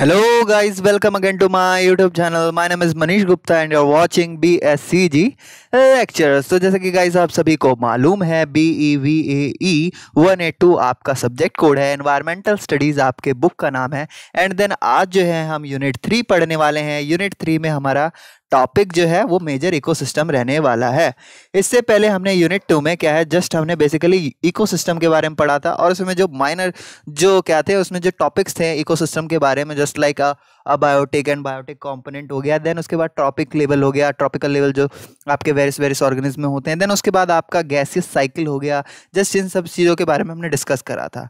Guys welcome again to my YouTube channel my name is Manish Gupta and you are watching BSCG lectures. तो जैसे कि guys आप सभी को मालूम है B E V A E one eight two आपका सब्जेक्ट कोड है एनवायरमेंटल स्टडीज़ आपके बुक का नाम है एंड देन आज जो है हम यूनिट थ्री पढ़ने वाले हैं यूनिट थ्री में हमारा टॉपिक जो है वो मेजर इकोसिस्टम रहने वाला है इससे पहले हमने यूनिट टू में क्या है जस्ट हमने बेसिकली इकोसिस्टम के बारे में पढ़ा था और उसमें जो माइनर जो क्या थे उसमें जो टॉपिक्स थे इकोसिस्टम के बारे में just like a abiotic and biotic component हो गया देन उसके बाद ट्रॉपिक लेवल हो गया ट्रॉपिकल लेवल जो आपके वेरियस वेरियस ऑर्गेनिज्म में होते हैं देन उसके बाद आपका गैसियस साइकिल हो गया जस्ट इन सब चीज़ों के बारे में हमने डिस्कस करा था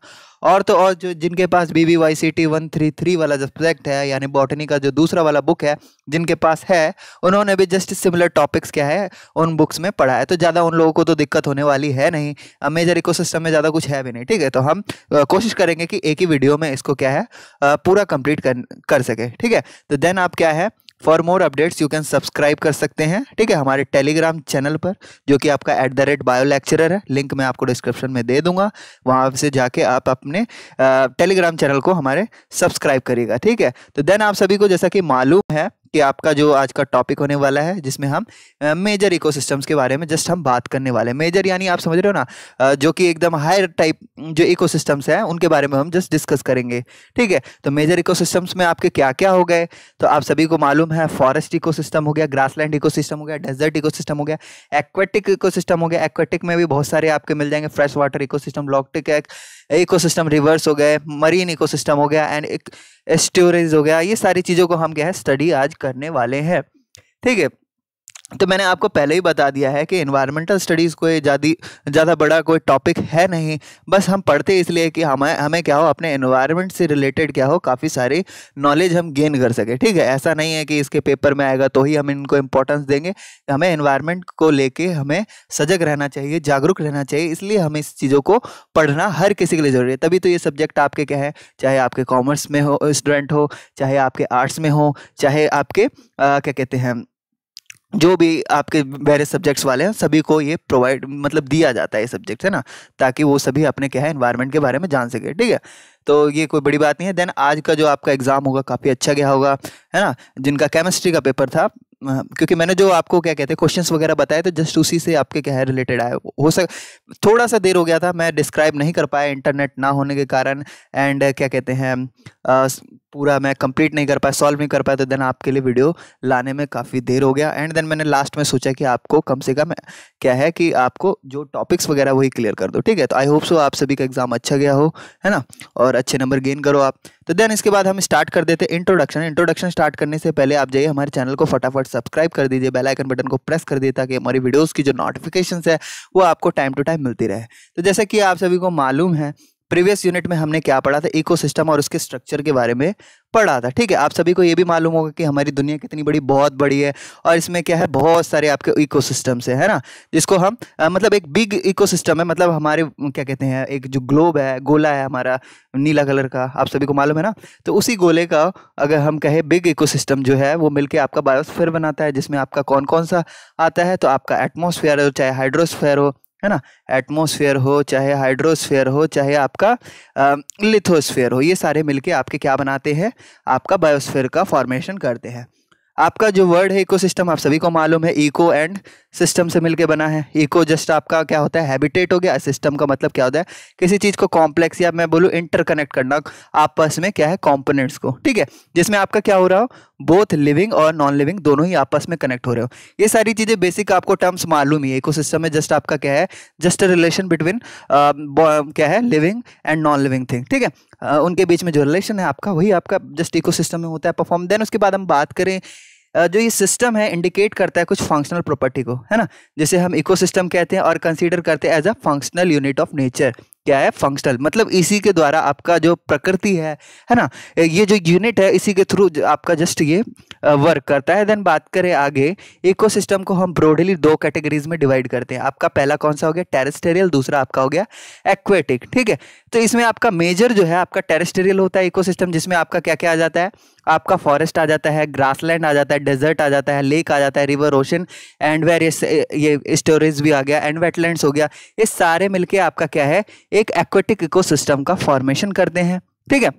और तो और जो जिनके पास B B Y C T one three three वाला जो प्रोजेक्ट है यानी बॉटनी का जो दूसरा वाला बुक है जिनके पास है उन्होंने भी जस्ट सिमिलर टॉपिक्स क्या है उन बुक्स में पढ़ा है तो ज़्यादा उन लोगों को तो दिक्कत होने वाली है नहीं मेजर इको में ज़्यादा कुछ है भी नहीं ठीक है तो हम कोशिश करेंगे कि एक ही वीडियो में इसको क्या है पूरा कंप्लीट कर, कर सके सके ठीक है तो देन आप क्या है for more updates you can subscribe कर सकते हैं ठीक है हमारे टेलीग्राम चैनल पर जो कि आपका at the rate bio lecture है लिंक मैं आपको डिस्क्रिप्शन में दे दूंगा वहाँ से जाके आप अपने टेलीग्राम चैनल को हमारे सब्सक्राइब करिएगा ठीक है तो देन आप सभी को जैसा कि मालूम है कि आपका जो आज का टॉपिक होने वाला है जिसमें हम मेजर इकोसिस्टम्स के बारे में जस्ट हम बात करने वाले हैं मेजर यानी आप समझ रहे हो ना जो कि एकदम हायर टाइप जो इकोसिस्टम्स हैं उनके बारे में हम जस्ट डिस्कस करेंगे ठीक है तो मेजर इकोसिस्टम्स में आपके क्या क्या हो गए तो आप सभी को मालूम है फॉरेस्ट इको हो गया ग्रासलैंड इकोसिस्टम हो गया डेजर्ट इको हो गया एक्वेटिक इको हो गया एक्वेटिक में भी बहुत सारे आपके मिल जाएंगे fresh water ecosystem lotic ecosystem rivers हो गए मरीन इकोसिस्टम हो गया एंड एक एस्टोरेज हो गया ये सारी चीज़ों को हम क्या है स्टडी आज करने वाले हैं ठीक है तो मैंने आपको पहले ही बता दिया है कि इन्वायरमेंटल स्टडीज़ कोई ज़्यादा ज़्यादा बड़ा कोई टॉपिक है नहीं बस हम पढ़ते इसलिए कि हमें हमें क्या हो अपने इन्वायरमेंट से रिलेटेड क्या हो काफ़ी सारी नॉलेज हम गेन कर सके ठीक है ऐसा नहीं है कि इसके पेपर में आएगा तो ही हम इनको इम्पोर्टेंस देंगे हमें इन्वायरमेंट को लेके हमें सजग रहना चाहिए जागरूक रहना चाहिए इसलिए हमें इस चीज़ों को पढ़ना हर किसी के लिए ज़रूरी है तभी तो ये सब्जेक्ट आपके क्या है चाहे आपके कॉमर्स में हो स्टूडेंट हो चाहे आपके आर्ट्स में हो चाहे आपके क्या कहते हैं जो भी आपके वेरियस सब्जेक्ट्स वाले हैं सभी को ये प्रोवाइड मतलब दिया जाता है ये सब्जेक्ट है ना ताकि वो सभी अपने क्या है इन्वायरमेंट के बारे में जान सके ठीक है तो ये कोई बड़ी बात नहीं है देन आज का जो आपका एग्ज़ाम होगा काफ़ी अच्छा गया होगा है ना जिनका केमिस्ट्री का पेपर था क्योंकि मैंने जो आपको क्या कहते हैं क्वेश्चंस वगैरह बताए तो जस्ट उसी से आपके क्या है रिलेटेड आए हो सक थोड़ा सा देर हो गया था मैं डिस्क्राइब नहीं कर पाया इंटरनेट ना होने के कारण एंड क्या कहते हैं पूरा मैं कंप्लीट नहीं कर पाया सॉल्व नहीं कर पाया तो देन आपके लिए वीडियो लाने में काफ़ी देर हो गया एंड देन मैंने लास्ट में सोचा कि आपको कम से कम क्या है कि आपको जो टॉपिक्स वगैरह वही क्लियर कर दो ठीक है तो आई होप सो आप सभी का एग्ज़ाम अच्छा गया हो है ना और और अच्छे नंबर गेन करो आप तो देन इसके बाद हम स्टार्ट कर देते हैं इंट्रोडक्शन इंट्रोडक्शन स्टार्ट करने से पहले आप जाइए हमारे चैनल को फटाफट सब्सक्राइब कर दीजिए बेल आइकन बटन को प्रेस कर दीजिए ताकि हमारी वीडियोस की जो नोटिफिकेशंस है वो आपको टाइम टू टाइम मिलती रहे तो जैसा कि आप सभी को मालूम है प्रीवियस यूनिट में हमने क्या पढ़ा था इकोसिस्टम और उसके स्ट्रक्चर के बारे में पढ़ा था ठीक है आप सभी को ये भी मालूम होगा कि हमारी दुनिया कितनी बड़ी बहुत बड़ी है और इसमें क्या है बहुत सारे आपके इको है, है ना जिसको हम आ, मतलब एक बिग इकोसिस्टम है मतलब हमारे क्या कहते हैं एक जो ग्लोब है गोला है हमारा नीला कलर का आप सभी को मालूम है ना तो उसी गोले का अगर हम कहें बिग इको जो है वो मिलकर आपका बायोस्फेयर बनाता है जिसमें आपका कौन कौन सा आता है तो आपका एटमोसफेयर हो चाहे हाइड्रोस्फेयर हो है ना एटमोसफेयर हो चाहे हाइड्रोस्फेयर हो चाहे आपका लिथोस्फेयर हो ये सारे मिलके आपके क्या बनाते हैं आपका बायोस्फेयर का फॉर्मेशन करते हैं आपका जो वर्ड है इकोसिस्टम आप सभी को मालूम है इको एंड सिस्टम से मिलके बना है इको जस्ट आपका क्या होता है हैबिटेट हो गया सिस्टम का मतलब क्या होता है किसी चीज़ को कॉम्प्लेक्स या मैं बोलूँ इंटरकनेक्ट करना आपस में क्या है कॉम्पोनेंट्स को ठीक है जिसमें आपका क्या हो रहा हो बोथ लिविंग और नॉन लिविंग दोनों ही आपस में कनेक्ट हो रहे हो ये सारी चीज़ें बेसिक आपको टर्म्स मालूम ही है इकोसिस्टम में जस्ट आपका क्या है जस्ट रिलेशन बिटवीन क्या है living and non living thing ठीक है उनके बीच में जो रिलेशन है आपका वही आपका जस्ट इकोसिस्टम में होता है परफॉर्म देन उसके बाद हम बात करें जो ये सिस्टम है इंडिकेट करता है कुछ फंक्शनल प्रॉपर्टी को है ना जैसे हम इकोसिस्टम कहते हैं और कंसीडर करते हैं as a functional unit of nature क्या है फंक्शनल मतलब इसी के द्वारा आपका जो प्रकृति है है ना ये जो यूनिट है इसी के थ्रू आपका जस्ट ये वर्क करता है देन बात करें आगे इकोसिस्टम को हम ब्रॉडली दो कैटेगरीज में डिवाइड करते हैं आपका पहला कौन सा हो गया टेरेस्टेरियल दूसरा आपका हो गया एक्वेटिक ठीक है तो इसमें आपका मेजर जो है आपका टेरेस्टेरियल होता है सिस्टम जिसमें आपका क्या क्या आ जाता है आपका फॉरेस्ट आ जाता है ग्रासलैंड आ जाता है डेजर्ट आ जाता है लेक आ जाता है रिवर ओशन एंड वेरियस ये स्टोरेज भी आ गया एंड वेटलैंड्स हो गया ये सारे मिलके आपका क्या है एक एक्वेटिक इकोसिस्टम का फॉर्मेशन करते हैं ठीक है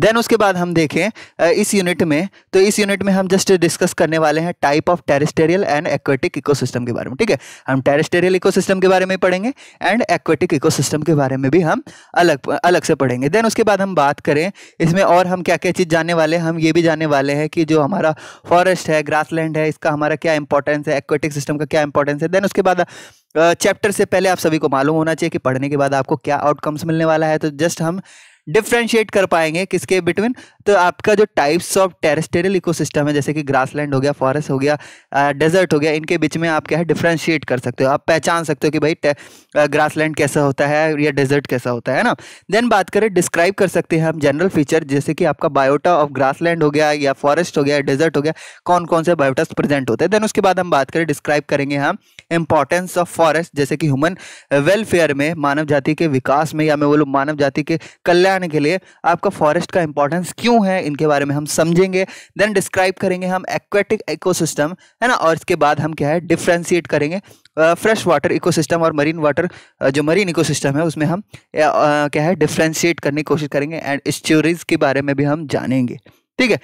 देन उसके बाद हम देखें इस यूनिट में तो इस यूनिट में हम जस्ट डिस्कस करने वाले हैं type of terrestrial and aquatic ecosystem के बारे में ठीक है हम टेरिस्टेरियल इकोसिस्टम के बारे में पढ़ेंगे एंड एक्वेटिक इकोसिस्टम के बारे में भी हम अलग अलग से पढ़ेंगे देन उसके बाद हम बात करें इसमें और हम क्या क्या चीज़ जानने वाले हैं हम ये भी जानने वाले हैं कि जो हमारा फॉरेस्ट है ग्रास है इसका हमारा क्या इंपॉर्टेंस है एक्वेटिक सिस्टम का क्या इंपॉर्टेंस है देन उसके बाद चैप्टर से पहले आप सभी को मालूम होना चाहिए कि पढ़ने के बाद आपको क्या आउटकम्स मिलने वाला है तो जस्ट हम डिफ्रेंशिएट कर पाएंगे किसके बिटवीन तो आपका जो टाइप्स ऑफ टेरेस्टेरियल इकोसिस्टम है जैसे कि ग्रासलैंड हो गया फॉरेस्ट हो गया डेजर्ट हो गया इनके बीच में आप क्या है डिफ्रेंशिएट कर सकते हो आप पहचान सकते हो कि भाई ग्रासलैंड कैसा होता है या डेजर्ट कैसा होता है ना देन बात करें डिस्क्राइब कर सकते हैं हम जनरल फीचर जैसे कि आपका बायोटा ऑफ ग्रासलैंड हो गया या फॉरेस्ट हो गया डेजर्ट हो गया कौन कौन से बायोटास प्रेजेंट होते हैं देन उसके बाद हम बात करें डिस्क्राइब करेंगे हम इंपॉर्टेंस ऑफ फॉरेस्ट जैसे कि ह्यूमन वेलफेयर में मानव जाति के विकास में या मैं बोलूँ मानव जाति के कल्याण आने के लिए आपका फॉरेस्ट का इंपॉर्टेंस क्यों है इनके बारे में हम समझेंगे देन डिस्क्राइब करेंगे हम एक्वेटिक इकोसिस्टम है ना और इसके बाद हम क्या है डिफ्रेंशिएट करेंगे फ्रेश वाटर इकोसिस्टम और मरीन वाटर जो मरीन इकोसिस्टम है उसमें हम आ, क्या है डिफ्रेंशिएट करने की कोशिश करेंगे एंड स्टोरीज के बारे में भी हम जानेंगे ठीक है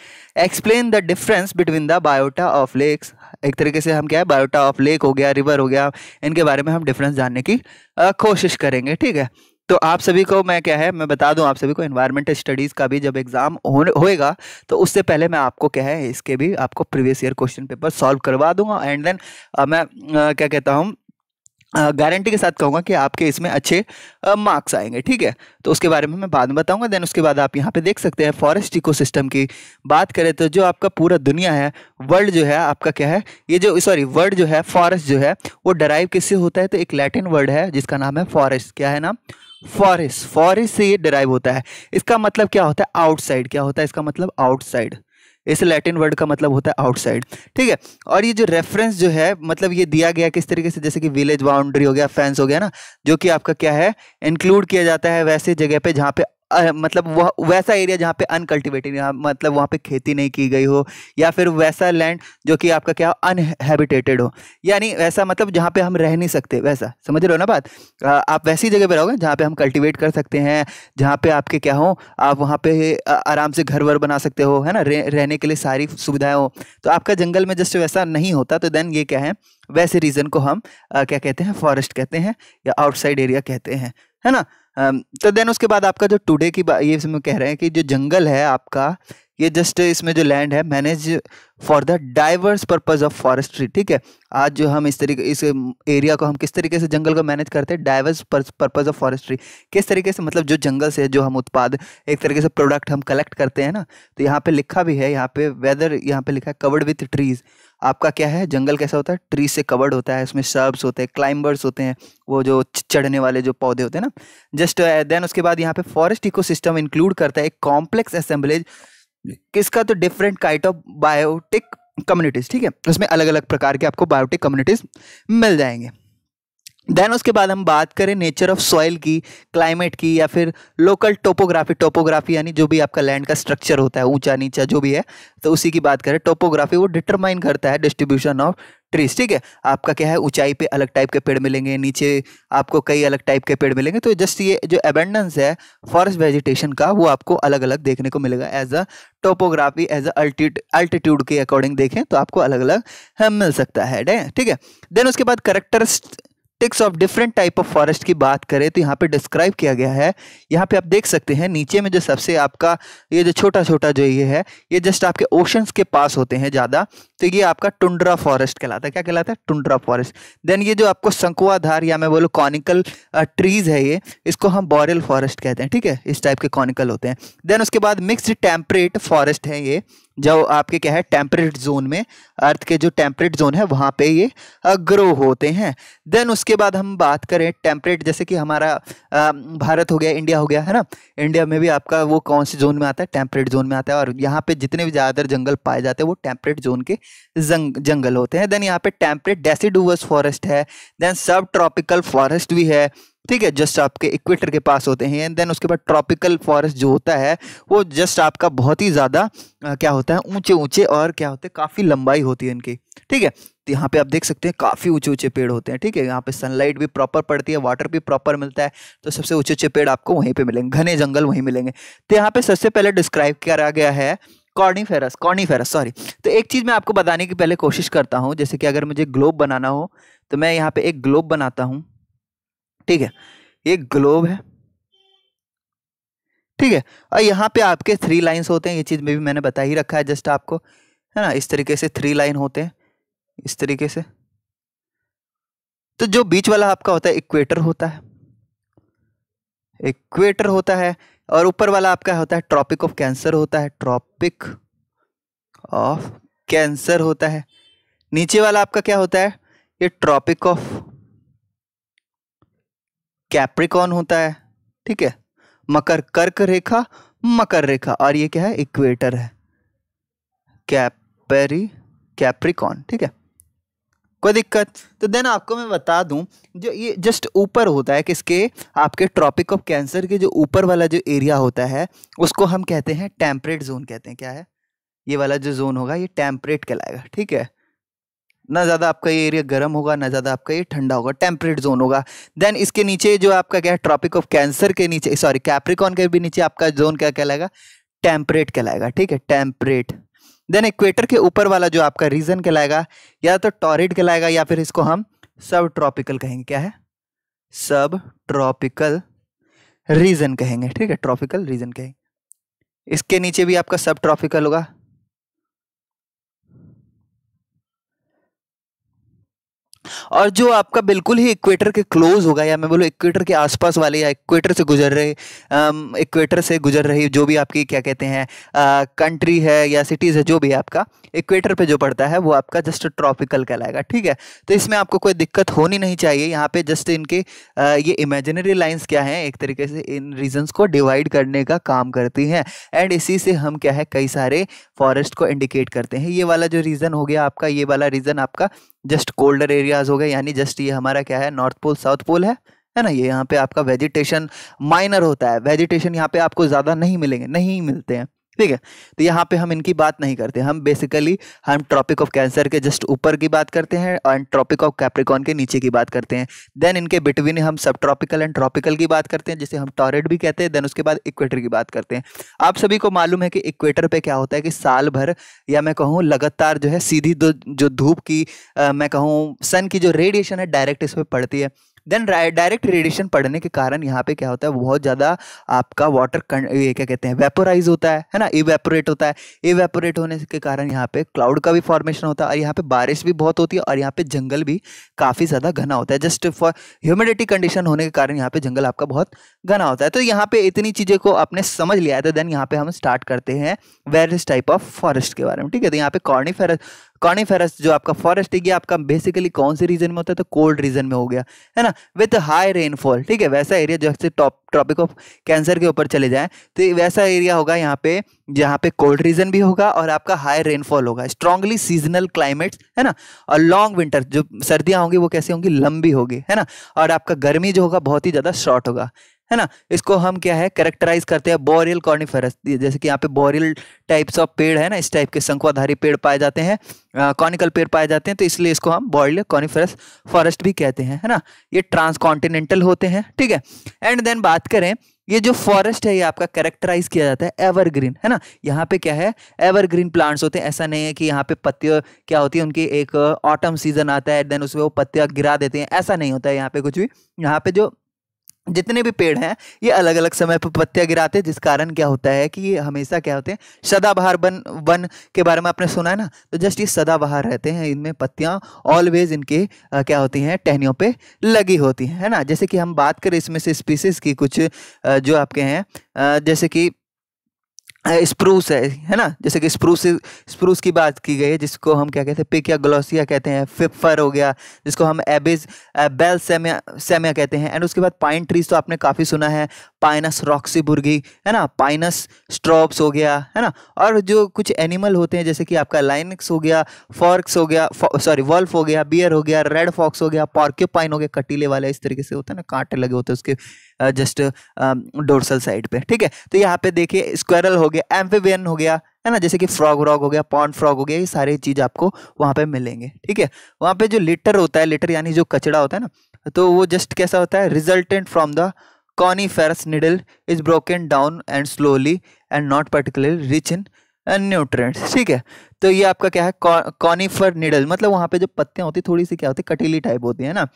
explain the difference between the biota of lakes एक तरीके से हम क्या है बायोटा ऑफ लेक हो गया रिवर हो गया इनके बारे में हम डिफरेंस जानने की आ, कोशिश करेंगे ठीक है तो आप सभी को मैं क्या है मैं बता दूं आप सभी को इन्वायरमेंट स्टडीज़ का भी जब एग्ज़ाम होएगा तो उससे पहले मैं आपको क्या है इसके भी आपको previous year question paper solve करवा दूंगा एंड देन मैं आ, क्या कहता हूँ गारंटी के साथ कहूँगा कि आपके इसमें अच्छे मार्क्स आएंगे ठीक है तो उसके बारे में मैं बाद में बताऊँगा देन उसके बाद आप यहाँ पे देख सकते हैं फॉरेस्ट इकोसिस्टम की बात करें तो जो आपका पूरा दुनिया है वर्ल्ड जो है आपका क्या है ये जो सॉरी वर्ल्ड जो है फॉरेस्ट जो है वो डराइव किससे होता है तो एक लैटिन वर्ड है जिसका नाम है फॉरेस्ट क्या है नाम फॉरेस्ट फॉरेस्ट से ये डिराइव होता है इसका मतलब क्या होता है आउटसाइड क्या होता है इसका मतलब आउटसाइड इस लैटिन वर्ड का मतलब होता है आउटसाइड ठीक है और ये जो रेफरेंस जो है मतलब ये दिया गया किस तरीके से जैसे कि विलेज बाउंड्री हो गया फेंस हो गया ना जो कि आपका क्या है इंक्लूड किया जाता है वैसे जगह पे जहाँ पे मतलब वह वैसा एरिया जहाँ पे अनकल्टिवेटेड मतलब वहाँ पे खेती नहीं की गई हो या फिर वैसा लैंड जो कि आपका क्या अनहेबिटेटेड हो यानी वैसा मतलब जहाँ पे हम रह नहीं सकते वैसा समझ रहे हो ना बात आ, आप वैसी जगह पे रहोगे जहाँ पे हम कल्टिवेट कर सकते हैं जहाँ पे आपके क्या हो आप वहाँ पे आराम से घर वर बना सकते हो है ना रह, रहने के लिए सारी सुविधाएँ हो तो आपका जंगल में जस्ट वैसा नहीं होता तो देन ये क्या है वैसे रीज़न को हम आ, क्या कहते हैं फॉरेस्ट कहते हैं या आउटसाइड एरिया कहते हैं है ना तो देन उसके बाद आपका जो टुडे की ये कह रहे हैं कि जो जंगल है आपका ये जस्ट इसमें जो लैंड है manage for the diverse purpose of forestry ठीक है आज जो हम इस तरीके इस एरिया को हम किस तरीके से जंगल को मैनेज करते हैं डाइवर्स पर्पज ऑफ फॉरेस्ट्री किस तरीके से मतलब जो जंगल से जो हम उत्पाद एक तरीके से प्रोडक्ट हम कलेक्ट करते हैं ना तो यहाँ पे लिखा भी है यहाँ पे वेदर यहाँ पे लिखा है कवर्ड विथ ट्रीज़ आपका क्या है जंगल कैसा होता है ट्रीज से कवर्ड होता है उसमें शर्ब्स होते हैं क्लाइंबर्स होते हैं वो जो चढ़ने वाले जो पौधे होते हैं ना जस्ट देन uh, उसके बाद यहाँ पे फॉरेस्ट इको इंक्लूड करता है एक कॉम्प्लेक्स असेंबलेज किसका तो different kind of biotic communities ठीक है उसमें अलग अलग प्रकार के आपको बायोटिक कम्युनिटीज मिल जाएंगे देन उसके बाद हम बात करें नेचर ऑफ सॉइल की क्लाइमेट की या फिर लोकल टोपोग्राफी टोपोग्राफी यानी जो भी आपका लैंड का स्ट्रक्चर होता है ऊंचा नीचा जो भी है तो उसी की बात करें टोपोग्राफी वो डिटरमाइन करता है डिस्ट्रीब्यूशन ऑफ ट्रीज ठीक है आपका क्या है ऊंचाई पे अलग टाइप के पेड़ मिलेंगे नीचे आपको कई अलग टाइप के पेड़ मिलेंगे तो जस्ट ये जो एबेंडेंस है फॉरेस्ट वेजिटेशन का वो आपको अलग अलग देखने को मिलेगा as a topography as altit altitude के अकॉर्डिंग देखें तो आपको अलग अलग मिल सकता है ठीक है देन उसके बाद characteristics of different type of forest की बात करें तो यहाँ पे डिस्क्राइब किया गया है यहाँ पे आप देख सकते हैं नीचे में जो सबसे आपका ये जो छोटा छोटा जो ये है ये जस्ट आपके ओशंस के पास होते हैं ज़्यादा तो ये आपका टुंड्रा फॉरेस्ट कहलाता है क्या कहलाता है टुंड्रा फॉरेस्ट देन ये जो आपको शंकुआधार या मैं बोलूँ कॉनिकल ट्रीज़ है ये इसको हम बॉरल फॉरेस्ट कहते हैं ठीक है इस टाइप के कॉनिकल होते हैं देन उसके बाद मिक्सड टेम्परेट फॉरेस्ट है ये जो आपके क्या है टेम्परेट जोन में अर्थ के जो टेम्परेट जोन है वहाँ पे ये ग्रो होते हैं देन उसके बाद हम बात करें टेम्परेट जैसे कि हमारा भारत हो गया इंडिया हो गया है ना इंडिया में भी आपका वो कौन से जोन में आता है टेम्परेट जोन में आता है और यहाँ पे जितने भी ज़्यादातर जंगल पाए जाते हैं वो टेम्परेट जोन के जंग, जंगल होते हैं देन यहाँ पे टेम्परेट डेसीडूवस फॉरेस्ट है देन सब ट्रॉपिकल फॉरेस्ट भी है ठीक है जस्ट आपके इक्वेटर के पास होते हैं एंड देन उसके बाद ट्रॉपिकल फॉरेस्ट जो होता है वो जस्ट आपका बहुत ही ज़्यादा क्या होता है ऊंचे ऊंचे और क्या होते हैं काफ़ी लंबाई होती है इनकी ठीक है तो यहाँ पे आप देख सकते हैं काफ़ी ऊंचे ऊंचे पेड़ होते हैं ठीक है यहाँ पे सनलाइट भी प्रॉपर पड़ती है वाटर भी प्रॉपर मिलता है तो सबसे ऊँचे ऊंचे पेड़ आपको वहीं पर मिलेंगे घने जंगल वहीं मिलेंगे तो यहाँ पर सबसे पहले डिस्क्राइब करा गया है कॉर्नीफेरस कॉर्नीफेरस सॉरी तो एक चीज़ मैं आपको बताने की पहले कोशिश करता हूँ जैसे कि अगर मुझे ग्लोब बनाना हो तो मैं यहाँ पर एक ग्लोब बनाता हूँ ठीक है ये ग्लोब है ठीक है और यहाँ पे आपके थ्री लाइंस होते हैं ये चीज़ में भी मैंने बता ही रखा है जस्ट आपको है ना इस तरीके से थ्री लाइन होते हैं इस तरीके से तो जो बीच वाला आपका होता है इक्वेटर होता है इक्वेटर होता है और ऊपर वाला आपका होता है ट्रॉपिक ऑफ कैंसर होता है ट्रॉपिक ऑफ कैंसर होता है नीचे वाला आपका क्या होता है ये ट्रॉपिक ऑफ कैप्रिकॉन होता है ठीक है मकर कर्क रेखा मकर रेखा और ये क्या है इक्वेटर है कैपेरी कैप्रिकॉन ठीक है कोई दिक्कत तो देन आपको मैं बता दूं जो ये जस्ट ऊपर होता है किसके आपके ट्रॉपिक ऑफ कैंसर के जो ऊपर वाला जो एरिया होता है उसको हम कहते हैं टेम्परेट जोन कहते हैं क्या है ये वाला जो जोन होगा ये टेम्परेट कहलाएगा ठीक है ना ज़्यादा आपका ये एरिया गर्म होगा ना ज़्यादा आपका ये ठंडा होगा टेम्परेट जोन होगा देन इसके नीचे जो आपका क्या है ट्रॉपिक ऑफ कैंसर के नीचे सॉरी कैप्रिकॉन के भी नीचे आपका जोन क्या कहलाएगा टेम्परेट कहलाएगा ठीक है टेम्परेट देन इक्वेटर के ऊपर वाला जो आपका रीजन कहलाएगा या तो टॉरिड कहलाएगा या फिर इसको हम सब ट्रॉपिकल कहेंगे क्या है सब ट्रॉपिकल रीजन कहेंगे ठीक है ट्रॉपिकल रीजन कहेंगे इसके नीचे भी आपका सब ट्रॉपिकल होगा और जो आपका बिल्कुल ही इक्वेटर के क्लोज होगा या मैं बोलूँ इक्वेटर के आसपास वाले या इक्वेटर से गुजर रहे इक्वेटर से गुजर रही जो भी आपकी क्या कहते हैं कंट्री है या सिटीज़ है जो भी आपका इक्वेटर पे जो पड़ता है वो आपका जस्ट ट्रॉपिकल कहलाएगा ठीक है तो इसमें आपको कोई दिक्कत होनी नहीं चाहिए यहाँ पे जस्ट इनके आ, ये इमेजिनरी लाइन्स क्या हैं एक तरीके से इन रीजन्स को डिवाइड करने का काम करती हैं एंड इसी से हम क्या है कई सारे फॉरेस्ट को इंडिकेट करते हैं ये वाला जो रीज़न हो गया आपका ये वाला रीज़न आपका जस्ट कोल्डर एरियाज हो गए यानी जस्ट ये हमारा क्या है नॉर्थ पोल साउथ पोल है है ना ये यहाँ पे आपका वेजिटेशन माइनर होता है वेजिटेशन यहाँ पे आपको ज़्यादा नहीं मिलेंगे नहीं मिलते हैं ठीक है तो यहाँ पे हम इनकी बात नहीं करते हम बेसिकली हम ट्रॉपिक ऑफ कैंसर के जस्ट ऊपर की बात करते हैं एंड ट्रॉपिक ऑफ कैप्रिकॉन के नीचे की बात करते हैं देन इनके बिटवीन हम सब ट्रॉपिकल एंड ट्रॉपिकल की बात करते हैं जिसे हम टॉरेट भी कहते हैं देन उसके बाद इक्वेटर की बात करते हैं आप सभी को मालूम है कि इक्वेटर पर क्या होता है कि साल भर या मैं कहूँ लगातार जो है सीधी जो धूप की आ, मैं कहूँ सन की जो रेडिएशन है डायरेक्ट इस पर पड़ती है देन डायरेक्ट रेडिएशन पड़ने के कारण यहाँ पे क्या होता है बहुत ज़्यादा आपका वाटर ये क्या कहते हैं वेपोराइज होता है है ना इवेपोरेट होता है इवेपोरेट होने के कारण यहाँ पे क्लाउड का भी फॉर्मेशन होता है और यहाँ पे बारिश भी बहुत होती है और यहाँ पे जंगल भी काफ़ी ज़्यादा घना होता है जस्ट फॉर ह्यूमिडिटी कंडीशन होने के कारण यहाँ पे जंगल आपका बहुत घना होता है तो यहाँ पे इतनी चीज़ें को आपने समझ लिया है तो देन यहाँ पे हम स्टार्ट करते हैं वेरियस टाइप ऑफ फॉरेस्ट के बारे में ठीक है तो यहाँ पे कॉर्नी कॉनिफेरस जो आपका फॉरेस्ट है आपका बेसिकली कौन से रीजन में होता है तो कोल्ड रीजन में हो गया है ना विथ हाई रेनफॉल ठीक है वैसा एरिया जैसे टॉप ट्रॉपिक ऑफ कैंसर के ऊपर चले जाए तो वैसा एरिया होगा यहाँ पे जहाँ पे कोल्ड रीजन भी होगा और आपका हाई रेनफॉल होगा स्ट्रांगली सीजनल क्लाइमेट है ना और लॉन्ग विंटर जो सर्दियाँ होंगी वो कैसी होंगी लंबी होगी है ना और आपका गर्मी जो होगा बहुत ही ज़्यादा शॉर्ट होगा है ना इसको हम क्या है करेक्टराइज करते हैं बोरियल कॉर्निफेरस जैसे कि यहाँ पे बोरियल टाइप्स ऑफ पेड़ है ना इस टाइप के शंकुआधारी पेड़ पाए जाते हैं कॉनिकल पेड़ पाए जाते हैं तो इसलिए इसको हम बोरियल कॉर्निफेरस फॉरेस्ट भी कहते हैं है ना ये ट्रांसकॉन्टिनेंटल होते हैं ठीक है एंड देन बात करें ये जो फॉरेस्ट है ये आपका करेक्टराइज किया जाता है एवरग्रीन है ना यहाँ पे क्या है एवरग्रीन प्लांट्स होते हैं ऐसा नहीं है कि यहाँ पे पत्तियों क्या होती है उनकी एक ऑटम सीजन आता है देन उसमें वो पत्तियाँ गिरा देते हैं ऐसा नहीं होता है यहाँ पे कुछ भी यहाँ पे जो जितने भी पेड़ हैं ये अलग अलग समय पर पत्तियाँ गिराते हैं जिस कारण क्या होता है कि ये हमेशा क्या होते हैं सदाबहार वन वन के बारे में आपने सुना है ना तो जस्ट ये सदाबहार रहते हैं इनमें पत्तियाँ ऑलवेज इनके आ, क्या होती हैं टहनियों पे लगी होती हैं है ना जैसे कि हम बात करें इसमें से स्पीसीज की कुछ आ, जो आपके हैं जैसे कि स्प्रूस है है ना जैसे कि स्प्रूस स्प्रूस की बात की गई है जिसको हम क्या कहते हैं पिक या ग्लोसिया कहते हैं फिफर हो गया जिसको हम एबिज बेल सेमिया सेमिया कहते हैं एंड उसके बाद पाइन ट्रीज तो आपने काफ़ी सुना है पाइनस रॉक्सी बुर्गी है ना पाइनस स्ट्रॉब्स हो गया है ना और जो कुछ एनिमल होते हैं जैसे कि आपका लाइनक्स हो गया फॉर्क्स हो गया सॉरी वॉल्फ हो गया बियर हो गया रेड फॉक्स हो गया पॉर्क्यू हो गया कटीले वाले इस तरीके से होता है ना कांटे लगे होते हैं उसके जस्ट डोर्सल साइड पे ठीक है तो यहाँ पे देखिए स्क्वायरल हो गया एम्फेबियन हो गया है ना जैसे कि फ्रॉग व्रॉग हो गया पॉन्ड फ्रॉग हो गया ये सारी चीज़ आपको वहाँ पे मिलेंगे ठीक है वहाँ पे जो लिटर होता है लिटर यानी जो कचड़ा होता है ना तो वो जस्ट कैसा होता है resultant from the firs needle is broken down and slowly and not particularly rich in nutrients ठीक है तो ये आपका क्या है कॉनीफर निडल मतलब वहाँ पे जो पत्तियाँ होती थोड़ी सी क्या होती कटीली टाइप होती है ना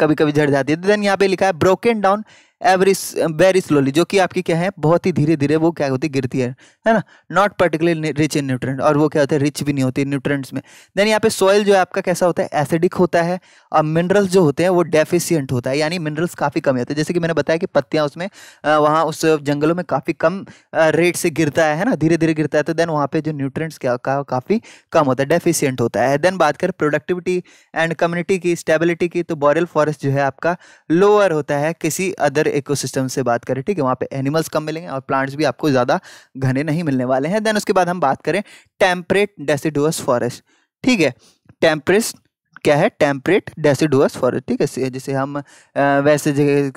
कभी कभी झड़ जाती है देन तो यहाँ पे लिखा है broken down every very slowly जो कि आपकी क्या है बहुत ही धीरे धीरे वो क्या होती है गिरती है है ना not particular rich in nutrient और वो क्या होता है रिच भी नहीं होती न्यूट्रेंट्स में देन यहाँ पे सॉइल जो है आपका कैसा होता है एसिडिक होता है और मिनरल्स जो होते हैं वो डेफिशियंट होता है यानी मिनरल्स काफ़ी कम होते हैं जैसे कि मैंने बताया कि पत्तियाँ उसमें वहाँ उस जंगलों में काफ़ी कम रेट से गिरता है ना धीरे धीरे गिरता है तो देन वहाँ पे जो न्यूट्रेंट्स क्या का काफ़ी कम होता है डेफिशियंट होता है देन बात करें प्रोडक्टिविटी एंड कम्युनिटी की स्टेबिलिटी की तो बॉरल फॉरेस्ट जो है आपका लोअर होता है किसी अदर फ्यूचर इकोसिस्टम से बात करें ठीक है वहाँ पे एनिमल्स कम मिलेंगे और प्लांट्स भी आपको ज़्यादा घने नहीं मिलने वाले हैं देन उसके बाद हम बात करें टेम्परेट डेसिडुअस फॉरेस्ट ठीक है टेम्परेस्ट क्या है टेम्परेट डेसिडुअस फॉरेस्ट ठीक है जिसे हम वैसे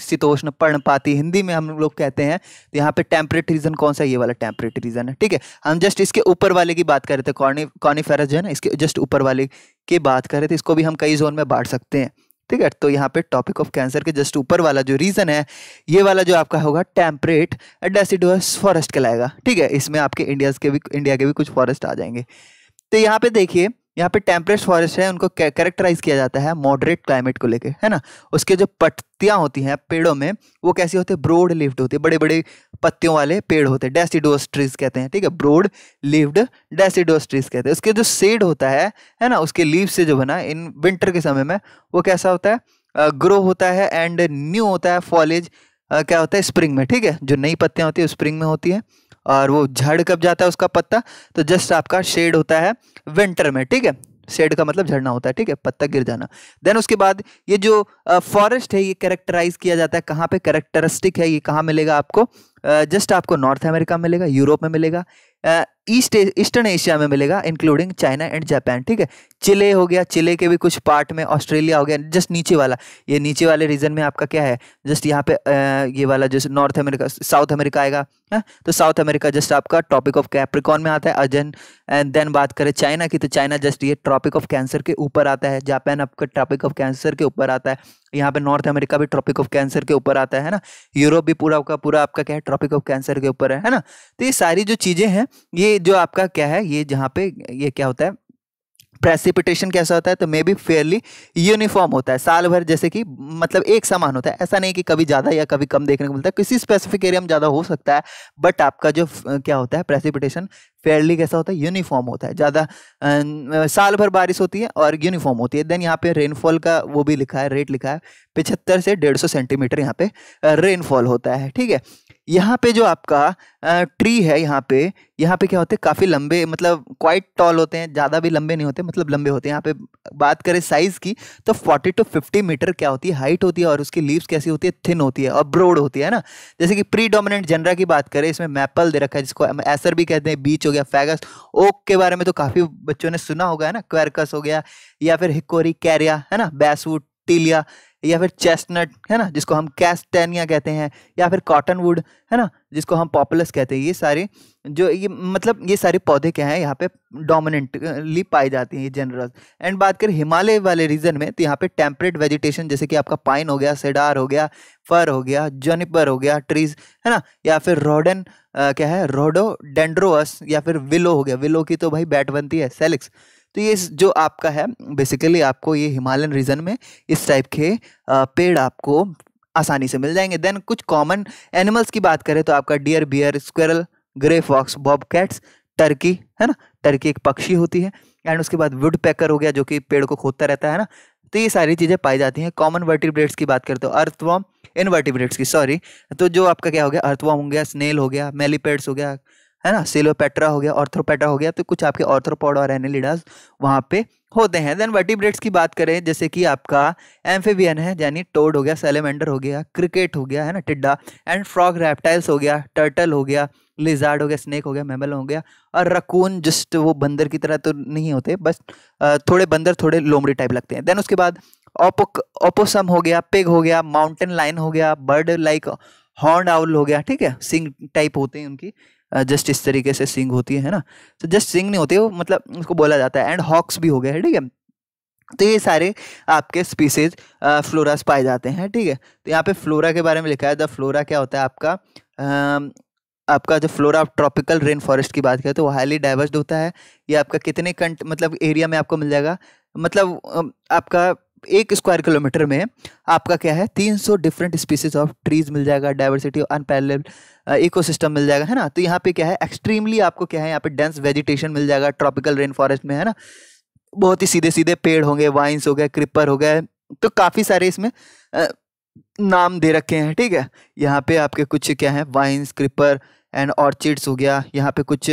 शीतोष्ण पर्णपाती हिंदी में हम लोग कहते हैं तो यहाँ पे टेम्परेट रीजन कौन सा ये वाला टेम्परेट रीजन है ठीक है हम जस्ट इसके ऊपर वाले की बात कर रहे थे कॉर्नी कॉर्नीफेरस जो है ना इसके जस्ट ऊपर वाले की बात कर रहे थे इसको भी हम कई जोन में बांट सकते हैं ठीक है तो यहाँ पे टॉपिक ऑफ कैंसर के जस्ट ऊपर वाला जो रीज़न है ये वाला जो आपका होगा टेम्परेट एंड फॉरेस्ट कहलाएगा ठीक है इसमें आपके इंडिया के भी इंडिया के भी कुछ फॉरेस्ट आ जाएंगे तो यहाँ पे देखिए यहाँ पे टेम्परेट फॉरेस्ट है उनको कैरेक्टराइज किया जाता है मॉडरेट क्लाइमेट को लेके है ना उसके जो पत्तियाँ होती हैं पेड़ों में वो कैसी होते हैं ब्रोड लिफ्ड होते हैं बड़े बड़े पत्तियों वाले पेड़ होते हैं डेसीडोस ट्रीज कहते हैं ठीक है ब्रोड लिफ्ड डेसीडोस ट्रीज कहते हैं उसके जो सेड होता है है ना उसके लीव से जो बना इन विंटर के समय में वो कैसा होता है ग्रो होता है एंड न्यू होता है फॉलेज क्या होता है स्प्रिंग में ठीक है जो नई पत्तियाँ होती है स्प्रिंग में होती है और वो झड़ कब जाता है उसका पत्ता तो जस्ट आपका शेड होता है विंटर में ठीक है शेड का मतलब झड़ना होता है ठीक है पत्ता गिर जाना देन उसके बाद ये जो फॉरेस्ट है ये कैरेक्टराइज किया जाता है कहाँ पे कैरेक्टरिस्टिक है ये कहाँ मिलेगा आपको जस्ट आपको नॉर्थ अमेरिका में मिलेगा यूरोप में मिलेगा ईस्ट ईस्टर्न एशिया में मिलेगा इंक्लूडिंग चाइना एंड जापान ठीक है चिले हो गया चिले के भी कुछ पार्ट में ऑस्ट्रेलिया हो गया जस्ट नीचे वाला ये नीचे वाले रीजन में आपका क्या है जस्ट यहाँ पे ये वाला जैसे नॉर्थ अमेरिका साउथ अमेरिका आएगा है तो साउथ अमेरिका जस्ट आपका टॉपिक ऑफ कैप्रिकॉन में आता है अजन एंड देन बात करें चाइना की तो चाइना जस्ट ये ट्रॉपिक ऑफ कैंसर के ऊपर आता है जापान आपका ट्रॉपिक ऑफ कैंसर के ऊपर आता है यहाँ पे नॉर्थ अमेरिका भी ट्रॉपिक ऑफ कैंसर के ऊपर आता है ना यूरोप भी पूरा का पूरा आपका क्या है ट्रॉपिक ऑफ कैंसर के ऊपर है है ना तो ये सारी जो चीज़ें हैं ये जो आपका क्या है ये जहाँ पे ये क्या होता है प्रेसिपिटेशन कैसा होता है तो मे बी फेयरली यूनिफॉर्म होता है साल भर जैसे कि मतलब एक समान होता है ऐसा नहीं कि कभी ज़्यादा या कभी कम देखने को मिलता है किसी स्पेसिफिक एरिया में ज़्यादा हो सकता है बट आपका जो क्या होता है प्रेसिपिटेशन फेयरली कैसा होता है यूनिफॉर्म होता है ज़्यादा साल भर बारिश होती है और यूनिफॉर्म होती है देन यहाँ पे रेनफॉल का वो भी लिखा है रेट लिखा है पिछहत्तर से डेढ़ सौ सेंटीमीटर यहाँ पे रेनफॉल होता है ठीक है यहाँ पे जो आपका ट्री है यहाँ पे यहाँ पे क्या होते हैं काफ़ी लंबे मतलब क्वाइट टॉल होते हैं ज़्यादा भी लंबे नहीं होते मतलब लंबे होते हैं यहाँ पे बात करें साइज़ की तो 40 टू 50 मीटर क्या होती है हाइट होती है और उसकी लीव्स कैसी होती है थिन होती है और ब्रोड होती है ना जैसे कि प्री डोमिनेंट जनरा की बात करें इसमें मैपल दे रखा है जिसको एसर भी कहते हैं बीच हो गया फैगस ओक के बारे में तो काफ़ी बच्चों ने सुना होगा है ना क्वेरकस हो गया या फिर हिकोरी कैरिया है ना बैसवुड ऑस्ट्रेलिया या फिर चेस्टनट है ना जिसको हम कैस्टेनिया कहते हैं या फिर कॉटन वुड है ना जिसको हम पॉपुलस कहते हैं ये सारे जो ये मतलब ये सारे पौधे क्या हैं यहाँ पे डोमिनेंटली पाए जाते हैं ये जनरल एंड बात करें हिमालय वाले रीजन में तो यहाँ पे टेम्परेट वेजिटेशन जैसे कि आपका पाइन हो गया सेडार हो गया फर हो गया जोनिपर हो गया ट्रीज है ना या फिर रोडन क्या है रोडो डेंड्रोअस या फिर विलो हो गया विलो की तो भाई बैट बनती है सेलिक्स तो ये जो आपका है बेसिकली आपको ये हिमालयन रीजन में इस टाइप के पेड़ आपको आसानी से मिल जाएंगे देन कुछ कॉमन एनिमल्स की बात करें तो आपका deer bear squirrel grey fox bobcats turkey है ना टर्की एक पक्षी होती है एंड उसके बाद वुड पैकर हो गया जो कि पेड़ को खोदता रहता है ना तो ये सारी चीज़ें पाई जाती हैं कॉमन वर्टिब्रेट्स की बात करते हो अर्थवॉम इनवर्टिब्रेट्स की सॉरी तो जो आपका क्या हो गया अर्थवॉम हो गया स्नेल हो गया मेलीपेड्स हो गया है ना सिलोपेट्रा हो गया ऑर्थ्रोपेट्रा हो गया तो कुछ आपके ऑर्थ्रोपोड और एनिलिडास वहाँ पे होते हैं देन वर्टिब्रेट्स की बात करें जैसे कि आपका एम्फेबियन है यानी टोड हो गया सेलेमेंडर हो गया क्रिकेट हो गया है ना टिड्डा एंड फ्रॉग रेप्टाइल्स हो गया टर्टल हो गया लिजार्ड हो गया स्नेक हो गया मेमल हो गया और रकून जस्ट वो बंदर की तरह तो नहीं होते बस थोड़े बंदर थोड़े लोमड़ी टाइप लगते हैं देन उसके बाद ओपो ओपोसम हो गया पिग हो गया माउंटेन लाइन हो गया बर्ड लाइक हॉर्न आउल हो गया ठीक है सिंग टाइप होते हैं उनकी जस्ट इस तरीके से सिंग होती है ना तो जस्ट सिंग नहीं होती वो मतलब उसको बोला जाता है एंड हॉक्स भी हो गए है ठीक है तो ये सारे आपके स्पीसीज फ्लोरास पाए जाते हैं ठीक है तो यहाँ पे फ्लोरा के बारे में लिखा है द फ्लोरा क्या होता है आपका आ, आपका जो फ्लोरा ट्रॉपिकल रेन फॉरेस्ट की बात करें तो वो हाईली डाइवर्सड होता है ये आपका कितने कंट मतलब एरिया में आपको मिल जाएगा मतलब आपका एक स्क्वायर किलोमीटर में आपका क्या है 300 डिफरेंट स्पीसीज ऑफ ट्रीज मिल जाएगा डाइवर्सिटी अनपैरेलल इकोसिस्टम मिल जाएगा है ना तो यहाँ पे क्या है एक्सट्रीमली आपको क्या है यहाँ पे डेंस वेजिटेशन मिल जाएगा ट्रॉपिकल रेन फॉरेस्ट में है ना बहुत ही सीधे सीधे पेड़ होंगे वाइन्स हो गए क्रिपर हो गए तो काफ़ी सारे इसमें नाम दे रखे हैं ठीक है यहाँ पे आपके कुछ क्या है वाइन्स क्रिपर एंड ऑर्चिड्स हो गया यहाँ पे कुछ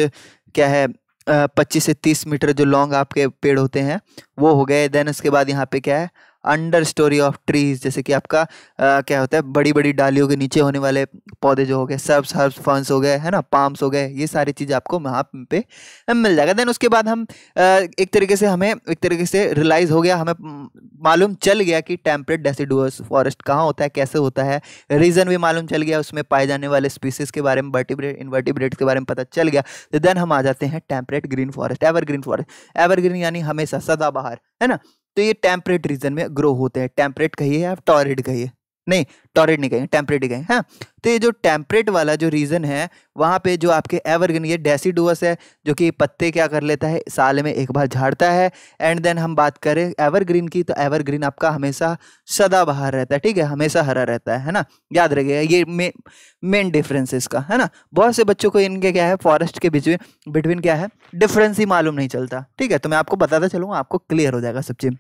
क्या है पच्चीस से तीस मीटर जो लॉन्ग आपके पेड़ होते हैं वो हो गए देन उसके बाद यहाँ पे क्या है अंडर स्टोरी ऑफ ट्रीज जैसे कि आपका आ, क्या होता है बड़ी बड़ी डालियों के नीचे होने वाले पौधे जो हो गए सब हर्ब्स फंस हो गए है ना पाम्स हो गए ये सारी चीज़ आपको वहाँ पे मिल जाएगा देन उसके बाद हम आ, एक तरीके से हमें एक तरीके से रियलाइज़ हो गया हमें मालूम चल गया कि टेम्परेट डेसीडुअस फॉरेस्ट कहाँ होता है कैसे होता है रीज़न भी मालूम चल गया उसमें पाए जाने वाले स्पीसीज़ के बारे में वर्टिब्रेट इनवर्टिब्रेट के बारे में पता चल गया तो देन हम आ जाते हैं temperate green forest evergreen forest evergreen यानी हमेशा सदाबहार है ना तो ये टेम्परेट रीजन में ग्रो होते हैं टेम्परेट कहिए आप टॉरिड कहिए नहीं टॉरिड नहीं कहेंगे टेम्परेट ही कहेंगे हाँ तो ये जो टेम्परेट वाला जो रीजन है वहाँ पे जो आपके एवरग्रीन ये डेसीडुअस है जो कि पत्ते क्या कर लेता है साल में एक बार झाड़ता है एंड देन हम बात करें एवरग्रीन की तो एवरग्रीन आपका हमेशा सदाबहार रहता है ठीक है हमेशा हरा रहता है है ना याद रखिएगा ये मेन डिफरेंस इसका है ना बहुत से बच्चों को इनके क्या है फॉरेस्ट के बीच में बिटवीन क्या है डिफरेंस ही मालूम नहीं चलता ठीक है तो मैं आपको बताता चलूँगा आपको क्लियर हो जाएगा सब चीज़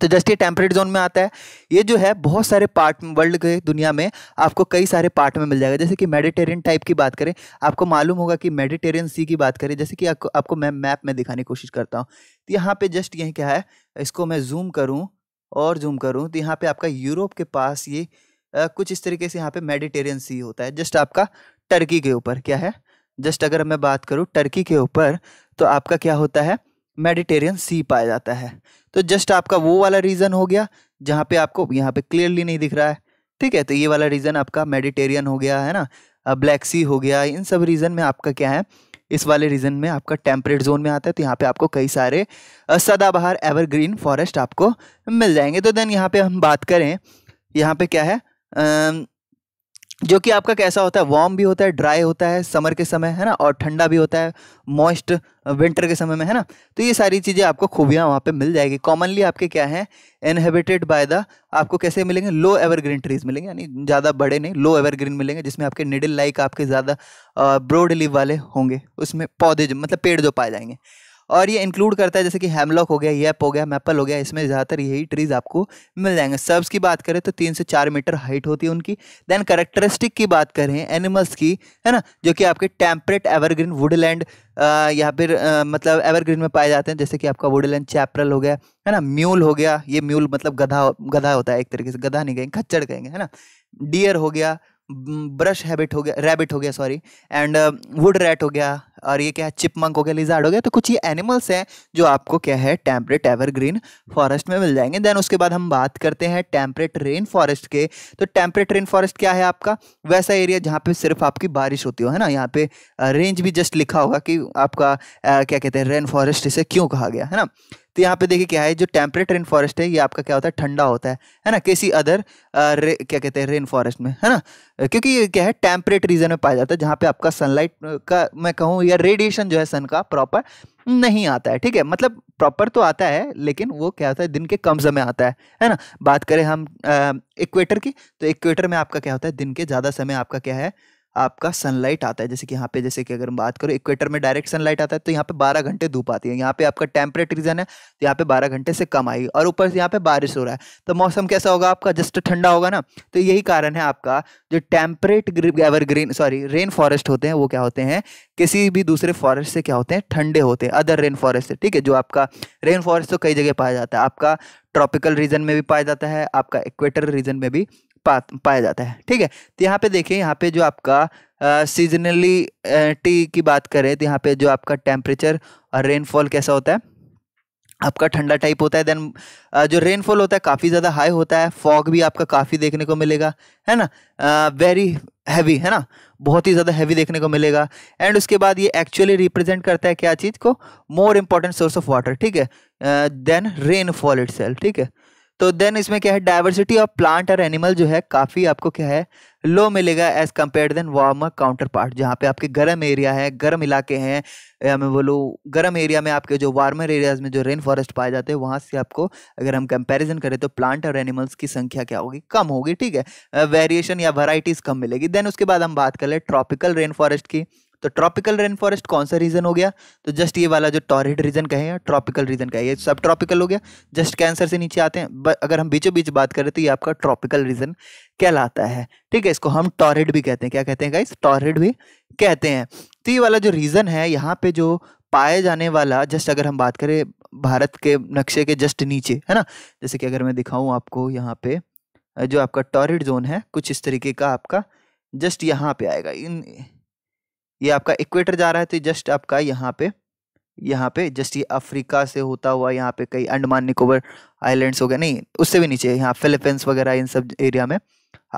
तो जस्ट ये टेम्परेट जोन में आता है ये जो है बहुत सारे पार्ट वर्ल्ड के दुनिया में आपको कई सारे पार्ट में मिल जाएगा जैसे कि मेडिटेरियन टाइप की बात करें आपको मालूम होगा कि मेडिटेरियन सी की बात करें जैसे कि आपको आपको मैं मैप में दिखाने की कोशिश करता हूँ तो यहाँ पे जस्ट यही क्या है इसको मैं जूम करूँ और जूम करूँ तो यहाँ पर आपका यूरोप के पास ये आ, कुछ इस तरीके से यहाँ पर मेडिटेरियन सी होता है जस्ट आपका टर्की के ऊपर क्या है जस्ट अगर मैं बात करूँ टर्की के ऊपर तो आपका क्या होता है मेडिटेरियन सी पाया जाता है तो जस्ट आपका वो वाला रीज़न हो गया जहाँ पे आपको यहाँ पे क्लियरली नहीं दिख रहा है ठीक है तो ये वाला रीज़न आपका मेडिटेरियन हो गया है ना ब्लैक सी हो गया इन सब रीज़न में आपका क्या है इस वाले रीजन में आपका टेम्परेट जोन में आता है तो यहाँ पे आपको कई सारे सदाबहार एवरग्रीन फॉरेस्ट आपको मिल जाएंगे तो देन यहाँ पे हम बात करें यहाँ पे क्या है जो कि आपका कैसा होता है वार्म भी होता है ड्राई होता है समर के समय है ना और ठंडा भी होता है मॉइस्ट विंटर के समय में है ना तो ये सारी चीज़ें आपको खूबियाँ वहाँ पे मिल जाएगी कॉमनली आपके क्या हैं इनहेबिटेड बाय द आपको कैसे मिलेंगे लो एवरग्रीन ट्रीज मिलेंगे यानी ज़्यादा बड़े नहीं लो एवरग्रीन मिलेंगे जिसमें आपके निडिल लाइक आपके ज़्यादा ब्रोड लीव वाले होंगे उसमें पौधे जो मतलब पेड़ जो पाए जाएंगे और ये इंक्लूड करता है जैसे कि हेमलॉक हो गया येप हो गया मैपल हो गया इसमें ज़्यादातर यही ट्रीज़ आपको मिल जाएंगे सर्ब्स की बात करें तो तीन से चार मीटर हाइट होती है उनकी देन करेक्टरिस्टिक की बात करें एनिमल्स की है ना जो कि आपके टेम्परेट एवरग्रीन वुडलैंड या फिर मतलब एवरग्रीन में पाए जाते हैं जैसे कि आपका वुडलैंड चैपरल हो गया है ना म्यूल हो गया ये म्यूल मतलब गधा गधा होता है एक तरीके से गधा नहीं कहेंगे खच्चड़ कहेंगे है ना डियर हो गया ब्रश हैबिट हो गया रैबिट हो गया सॉरी एंड वुड रैट हो गया और ये क्या है चिपमंक हो गया लिजार्ड हो गया तो कुछ ये एनिमल्स हैं जो आपको क्या है टेम्परेट एवरग्रीन फॉरेस्ट में मिल जाएंगे देन उसके बाद हम बात करते हैं टेम्परेट रेन फॉरेस्ट के तो टेम्परेट रेन फॉरेस्ट क्या है आपका वैसा एरिया जहाँ पे सिर्फ आपकी बारिश होती हो है ना यहाँ पे रेंज भी जस्ट लिखा होगा कि आपका आ, क्या कहते हैं रेन फॉरेस्ट इसे क्यों कहा गया है ना तो यहाँ पे देखिए क्या है जो टेम्परेट रेन फॉरेस्ट है ये आपका क्या होता है ठंडा होता है है ना किसी अदर क्या कहते हैं रेन फॉरेस्ट में है ना क्योंकि ये क्या है टेम्परेट रीजन में पाया जाता है जहाँ पे आपका सनलाइट का मैं कहूँ या रेडिएशन जो है सन का प्रॉपर नहीं आता है ठीक है मतलब प्रॉपर तो आता है लेकिन वो क्या होता है दिन के कम समय आता है है ना बात करें हम इक्वेटर की तो इक्वेटर में आपका क्या होता है दिन के ज़्यादा समय आपका क्या है आपका सनलाइट आता है जैसे कि यहाँ पे जैसे कि अगर हम बात करो इक्वेटर में डायरेक्ट सनलाइट आता है तो यहाँ पे 12 घंटे धूप आती है यहाँ पे आपका टेम्परेट रीजन है तो यहाँ पे 12 घंटे से कम आएगी और ऊपर से यहाँ पे बारिश हो रहा है तो मौसम कैसा होगा आपका जस्ट ठंडा होगा ना तो यही कारण है आपका जो temperate evergreen sorry rain forest होते हैं वो क्या होते हैं किसी भी दूसरे फॉरेस्ट से क्या होते हैं ठंडे होते हैं अदर रेन फॉरेस्ट से ठीक है जो आपका रेन फॉरेस्ट तो कई जगह पाया जाता है आपका ट्रॉपिकल रीजन में भी पाया जाता है आपका इक्वेटर रीजन में भी पाया जाता है ठीक है तो यहाँ पे देखें यहाँ पे जो आपका सीजनली टी की बात करें तो यहाँ पे जो आपका टेम्परेचर और रेनफॉल कैसा होता है आपका ठंडा टाइप होता है देन जो रेनफॉल होता है काफ़ी ज़्यादा हाई होता है फॉग भी आपका काफ़ी देखने को मिलेगा है ना वेरी हैवी है ना बहुत ही ज़्यादा हैवी देखने को मिलेगा एंड उसके बाद ये एक्चुअली रिप्रेजेंट करता है क्या चीज़ को more important source of water ठीक है देन रेनफॉल इट ठीक है तो देन इसमें क्या है डाइवर्सिटी ऑफ प्लांट और एनिमल जो है काफ़ी आपको क्या है लो मिलेगा as compare then warm counterpart जहाँ पे आपके गर्म एरिया है गर्म इलाके हैं या मैं बोलूँ गर्म एरिया में आपके जो वार्मर एरियाज में जो रेन फॉरेस्ट पाए जाते हैं वहाँ से आपको अगर हम कंपैरिजन करें तो प्लांट और एनिमल्स की संख्या क्या होगी कम होगी ठीक है वेरिएशन या वैराइटीज़ कम मिलेगी देन उसके बाद हम बात कर लें ट्रॉपिकल रेन फॉरेस्ट की तो ट्रॉपिकल रेन फॉरेस्ट कौन सा रीजन हो गया तो जस्ट ये वाला जो टॉरिड रीजन कहेगा ट्रॉपिकल रीजन कहेगा सब ट्रॉपिकल हो गया जस्ट कैंसर से नीचे आते हैं अगर हम बीचों बीच बात करें तो ये आपका ट्रॉपिकल रीजन कहलाता है ठीक है इसको हम टॉरिड भी कहते हैं क्या कहते हैं गाइस टॉरिड भी कहते हैं तो ये वाला जो रीजन है यहाँ पे जो पाए जाने वाला जस्ट अगर हम बात करें भारत के नक्शे के जस्ट नीचे है ना जैसे कि अगर मैं दिखाऊँ आपको यहाँ पे जो आपका टॉरिड जोन है कुछ इस तरीके का आपका जस्ट यहाँ पे आएगा इन ये आपका इक्वेटर जा रहा है तो जस्ट आपका यहाँ पे यहाँ पे जस्ट ये अफ्रीका से होता हुआ यहाँ पे कई अंडमान निकोबर आइलैंड्स हो गए नहीं उससे भी नीचे यहाँ फिलिपींस वगैरह इन सब एरिया में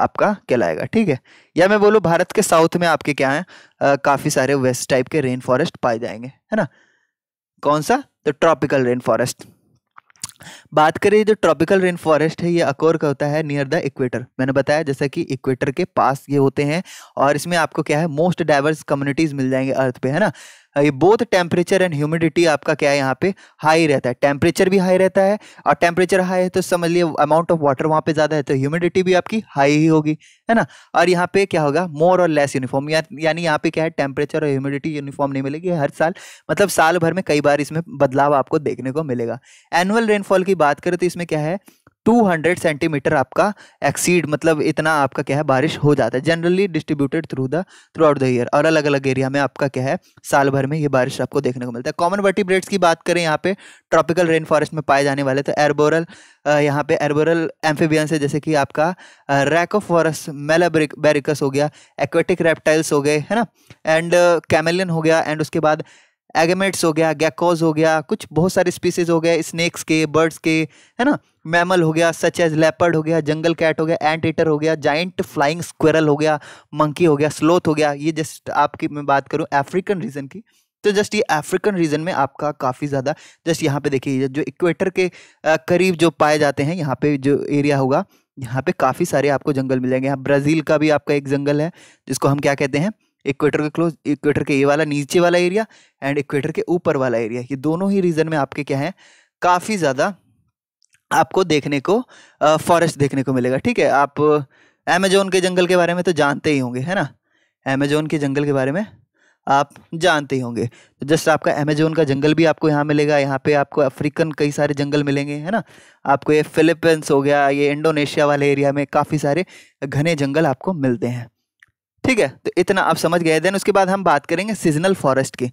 आपका कहलाएगा ठीक है या मैं बोलूँ भारत के साउथ में आपके क्या हैं काफ़ी सारे वेस्ट टाइप के रेन फॉरेस्ट पाए जाएंगे है ना कौन सा तो ट्रॉपिकल रेन फॉरेस्ट बात करें जो ट्रॉपिकल रेन फॉरेस्ट है ये अकोर का होता है नियर द इक्वेटर मैंने बताया जैसा कि इक्वेटर के पास ये होते हैं और इसमें आपको क्या है मोस्ट डाइवर्स कम्युनिटीज़ मिल जाएंगे अर्थ पे है ना हाँ, ये बोथ टेम्परेचर एंड ह्यूमिडिटी आपका क्या है यहाँ पे हाई रहता है टेम्परेचर भी हाई रहता है और टेम्परेचर हाई है तो समझ लिए अमाउंट ऑफ वाटर वहाँ पे ज़्यादा है तो ह्यूमिडिटी भी आपकी हाई ही होगी है ना और यहाँ पे क्या होगा मोर और लेस यूनिफॉर्म या, यानी यहाँ पे क्या है टेम्परेचर और ह्यूमिडिटी यूनिफॉर्म नहीं मिलेगी हर साल मतलब साल भर में कई बार इसमें बदलाव आपको देखने को मिलेगा एनुअल रेनफॉल की बात करें तो इसमें क्या है 200 सेंटीमीटर आपका एक्सीड मतलब इतना आपका क्या है बारिश हो जाता है generally distributed through the throughout the year और अलग अलग एरिया में आपका क्या है साल भर में ये बारिश आपको देखने को मिलता है कॉमन वर्टिब्रेट्स की बात करें यहाँ पे ट्रॉपिकल रेन फॉरेस्ट में पाए जाने वाले तो एरबोरल यहाँ पे एरबोरल एम्फीबियंस है जैसे कि आपका रैकोफॉरस बैरिकस हो गया एक्वेटिक रेप्टाइल्स हो गए है ना एंड कैमेलियन हो गया एंड उसके बाद एगेमेट्स हो गया गैकोज हो गया कुछ बहुत सारे स्पीसीज हो गए स्नैक्स के बर्ड्स के है ना मैमल हो गया सच एज लेपर्ड हो गया जंगल कैट हो गया एंट ईटर हो गया जाइंट फ्लाइंग स्क्वेरल हो गया मंकी हो गया स्लोथ हो गया ये जस्ट आपकी मैं बात करूँ अफ्रीकन रीजन की तो जस्ट ये अफ्रीकन रीजन में आपका काफ़ी ज़्यादा जस्ट यहाँ पे देखिए जो इक्वेटर के करीब जो पाए जाते हैं यहाँ पे जो एरिया होगा यहाँ पे काफ़ी सारे आपको जंगल मिलेंगे यहाँ ब्राज़ील का भी आपका एक जंगल है जिसको हम क्या कहते हैं इक्वेटर के क्लोज इक्वेटर के ये वाला नीचे वाला एरिया एंड इक्वेटर के ऊपर वाला एरिया ये दोनों ही रीजन में आपके क्या है काफ़ी ज़्यादा आपको देखने को फॉरेस्ट देखने को मिलेगा ठीक है आप अमेजोन के जंगल के बारे में तो जानते ही होंगे है ना अमेजोन के जंगल के बारे में आप जानते ही होंगे तो जस्ट आपका अमेजोन का जंगल भी आपको यहाँ मिलेगा यहाँ पे आपको अफ्रीकन कई सारे जंगल मिलेंगे है ना आपको ये फिलिपींस हो गया ये इंडोनेशिया वाले एरिया में काफ़ी सारे घने जंगल आपको मिलते हैं ठीक है तो इतना आप समझ गए देन उसके बाद हम बात करेंगे सीजनल फॉरेस्ट की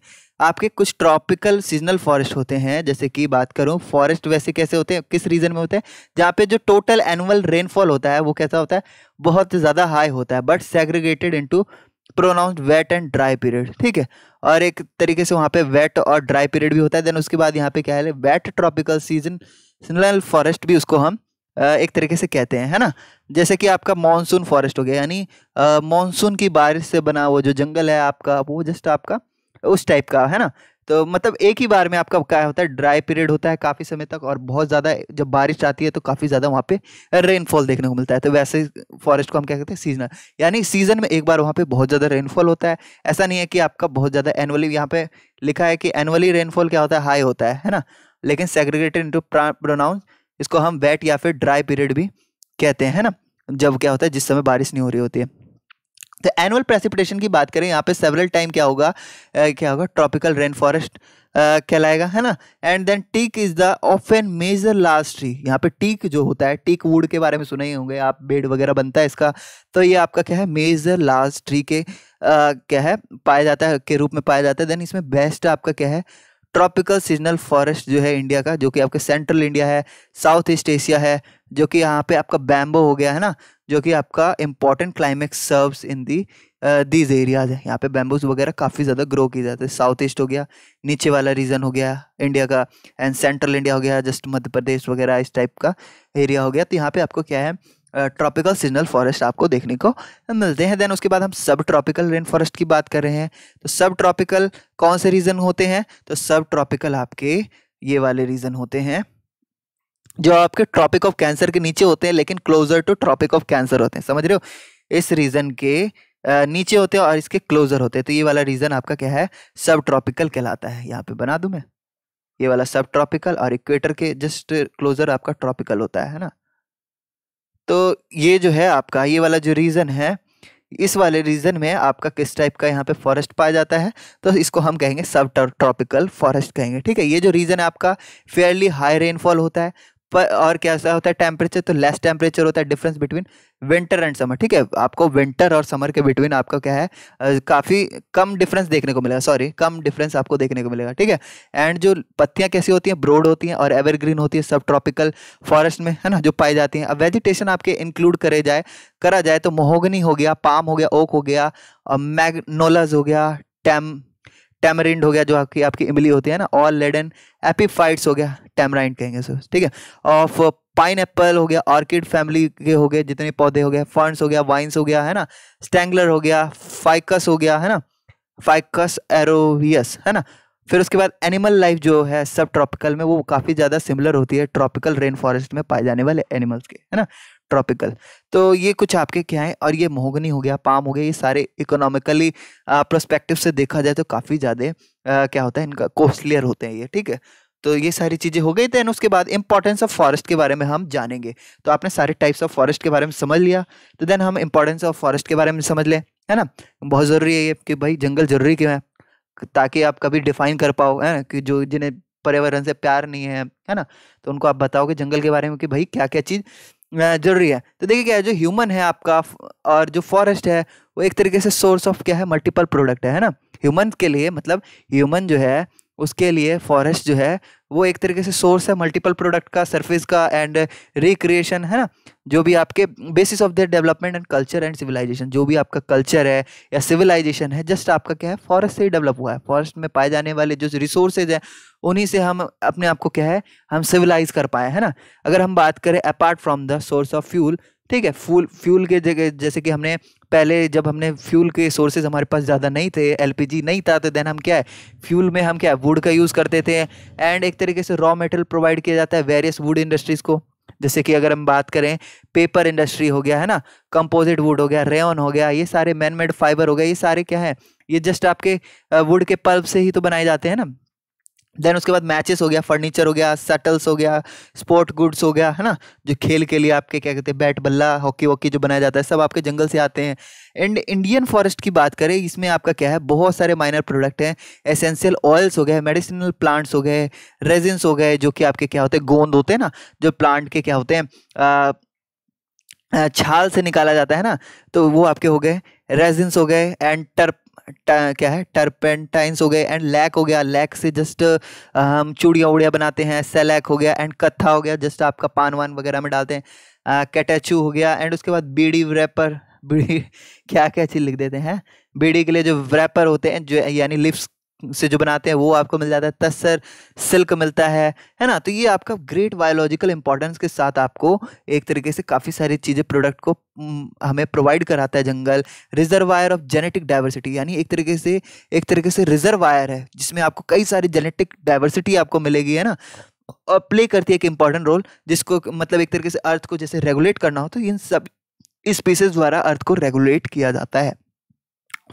आपके कुछ ट्रॉपिकल सीजनल फॉरेस्ट होते हैं जैसे कि बात करूं फॉरेस्ट वैसे कैसे होते हैं किस रीजन में होते हैं जहाँ पे जो टोटल एनुअल रेनफॉल होता है वो कैसा होता है बहुत ज़्यादा हाई होता है but segregated into pronounced wet and dry period ठीक है और एक तरीके से वहाँ पे वेट और ड्राई पीरियड भी होता है देन उसके बाद यहाँ पे क्या है wet tropical season seasonal forest भी उसको हम एक तरीके से कहते हैं है ना जैसे कि आपका मॉनसून फॉरेस्ट हो गया यानी मॉनसून की बारिश से बना वो जो जंगल है आपका वो जस्ट आपका उस टाइप का है ना तो मतलब एक ही बार में आपका क्या होता है ड्राई पीरियड होता है काफ़ी समय तक और बहुत ज़्यादा जब बारिश आती है तो काफ़ी ज़्यादा वहाँ पे रेनफॉल देखने को मिलता है तो वैसे फॉरेस्ट को हम क्या कहते हैं सीजनल यानी सीज़न में एक बार वहाँ पे बहुत ज़्यादा रेनफॉल होता है ऐसा नहीं है कि आपका बहुत ज़्यादा एनुअली यहाँ पे लिखा है कि एनुअली रेनफॉल क्या होता है हाई होता है है ना लेकिन सेग्रीगेटेड इंटू प्रोनाउंस इसको हम वेट या फिर ड्राई पीरियड भी कहते हैं ना जब क्या होता है जिस समय बारिश नहीं हो रही होती है तो एनुअल प्रेसिपिटेशन की बात करें यहाँ पे सेवरल टाइम क्या होगा आ, क्या होगा ट्रॉपिकल रेन फॉरेस्ट कहलाएगा है ना and then teak is the of an major last tree यहाँ पे टीक जो होता है टीक वुड के बारे में सुने ही होंगे आप बेड वगैरह बनता है इसका तो ये आपका क्या है मेजर लास्ट ट्री के आ, क्या है पाया जाता है के रूप में पाया जाता है देन इसमें बेस्ट आपका क्या है ट्रॉपिकल सीजनल फॉरेस्ट जो है इंडिया का जो कि आपके सेंट्रल इंडिया है साउथ ईस्ट एशिया है जो कि यहाँ पे आपका बैम्बो हो गया है ना जो कि आपका important climax serves in the these areas है यहाँ पे बैम्बूज वगैरह काफ़ी ज़्यादा ग्रो किए जाते हैं साउथ ईस्ट हो गया नीचे वाला रीजन हो गया इंडिया का एंड सेंट्रल इंडिया हो गया जस्ट मध्य प्रदेश वगैरह इस टाइप का एरिया हो गया तो यहाँ पे आपको क्या है ट्रॉपिकल सीजनल फॉरेस्ट आपको देखने को मिलते हैं देन उसके बाद हम सब ट्रॉपिकल रेन फॉरेस्ट की बात कर रहे हैं तो सब ट्रॉपिकल कौन से रीज़न होते हैं तो सब ट्रॉपिकल आपके ये वाले रीज़न होते हैं जो आपके ट्रॉपिक ऑफ कैंसर के नीचे होते हैं लेकिन closer to Tropic of Cancer होते हैं समझ रहे हो इस रीज़न के नीचे होते हैं और इसके क्लोजर होते हैं तो ये वाला रीज़न आपका क्या है सब ट्रॉपिकल कहलाता है यहाँ पे बना दू मैं ये वाला सब ट्रॉपिकल और इक्वेटर के जस्ट क्लोजर आपका ट्रॉपिकल होता है ना तो ये जो है आपका ये वाला जो रीज़न है इस वाले रीजन में आपका किस टाइप का यहाँ पे फॉरेस्ट पाया जाता है तो इसको हम कहेंगे सब ट्रॉपिकल फॉरेस्ट कहेंगे ठीक है ये जो रीजन है आपका फेयरली हाई रेनफॉल होता है पर और कैसा होता है टेम्परेचर तो लेस टेम्परेचर होता है difference between winter and summer ठीक है आपको विंटर और समर के बिटवीन आपका क्या है काफ़ी कम डिफरेंस देखने को मिलेगा सॉरी कम डिफरेंस आपको देखने को मिलेगा ठीक है एंड जो पत्तियाँ कैसी होती हैं ब्रोड होती हैं और एवरग्रीन होती है सब ट्रॉपिकल फॉरेस्ट में है ना जो पाई जाती हैं अब वेजिटेशन आपके इंक्लूड करे जाए करा जाए तो मोहोगनी हो गया पाम हो गया ओक हो गया मैगनोलाज हो गया टैम टेमरिंड हो गया जो आपकी आपकी इमली होती है ना और लेडन एपीफाइट्स हो गया टेमराइंड कहेंगे उसको ठीक है ऑफ पाइन एप्पल हो गया ऑर्किड फैमिली के हो गए जितने पौधे हो गए फर्नस हो गया वाइन्स हो गया है ना स्टैंगलर हो गया फाइकस हो गया है ना फाइकस एरोस है ना फिर उसके बाद एनिमल लाइफ जो है सब ट्रॉपिकल में वो काफ़ी ज़्यादा सिमिलर होती है ट्रॉपिकल रेन फॉरेस्ट में पाए जाने वाले एनिमल्स के है ना ट्रॉपिकल तो ये कुछ आपके क्या है और ये मोहगनी हो गया पाम हो गया ये सारे इकोनॉमिकली प्रस्पेक्टिव से देखा जाए तो काफ़ी ज़्यादा क्या होता है इनका कोस्टलियर होते हैं ये ठीक है तो ये सारी चीज़ें हो गई थे उसके बाद इंपॉर्टेंस ऑफ फॉरेस्ट के बारे में हम जानेंगे तो आपने सारे टाइप्स ऑफ फॉरेस्ट के बारे में समझ लिया तो देन हम इंपॉर्टेंस ऑफ फॉरेस्ट के बारे में समझ लें है ना बहुत ज़रूरी है ये कि भाई जंगल ज़रूरी क्यों है ताकि आप कभी डिफाइन कर पाओ है ना कि जो जिन्हें पर्यावरण से प्यार नहीं है है ना तो उनको आप बताओगे जंगल के बारे में कि भाई क्या क्या चीज़ जरूरी है तो देखिए क्या है जो ह्यूमन है आपका और जो फॉरेस्ट है वो एक तरीके से सोर्स ऑफ क्या है मल्टीपल प्रोडक्ट है ना ह्यूमन के लिए मतलब ह्यूमन जो है उसके लिए फॉरेस्ट जो है वो एक तरीके से सोर्स है मल्टीपल प्रोडक्ट का सर्फिस का एंड रिक्रिएशन है ना जो भी आपके basis of their development and culture and civilization जो भी आपका कल्चर है या सिविलाइजेशन है जस्ट आपका क्या है फॉरेस्ट से ही डेवलप हुआ है फॉरेस्ट में पाए जाने वाले जो रिसोर्सेज हैं उन्हीं से हम अपने आप को क्या है हम सिविलाइज कर पाए है ना अगर हम बात करें apart from the source of fuel ठीक है फूल फ्यूल के जगह जैसे कि हमने पहले जब हमने फ्यूल के सोर्सेज हमारे पास ज़्यादा नहीं थे एलपीजी नहीं था तो देन हम क्या है फ्यूल में हम क्या है वुड का यूज़ करते थे एंड एक तरीके से रॉ मेटेरियल प्रोवाइड किया जाता है वेरियस वुड इंडस्ट्रीज़ को जैसे कि अगर हम बात करें पेपर इंडस्ट्री हो गया है ना कंपोजिट वुड हो गया रेन हो गया ये सारे मैन मेड फाइबर हो गया ये सारे क्या है ये जस्ट आपके वुड uh, के पल्प से ही तो बनाए जाते हैं ना देन उसके बाद मैचेस हो गया फर्नीचर हो गया सटल्स हो गया स्पोर्ट गुड्स हो गया है ना जो खेल के लिए आपके क्या कहते हैं बैट बल्ला हॉकी वॉकी जो बनाया जाता है सब आपके जंगल से आते हैं एंड इंडियन फॉरेस्ट की बात करें इसमें आपका क्या है बहुत सारे माइनर प्रोडक्ट हैं एसेंशियल ऑयल्स हो गए मेडिसिनल प्लांट्स हो गए रेजिन्स हो गए जो कि आपके क्या होते हैं गोंद होते हैं ना जो प्लांट के क्या होते हैं छाल से निकाला जाता है ना तो वो आपके हो गए रेजिन्स हो गए एंड टर्प क्या है टर्पेंटाइंस हो गए एंड लैक हो गया लैक से जस्ट हम चूड़ियाँ उड़िया बनाते हैं सेलैक हो गया एंड कत्था हो गया जस्ट आपका पान वान वगैरह में डालते हैं कैटेचू हो गया एंड उसके बाद बीड़ी रैपर बीड़ी क्या क्या चीज़ लिख देते हैं बीड़ी के लिए जो रैपर होते हैं जो यानी लिप्स से जो बनाते हैं वो आपको मिल जाता है तस्सर सिल्क मिलता है है ना तो ये आपका ग्रेट बायोलॉजिकल इंपॉर्टेंस के साथ आपको एक तरीके से काफ़ी सारी चीज़ें प्रोडक्ट को हमें प्रोवाइड कराता है जंगल रिजर्वायर ऑफ जेनेटिक डाइवर्सिटी यानी एक तरीके से एक तरीके से रिजर्वायर है जिसमें आपको कई सारी जेनेटिक डाइवर्सिटी आपको मिलेगी है ना और प्ले करती है एक इंपॉर्टेंट रोल जिसको मतलब एक तरीके से अर्थ को जैसे रेगुलेट करना हो तो इन सब स्पीसीज द्वारा अर्थ को रेगुलेट किया जाता है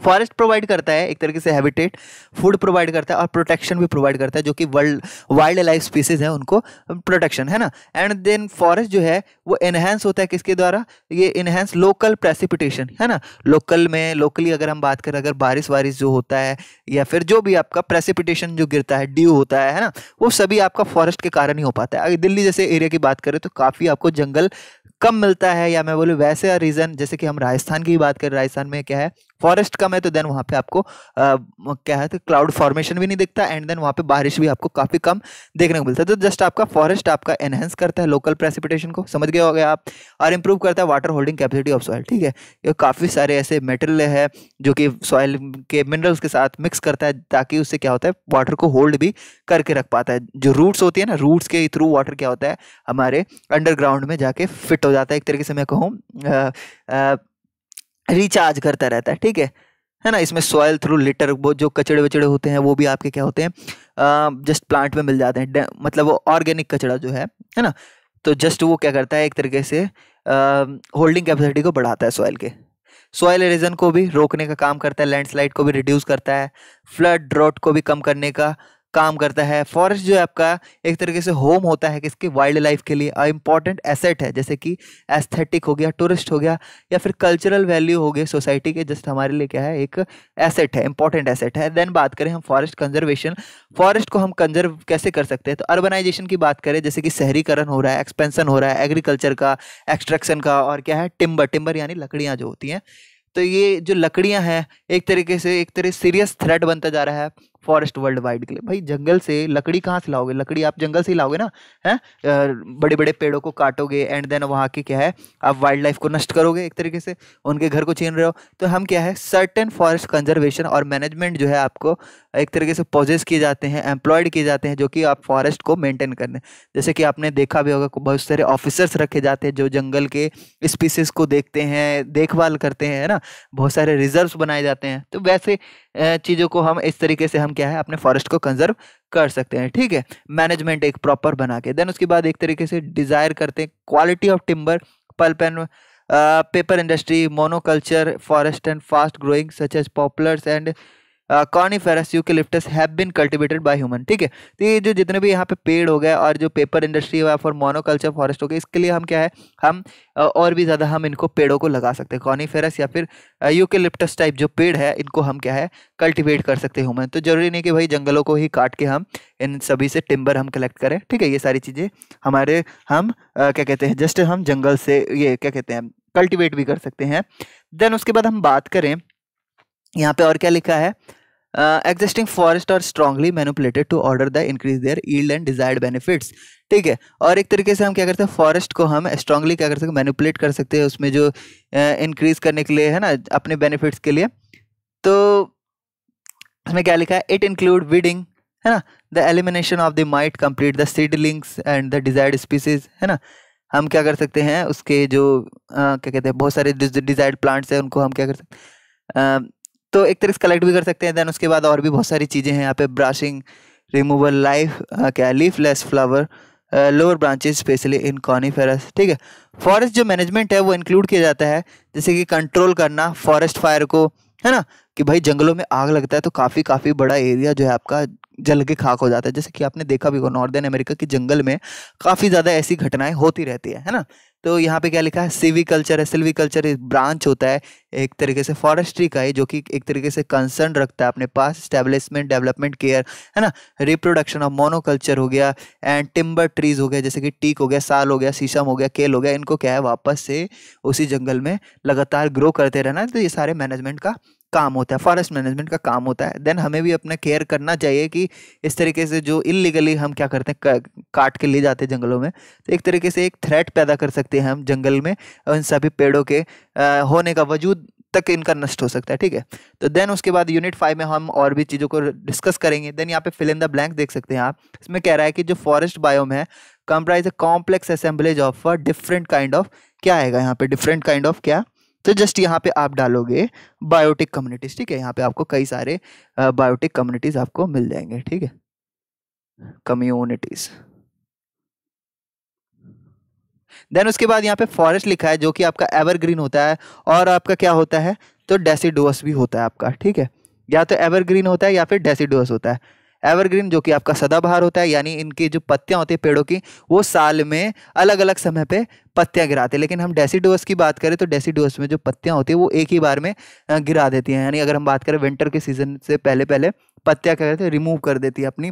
फॉरेस्ट प्रोवाइड करता है एक तरीके से हैबिटेट फूड प्रोवाइड करता है और प्रोटेक्शन भी प्रोवाइड करता है जो कि वर्ल्ड वाइल्ड लाइफ स्पीसीज हैं उनको प्रोटेक्शन है ना एंड देन फॉरेस्ट जो है वो इन्हेंस होता है किसके द्वारा ये इन्हेंस लोकल प्रेसिपिटेशन है ना लोकल में लोकली अगर हम बात करें अगर बारिश वारिश जो होता है या फिर जो भी आपका प्रेसिपिटेशन जो गिरता है ड्यू होता है है ना वो सभी आपका फॉरेस्ट के कारण ही हो पाता है अगर दिल्ली जैसे एरिया की बात करें तो काफ़ी आपको जंगल कम मिलता है या मैं बोलूँ वैसे रीज़न जैसे कि हम राजस्थान की बात करें राजस्थान में क्या है फॉरेस्ट कम है तो देन वहाँ पे आपको आ, क्या है तो क्लाउड फॉर्मेशन भी नहीं दिखता एंड देन वहाँ पे बारिश भी आपको काफ़ी कम देखने को मिलता है तो जस्ट आपका फॉरेस्ट आपका एनहेंस करता है लोकल प्रेसिपिटेशन को समझ गए हो गया आप और इम्प्रूव करता है water holding capacity of soil ठीक है ये काफ़ी सारे ऐसे मेटेरियल है जो कि सॉइल के मिनरल्स के साथ मिक्स करता है ताकि उससे क्या होता है वाटर को होल्ड भी करके रख पाता है जो रूट्स होती है ना रूट्स के थ्रू वाटर क्या होता है हमारे अंडरग्राउंड में जाके फिट हो जाता है एक तरीके से मैं कहूँ रिचार्ज करता रहता है ठीक है है ना इसमें सॉयल थ्रू लिटर वो जो कचड़े वचड़े होते हैं वो भी आपके क्या होते हैं जस्ट प्लांट में मिल जाते हैं मतलब वो ऑर्गेनिक कचड़ा जो है है ना तो जस्ट वो क्या करता है एक तरीके से होल्डिंग कैपेसिटी को बढ़ाता है सॉयल के सॉयल एरिजन को भी रोकने का काम करता है लैंडस्लाइड को भी रिड्यूस करता है फ्लड ड्रॉट को भी कम करने का काम करता है फॉरेस्ट जो है आपका एक तरीके से होम होता है किसके वाइल्ड लाइफ के लिए इंपॉर्टेंट एसेट है जैसे कि एस्थेटिक हो गया टूरिस्ट हो गया या फिर कल्चरल वैल्यू हो गए सोसाइटी के जस्ट हमारे लिए क्या है एक एसेट है इंपॉर्टेंट एसेट है देन बात करें हम फॉरेस्ट कंजर्वेशन फॉरेस्ट को हम कंजर्व कैसे कर सकते हैं तो अर्बनाइजेशन की बात करें जैसे कि शहरीकरण हो रहा है एक्सपेंसन हो रहा है एग्रीकल्चर का एक्सट्रैक्शन का और क्या है टिम्बर टिम्बर यानी लकड़ियाँ जो होती हैं तो ये जो लकड़ियाँ हैं एक तरीके से एक तरह सीरियस थ्रेट बनता जा रहा है फॉरेस्ट वर्ल्ड वाइड के लिए भाई जंगल से लकड़ी कहाँ से लाओगे लकड़ी आप जंगल से ही लाओगे ना है बड़े बड़े पेड़ों को काटोगे एंड देन वहाँ के क्या है आप वाइल्ड लाइफ को नष्ट करोगे एक तरीके से उनके घर को छीन रहे हो तो हम क्या है सर्टेन फॉरेस्ट कंजर्वेशन और मैनेजमेंट जो है आपको एक तरीके से पॉजेस किए जाते हैं एम्प्लॉयड किए जाते हैं जो कि आप फॉरेस्ट को मेनटेन करने जैसे कि आपने देखा भी होगा बहुत सारे ऑफिसर्स रखे जाते हैं जो जंगल के स्पीसीज को देखते हैं देखभाल करते हैं है ना बहुत सारे रिजर्व्स बनाए जाते हैं तो वैसे चीज़ों को हम इस तरीके से हम क्या है अपने फॉरेस्ट को कंजर्व कर सकते हैं ठीक है मैनेजमेंट एक प्रॉपर बना के देन उसके बाद एक तरीके से डिज़ायर करते हैं quality of timber pulp and paper industry monoculture forest and fast growing such as poplars and coniferous eucalyptus have been cultivated by human ठीक है तो ये जो जितने भी यहाँ पे पेड़ हो गए और जो पेपर इंडस्ट्री हुआ फॉर मोनोकल्चर फॉरेस्ट हो गए इसके लिए हम क्या है हम uh, और भी ज़्यादा हम इनको पेड़ों को लगा सकते हैं कॉर्निफेरस या फिर यूकेलिप्टस uh, टाइप जो पेड़ है इनको हम क्या है कल्टिवेट कर सकते हैं ह्यूमन तो ज़रूरी नहीं कि भाई जंगलों को ही काट के हम इन सभी से टिम्बर हम कलेक्ट करें ठीक है ये सारी चीज़ें हमारे हम uh, क्या कहते हैं जस्ट हम जंगल से ये क्या कहते हैं कल्टिवेट भी कर सकते हैं देन उसके बाद हम बात करें यहाँ पे और क्या लिखा है existing forest are strongly manipulated to order the increase their yield and desired benefits ठीक है और एक तरीके से हम क्या करते हैं फॉरेस्ट को हम स्ट्रांगली क्या कर सकते हैं मैनुपुलेट कर सकते हैं उसमें जो इंक्रीज uh, करने के लिए है ना अपने बेनिफिट्स के लिए तो इसमें क्या लिखा है इट इंक्लूड वीडिंग है ना the elimination of the might complete the seedlings and the desired species है ना हम क्या कर सकते हैं उसके जो uh, क्या कहते हैं बहुत सारे डिजायर्ड प्लांट्स हैं उनको हम क्या कर सकते हैं uh, तो एक तरह से कलेक्ट भी कर सकते हैं देन उसके बाद और भी बहुत सारी चीज़ें हैं यहाँ पे ब्राशिंग रिमूवल लाइफ क्या leafless flower lower branches specially in coniferous ठीक है फॉरेस्ट जो मैनेजमेंट है वो इंक्लूड किया जाता है जैसे कि कंट्रोल करना फॉरेस्ट फायर को है ना कि भाई जंगलों में आग लगता है तो काफ़ी काफ़ी बड़ा एरिया जो है आपका जल के खाक हो जाता है जैसे कि आपने देखा भी हो नॉर्दर्न अमेरिका के जंगल में काफ़ी ज़्यादा ऐसी घटनाएं होती रहती है है ना तो यहाँ पे क्या लिखा है सिविकल्चर है सिल्विकल्चर एक ब्रांच होता है एक तरीके से फॉरेस्ट्री का है जो कि एक तरीके से कंसर्न रखता है अपने पास स्टेब्लिशमेंट डेवलपमेंट केयर है ना रिप्रोडक्शन ऑफ मोनोकल्चर हो गया एंड टिम्बर ट्रीज हो गया जैसे कि टीक हो गया साल हो गया शीशम हो गया केल हो गया इनको क्या है वापस से उसी जंगल में लगातार ग्रो करते रहना तो ये सारे मैनेजमेंट का काम होता है फॉरेस्ट मैनेजमेंट का काम होता है देन हमें भी अपना केयर करना चाहिए कि इस तरीके से जो इलीगली हम क्या करते हैं काट के ले जाते हैं जंगलों में तो एक तरीके से एक थ्रेट पैदा कर सकते हैं हम जंगल में उन सभी पेड़ों के होने का वजूद तक इनका नष्ट हो सकता है ठीक है तो देन उसके बाद यूनिट फाइव में हम और भी चीज़ों को डिस्कस करेंगे देन यहाँ पे फिल इन द ब्लैंक देख सकते हैं आप इसमें कह रहा है कि जो फॉरेस्ट बायोम है comprise a complex assemblage of a different kind of क्या आएगा यहाँ पे डिफरेंट काइंड ऑफ क्या तो जस्ट यहाँ पे आप डालोगे बायोटिक कम्युनिटीज़ ठीक है यहाँ पे आपको कई सारे बायोटिक कम्युनिटीज़ आपको मिल जाएंगे ठीक है कम्युनिटीज़ देन उसके बाद यहाँ पे फॉरेस्ट लिखा है जो कि आपका एवरग्रीन होता है और आपका क्या होता है तो डेसीडोस भी होता है आपका ठीक है या तो एवरग्रीन होता है या फिर डेसीडोस होता है एवरग्रीन जो कि आपका सदाबहार होता है यानी इनकी जो पत्तियाँ होती है पेड़ों की वो साल में अलग अलग समय पे पत्तियाँ गिराते हैं लेकिन हम डेसीडोस की बात करें तो डेसीडोस में जो पत्तियाँ होती है वो एक ही बार में गिरा देती हैं यानी अगर हम बात करें विंटर के सीजन से पहले पहले पत्तियाँ क्या करते हैं रिमूव कर देती है अपनी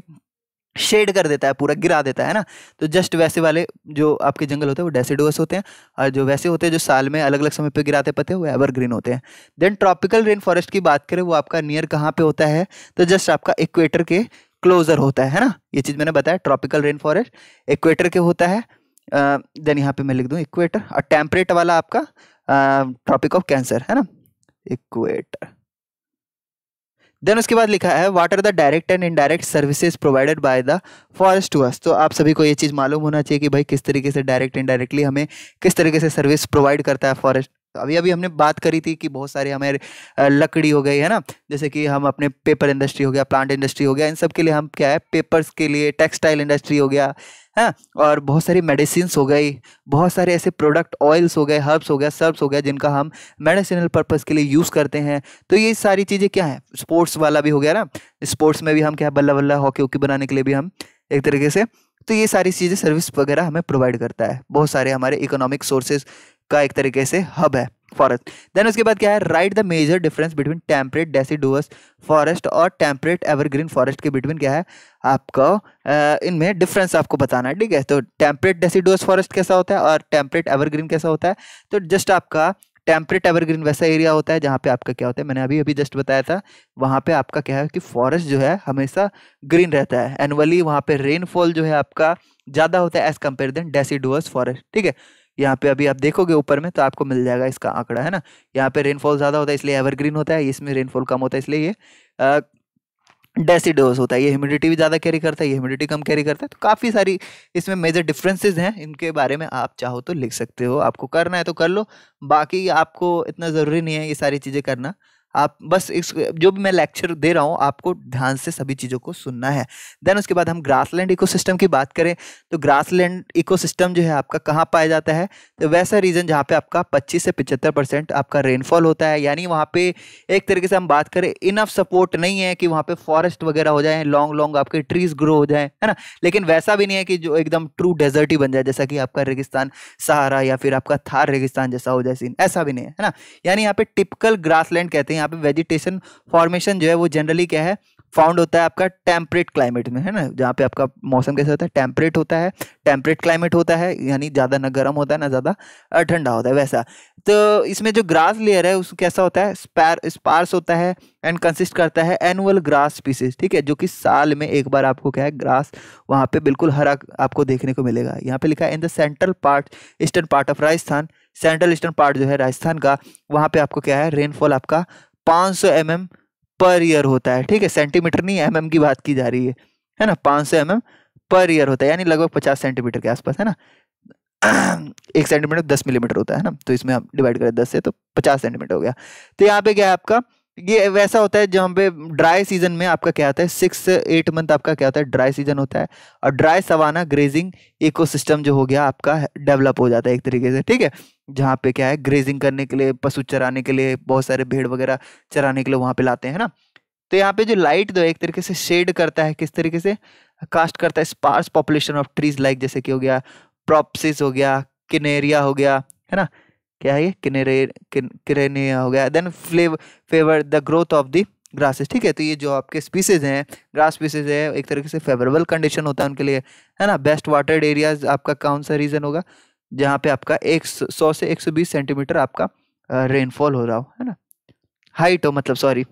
शेड कर देता है पूरा गिरा देता है ना तो जस्ट वैसे वाले जो आपके जंगल होते हैं वो डेसिडोअस होते हैं और जो वैसे होते हैं जो साल में अलग अलग समय पे गिराते हैं वो एवरग्रीन होते हैं देन ट्रॉपिकल रेन फॉरेस्ट की बात करें वो आपका नियर कहाँ पे होता है तो जस्ट आपका इक्वेटर के क्लोजर होता है ना ये चीज़ मैंने बताया ट्रॉपिकल रेन फॉरेस्ट इक्वेटर के होता है देन यहाँ पर मैं लिख दूँ इक्वेटर और टेम्परेट वाला आपका ट्रॉपिक ऑफ कैंसर है ना इक्वेटर देन उसके बाद लिखा है what are the direct and indirect services provided by the forest to us तो आप सभी को ये चीज़ मालूम होना चाहिए कि भाई किस तरीके से डायरेक्ट इनडायरेक्टली हमें किस तरीके से सर्विस प्रोवाइड करता है फॉरेस्ट तो अभी अभी हमने बात करी थी कि बहुत सारे हमारे लकड़ी हो गई है ना जैसे कि हम अपने पेपर इंडस्ट्री हो गया प्लांट इंडस्ट्री हो गया इन सब के लिए हम क्या है पेपर्स के लिए टेक्सटाइल इंडस्ट्री हो गया है हाँ? और बहुत सारी मेडिसिन हो गई बहुत सारे ऐसे प्रोडक्ट ऑयल्स हो गए हर्ब्स हो गया सर्ब्स हो गया जिनका हम मेडिसिनल पर्पज़ के लिए यूज़ करते हैं तो ये सारी चीज़ें क्या हैं स्पोर्ट्स वाला भी हो गया ना स्पोर्ट्स में भी हम क्या बल्ला बल्ला हॉकी वॉकी बनाने के लिए भी हम एक तरीके से तो ये सारी चीज़ें सर्विस वगैरह हमें प्रोवाइड करता है बहुत सारे हमारे इकोनॉमिक सोर्सेज का एक तरीके से हब है फॉरेस्ट देन उसके बाद क्या है right the major difference between temperate deciduous forest और टेम्परेट एवरग्रीन फॉरेस्ट के बिटवीन क्या है आपको इनमें डिफरेंस आपको बताना है ठीक है तो टेम्परेट डेसीडुअस फॉरेस्ट कैसा होता है और टेम्परेट एवरग्रीन कैसा होता है तो जस्ट आपका टेम्परेट एवरग्रीन वैसा एरिया होता है जहाँ पे आपका क्या होता है मैंने अभी अभी जस्ट बताया था वहाँ पे आपका क्या है कि फॉरेस्ट जो है हमेशा ग्रीन रहता है एनुअली वहाँ पे रेनफॉल जो है आपका ज़्यादा होता है as compare then deciduous forest ठीक है यहाँ पे अभी आप देखोगे ऊपर में तो आपको मिल जाएगा इसका आंकड़ा है ना यहाँ पे रेनफॉल ज़्यादा होता है इसलिए एवरग्रीन होता है इसमें रेनफॉल कम होता है इसलिए ये डेसीडोज होता है ये ह्यूमिडिटी भी ज़्यादा कैरी करता है ये ह्यूमिडिटी कम कैरी करता है तो काफ़ी सारी इसमें मेजर डिफरेंसेज हैं इनके बारे में आप चाहो तो लिख सकते हो आपको करना है तो कर लो बाकी आपको इतना ज़रूरी नहीं है ये सारी चीज़ें करना आप बस इस जो भी मैं लेक्चर दे रहा हूँ आपको ध्यान से सभी चीज़ों को सुनना है देन उसके बाद हम ग्रासलैंड इकोसिस्टम की बात करें तो ग्रासलैंड इकोसिस्टम जो है आपका कहाँ पाया जाता है तो वैसा रीजन जहाँ पे आपका 25 से 75 परसेंट आपका रेनफॉल होता है यानी वहाँ पे एक तरीके से हम बात करें इनफ सपोर्ट नहीं है कि वहाँ पे फॉरेस्ट वगैरह हो जाए लॉन्ग लॉन्ग आपके ट्रीज ग्रो हो जाए है ना लेकिन वैसा भी नहीं है कि जो एकदम ट्रू डेजर्ट ही बन जाए जैसा कि आपका रेगिस्तान सहारा या फिर आपका थार रेगिस्तान जैसा हो जाए सीन ऐसा भी नहीं है ना यानी यहाँ पे टिपिकल ग्रासलैंड कहते हैं यहाँ पे वेजिटेशन फॉर्मेशन जो है वो जनरली क्या है फाउंड होता है आपका टेम्परेट क्लाइमेट में है ना जहाँ पे आपका मौसम कैसा होता है टेम्परेट होता है टेम्परेट क्लाइमेट होता है यानी ज़्यादा ना गर्म होता है ना ज़्यादा ठंडा होता है वैसा तो इसमें जो ग्रास लेयर है उस कैसा होता है स्पैर स्पार्स होता है एंड कंसिस्ट करता है एनुअल ग्रास स्पीसीज ठीक है जो कि साल में एक बार आपको क्या है ग्रास वहाँ पे बिल्कुल हरा आपको देखने को मिलेगा यहाँ पे लिखा है in the central part eastern part of Rajasthan central eastern part जो है राजस्थान का वहाँ पे आपको क्या है रेनफॉल आपका पाँच सौ एम एम पर ईयर होता है ठीक है सेंटीमीटर नहीं एम एम की बात की जा रही है है ना पाँच सौ एम एम पर ईयर होता है यानी लगभग पचास सेंटीमीटर के आसपास है ना एक सेंटीमीटर दस मिलीमीटर होता है ना तो इसमें आप डिवाइड करें दस से तो पचास सेंटीमीटर हो गया तो यहाँ पे क्या है आपका ये वैसा होता है जहाँ पे ड्राई सीजन में आपका क्या होता है सिक्स से एट मंथ आपका क्या होता है ड्राई सीजन होता है और ड्राई सवाना ग्रेजिंग इकोसिस्टम जो हो गया आपका डेवलप हो जाता है एक तरीके से ठीक है जहाँ पे क्या है ग्रेजिंग करने के लिए पशु चराने के लिए बहुत सारे भेड़ वगैरह चराने के लिए वहाँ पे लाते हैं ना तो यहाँ पे जो लाइट जो एक तरीके से शेड करता है किस तरीके से कास्ट करता है sparse population of trees like जैसे कि हो गया प्रॉपसिस हो गया किनेरिया हो गया है ना क्या है ये किरेनिया हो गया then flavour favour the growth of the grasses ठीक है तो ये जो आपके स्पीसीज हैं ग्रास स्पीसीज है एक तरीके से फेवरेबल कंडीशन होता है उनके लिए है ना बेस्ट वाटर्ड एरियाज आपका कौन सा रीजन होगा जहाँ पे आपका एक सौ से एक सौ बीस सेंटीमीटर आपका रेनफॉल हो रहा हो है ना हाइट हो मतलब सॉरी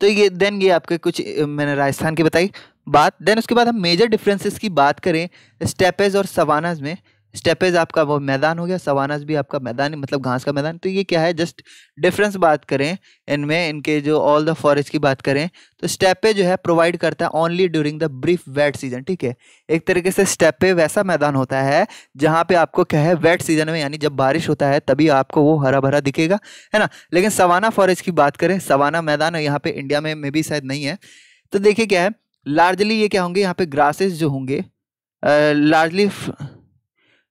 तो ये देन ये आपके कुछ मैंने राजस्थान की बताई बात देन उसके बाद हम मेजर डिफरेंसेस की बात करें स्टेपेज और सवानाज में स्टेपेज आपका वो मैदान हो गया सवानास भी आपका मैदान मतलब घास का मैदान तो ये क्या है जस्ट डिफरेंस बात करें इनमें इनके जो ऑल द फॉरेस्ट की बात करें तो स्टेपे जो है प्रोवाइड करता है only during the brief wet season ठीक है एक तरीके से स्टेपे वैसा मैदान होता है जहाँ पे आपको क्या है वेट सीजन में यानी जब बारिश होता है तभी आपको वो हरा भरा दिखेगा है ना लेकिन सवाना फॉरेस्ट की बात करें सवाना मैदान यहाँ पर इंडिया में मे भी शायद नहीं है तो देखिए क्या है लार्जली ये क्या होंगे यहाँ पे ग्रासेस जो होंगे लार्जली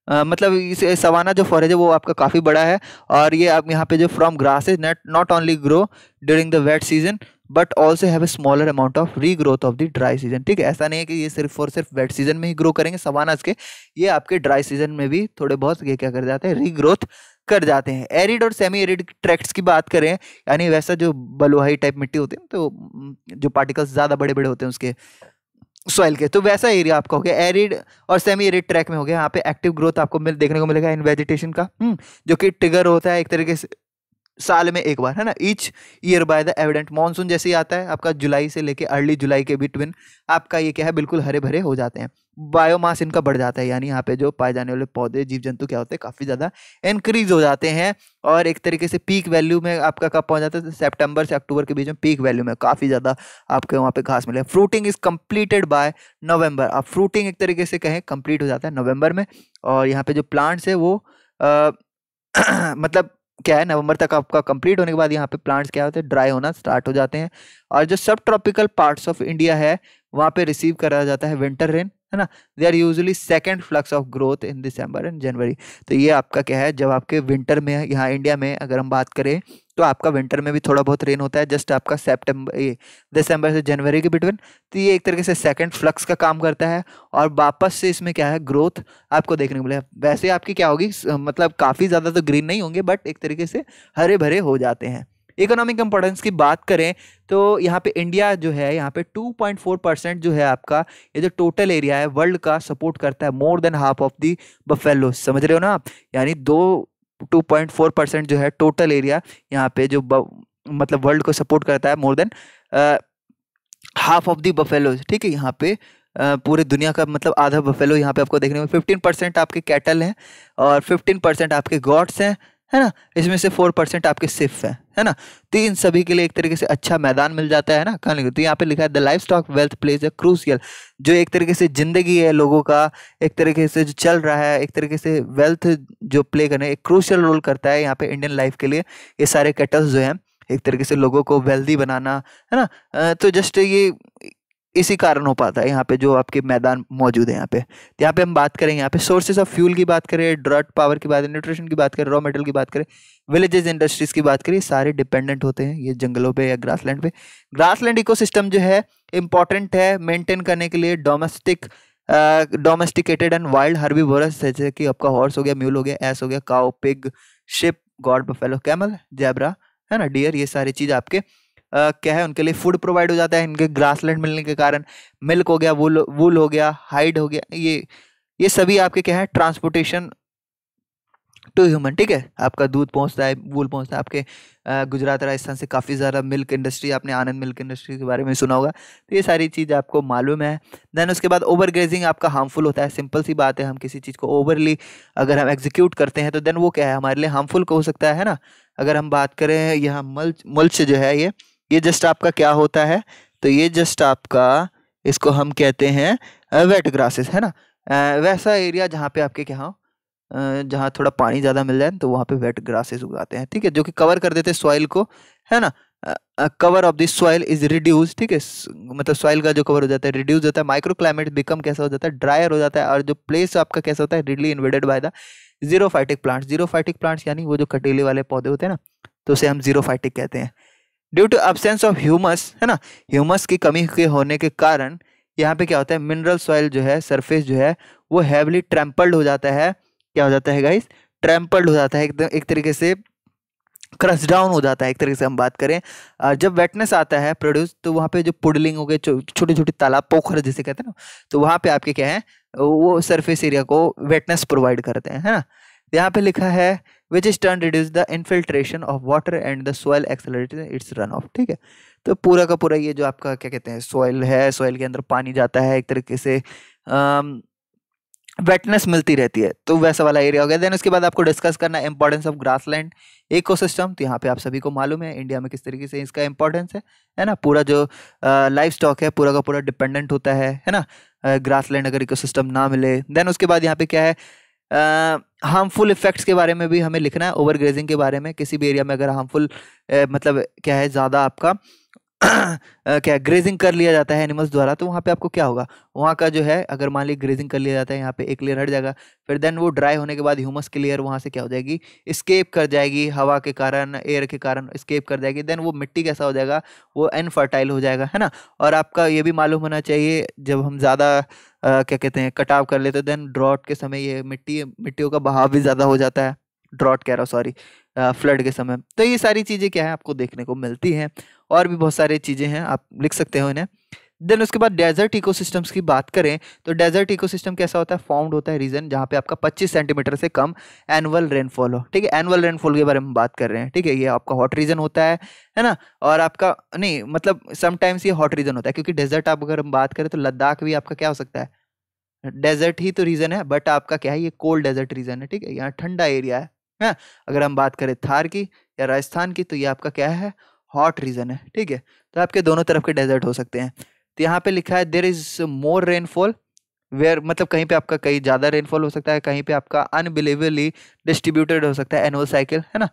आ, मतलब इस सवाना जो फॉरेज है वो आपका काफ़ी बड़ा है और ये आप यहाँ पे जो from grasses net not only grow during the wet season but also have a smaller amount of regrowth of the dry season ठीक है ऐसा नहीं है कि ये सिर्फ और सिर्फ वेट सीजन में ही ग्रो करेंगे सवानाज के ये आपके ड्राई सीजन में भी थोड़े बहुत ये क्या कर जाते हैं री ग्रोथ कर जाते हैं एरिड और सेमी एरिड ट्रैक्ट्स की बात करें यानी वैसा जो बलुहाई टाइप मिट्टी होती है तो जो पार्टिकल्स ज़्यादा बड़े बड़े होते हैं उसके सॉइल के तो वैसा एरिया आपका हो गया एरिड और सेमी एरिड ट्रैक में हो गया यहाँ पे एक्टिव ग्रोथ आपको मिल देखने को मिलेगा इन वेजिटेशन का हम्म, जो कि ट्रिगर होता है एक तरीके से साल में एक बार है ना each year by the evident monsoon जैसे ही आता है आपका जुलाई से लेके अर्ली जुलाई के बिटवीन आपका ये क्या है बिल्कुल हरे भरे हो जाते हैं बायोमास इनका बढ़ जाता है यानी यहाँ पे जो पाए जाने वाले पौधे जीव जंतु क्या होते हैं काफ़ी ज़्यादा इंक्रीज हो जाते हैं और एक तरीके से पीक वैल्यू में आपका कब पहुँच जाता है सेप्टेम्बर से अक्टूबर के बीच में पीक वैल्यू में काफ़ी ज़्यादा आपके वहाँ पे घास मिले fruiting is completed by November आप फ्रूटिंग एक तरीके से कहें कंप्लीट हो जाता है नवंबर में और यहाँ पर जो प्लांट्स है वो आ, मतलब क्या है नवंबर तक आपका कंप्लीट होने के बाद यहाँ पे प्लांट्स क्या होते हैं ड्राई होना स्टार्ट हो जाते हैं और जो सब ट्रॉपिकल पार्ट्स ऑफ इंडिया है वहाँ पे रिसीव करा जाता है विंटर रेन है ना there are usually second flux of growth in December and January तो ये आपका क्या है जब आपके विंटर में यहाँ इंडिया में अगर हम बात करें तो आपका विंटर में भी थोड़ा बहुत रेन होता है जस्ट आपका सेप्टेम्बर ये दिसंबर से जनवरी के बिटवीन तो ये एक तरीके से सेकेंड फ्लक्स का काम करता है और वापस से इसमें क्या है ग्रोथ आपको देखने को मिलेगा वैसे आपकी क्या होगी मतलब काफ़ी ज़्यादा तो ग्रीन नहीं होंगे बट एक तरीके से हरे भरे हो जाते हैं इकोनॉमिक इंपॉर्टेंस की बात करें तो यहाँ पे इंडिया जो है यहाँ पे 2.4 परसेंट जो है आपका ये जो टोटल एरिया है वर्ल्ड का सपोर्ट करता है more than half of the buffalo समझ रहे हो ना आप यानी दो 2.4 परसेंट जो है टोटल एरिया यहाँ पे जो मतलब वर्ल्ड को सपोर्ट करता है more than half of the buffalo ठीक है यहाँ पे पूरे दुनिया का मतलब आधा बफेलो यहाँ पे आपको देखने में फिफ्टीन परसेंट आपके कैटल हैं और फिफ्टीन परसेंट आपके गॉड्स हैं है ना इसमें से फोर परसेंट आपके सिर्फ है है ना तो इन सभी के लिए एक तरीके से अच्छा मैदान मिल जाता है ना कहा तो यहाँ पे लिखा है the livestock wealth plays a crucial जो एक तरीके से ज़िंदगी है लोगों का एक तरीके से जो चल रहा है एक तरीके से वेल्थ जो प्ले करने एक क्रूशियल रोल करता है यहाँ पे इंडियन लाइफ के लिए ये सारे कैटल्स जो हैं एक तरीके से लोगों को वेल्दी बनाना है ना तो जस्ट ये इसी कारण हो पाता है यहाँ पे जो आपके मैदान मौजूद है यहाँ पे तो यहाँ पे हम बात करें यहाँ पे सोर्सेज ऑफ फ्यूल की बात करें ड्रट पावर की बात करें न्यूट्रिशन की बात करें रॉ मेटल की बात करें विलेजेस इंडस्ट्रीज़ की बात करें सारे डिपेंडेंट होते हैं ये जंगलों पे या ग्रासलैंड पे ग्रासलैंड इकोसिस्टम जो है इंपॉर्टेंट है मेंटेन करने के लिए domestic domesticated and wild herbi जैसे कि आपका हॉर्स हो गया म्यूल हो गया एस हो गया cow pig sheep goat buffalo camel zebra है ना डियर ये सारी चीज़ आपके क्या है उनके लिए फूड प्रोवाइड हो जाता है इनके लैंड मिलने के कारण मिल्क हो गया वूल वूल हो गया हाइड हो गया ये ये सभी आपके क्या है ट्रांसपोर्टेशन टू ह्यूमन ठीक है आपका दूध पहुंचता है वूल पहुंचता है आपके गुजरात राजस्थान से काफ़ी ज़्यादा मिल्क इंडस्ट्री आपने आनंद मिल्क इंडस्ट्री के बारे में सुना होगा तो ये सारी चीज़ आपको मालूम है देन उसके बाद ओवर ग्रेजिंग आपका हार्मफुल होता है सिंपल सी बात है हम किसी चीज़ को ओवरली अगर हम एग्जीक्यूट करते हैं तो देन वो क्या है हमारे लिए हार्मफुल हो सकता है ना अगर हम बात करें यहाँ मल्च मल्च जो है ये ये जस्ट आपका क्या होता है तो ये जस्ट आपका इसको हम कहते हैं वेट ग्रासेस है ना वैसा एरिया जहाँ पे आपके क्या हो जहाँ थोड़ा पानी ज़्यादा मिल जाए तो वहाँ पे वेट ग्रासेस उगाते हैं ठीक है जो कि कवर कर देते हैं सॉइल को है ना cover of this soil is reduce ठीक है मतलब सॉइल का जो कवर हो जाता है रिड्यूस होता है माइक्रो क्लाइमेट बिकम कैसा हो जाता है ड्रायर हो जाता है और जो प्लेस आपका कैसा होता है readily invaded by the xerophytic plants xerophytic plants यानी वो जो कटेले वाले पौधे होते हैं ना तो उसे हम जीरो फाइटिक कहते हैं due to absence of humus है ना ह्यूमस की कमी के होने के कारण यहाँ पे क्या होता है मिनरल सॉइल जो है सरफेस जो है वो हैवली ट्रैम्पल्ड हो जाता है क्या हो जाता है गाइस ट्रैम्पल्ड हो जाता है एकदम एक तरीके से क्रश डाउन हो जाता है एक तरीके से हम बात करें और जब वेटनेस आता है प्रोड्यूस तो वहाँ पे जो पुडलिंग हो गए छोटे छोटे तालाब पोखर जिसे कहते हैं ना तो वहाँ पे आपके क्या है वो सरफेस एरिया को वेटनेस प्रोवाइड करते हैं है ना यहाँ पे लिखा है which is turn reduce the infiltration of water and the soil accelerate its run off ठीक है तो पूरा का पूरा ये जो आपका क्या कहते हैं सॉइल है सॉइल के अंदर पानी जाता है एक तरीके से वेटनेस मिलती रहती है तो वैसा वाला एरिया हो गया देन उसके बाद आपको डिस्कस करना इंपॉर्टेंस ऑफ ग्रासलैंड इकोसिस्टम तो यहाँ पे आप सभी को मालूम है इंडिया में किस तरीके से इसका इंपॉर्टेंस है है ना पूरा जो लाइफ स्टॉक है पूरा का पूरा डिपेंडेंट होता है है ना ग्रासलैंड अगर इकोसिस्टम ना मिले देन उसके बाद यहाँ पे क्या है हार्मफुल इफेक्ट्स के बारे में भी हमें लिखना है ओवर ग्रेजिंग के बारे में किसी भी एरिया में अगर हार्मफुल मतलब क्या है ज़्यादा आपका क्या ग्रेजिंग कर लिया जाता है एनिमल्स द्वारा तो वहाँ पे आपको क्या होगा वहाँ का जो है अगर मान ली ग्रेजिंग कर लिया जाता है यहाँ पे एक लेयर हट जाएगा फिर देन वो ड्राई होने के बाद ह्यूमस की लेयर वहाँ से क्या हो जाएगी स्केप कर जाएगी हवा के कारण एयर के कारण स्केप कर जाएगी देन वो मिट्टी कैसा हो जाएगा वो अनफर्टाइल हो जाएगा है ना और आपका ये भी मालूम होना चाहिए जब हम ज़्यादा क्या कहते हैं कटाव कर लेते देन ड्रॉट के समय ये मिट्टी मिट्टियों का बहाव भी ज़्यादा हो जाता है ड्रॉट कह रहा हूँ सॉरी फ्लड के समय तो ये सारी चीज़ें क्या है आपको देखने को मिलती हैं और भी बहुत सारी चीज़ें हैं आप लिख सकते हो इन्हें देन उसके बाद डेजर्ट इकोसिस्टम्स की बात करें तो डेजर्ट इकोसिस्टम कैसा होता है फॉर्म्ड होता है रीजन जहाँ पे आपका 25 सेंटीमीटर से कम एनुअल रेनफॉल हो ठीक है एनुअल रेनफॉल के बारे में बात कर रहे हैं ठीक है ये आपका हॉट रीजन होता है है ना और आपका नहीं मतलब समटाइम्स ये हॉट रीजन होता है क्योंकि डेजर्ट आप अगर हम बात करें तो लद्दाख भी आपका क्या हो सकता है डेजर्ट ही तो रीजन है बट आपका क्या है ये कोल्ड डेजर्ट रीजन है ठीक है यहाँ ठंडा एरिया है है अगर हम बात करें थार की या राजस्थान की तो ये आपका क्या है हॉट रीजन है ठीक है तो आपके दोनों तरफ के डेजर्ट हो सकते हैं तो यहाँ पे लिखा है there is more rainfall where मतलब कहीं पे आपका कहीं ज़्यादा रेनफॉल हो सकता है कहीं पे आपका अनबिलीवेबली डिस्ट्रीब्यूटेड हो सकता है एनुअल साइकिल है ना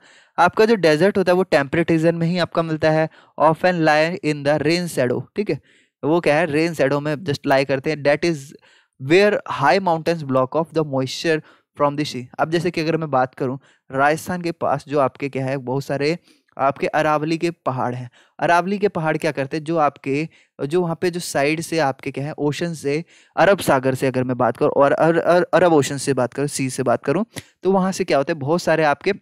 आपका जो डेजर्ट होता है वो टेम्परेट रीजन में ही आपका मिलता है ऑफ एंड लाइ इन द रेन सैडो ठीक है वो क्या है रेन सैडो में जस्ट लाई करते हैं that is where high mountains block off the moisture from the sea अब जैसे कि अगर मैं बात करूँ राजस्थान के पास जो आपके क्या है बहुत सारे आपके अरावली के पहाड़ हैं अरावली के पहाड़ क्या करते हैं जो आपके जो वहाँ पे जो साइड से आपके क्या है ओशन से अरब सागर से अगर मैं बात करूँ और अर, अर, अरब ओशन से बात करूँ सी से बात करूँ तो वहाँ से क्या होता है बहुत सारे आपके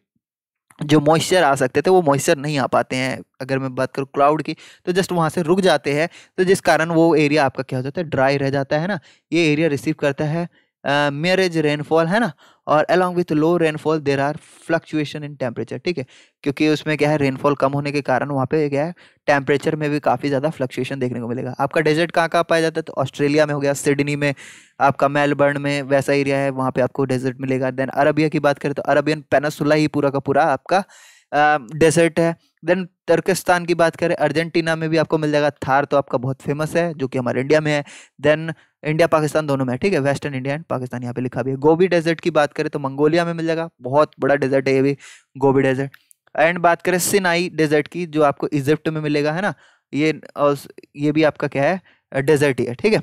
जो मॉइस्चर आ सकते थे वो मॉइस्चर नहीं आ पाते हैं अगर मैं बात करूँ क्लाउड की तो जस्ट वहाँ से रुक जाते हैं तो जिस कारण वो एरिया आपका क्या हो जाता है ड्राई रह जाता है ना ये एरिया रिसीव करता है मेरेज रेनफॉल है ना और along with low rainfall there are fluctuation in temperature ठीक है क्योंकि उसमें क्या है रेनफॉल कम होने के कारण वहाँ पे क्या है टेम्परेचर में भी काफ़ी ज़्यादा फ्लक्चुएशन देखने को मिलेगा आपका डेजर्ट कहाँ कहाँ पाया जाता है तो ऑस्ट्रेलिया में हो गया सिडनी में आपका मेलबर्न में वैसा एरिया है वहाँ पर आपको डेजर्ट मिलेगा देन अरबिया की बात करें तो अरबियन पेनासुला ही पूरा का पूरा आपका डेजर्ट है देन तर्किस्तान की बात करें अर्जेंटीना में भी आपको मिल जाएगा थार तो आपका बहुत फेमस है जो कि हमारे इंडिया में है देन इंडिया पाकिस्तान दोनों में ठीक है वेस्टर्न इंडिया एंड पाकिस्तान यहाँ पे लिखा भी है गोभी डेजर्ट की बात करें तो मंगोलिया में मिल जाएगा बहुत बड़ा डेजर्ट है ये भी गोभी डेजर्ट एंड बात करें सिनाई डेजर्ट की जो आपको इजिप्ट में मिलेगा है ना ये और ये भी आपका क्या है डेजर्ट ही है ठीक है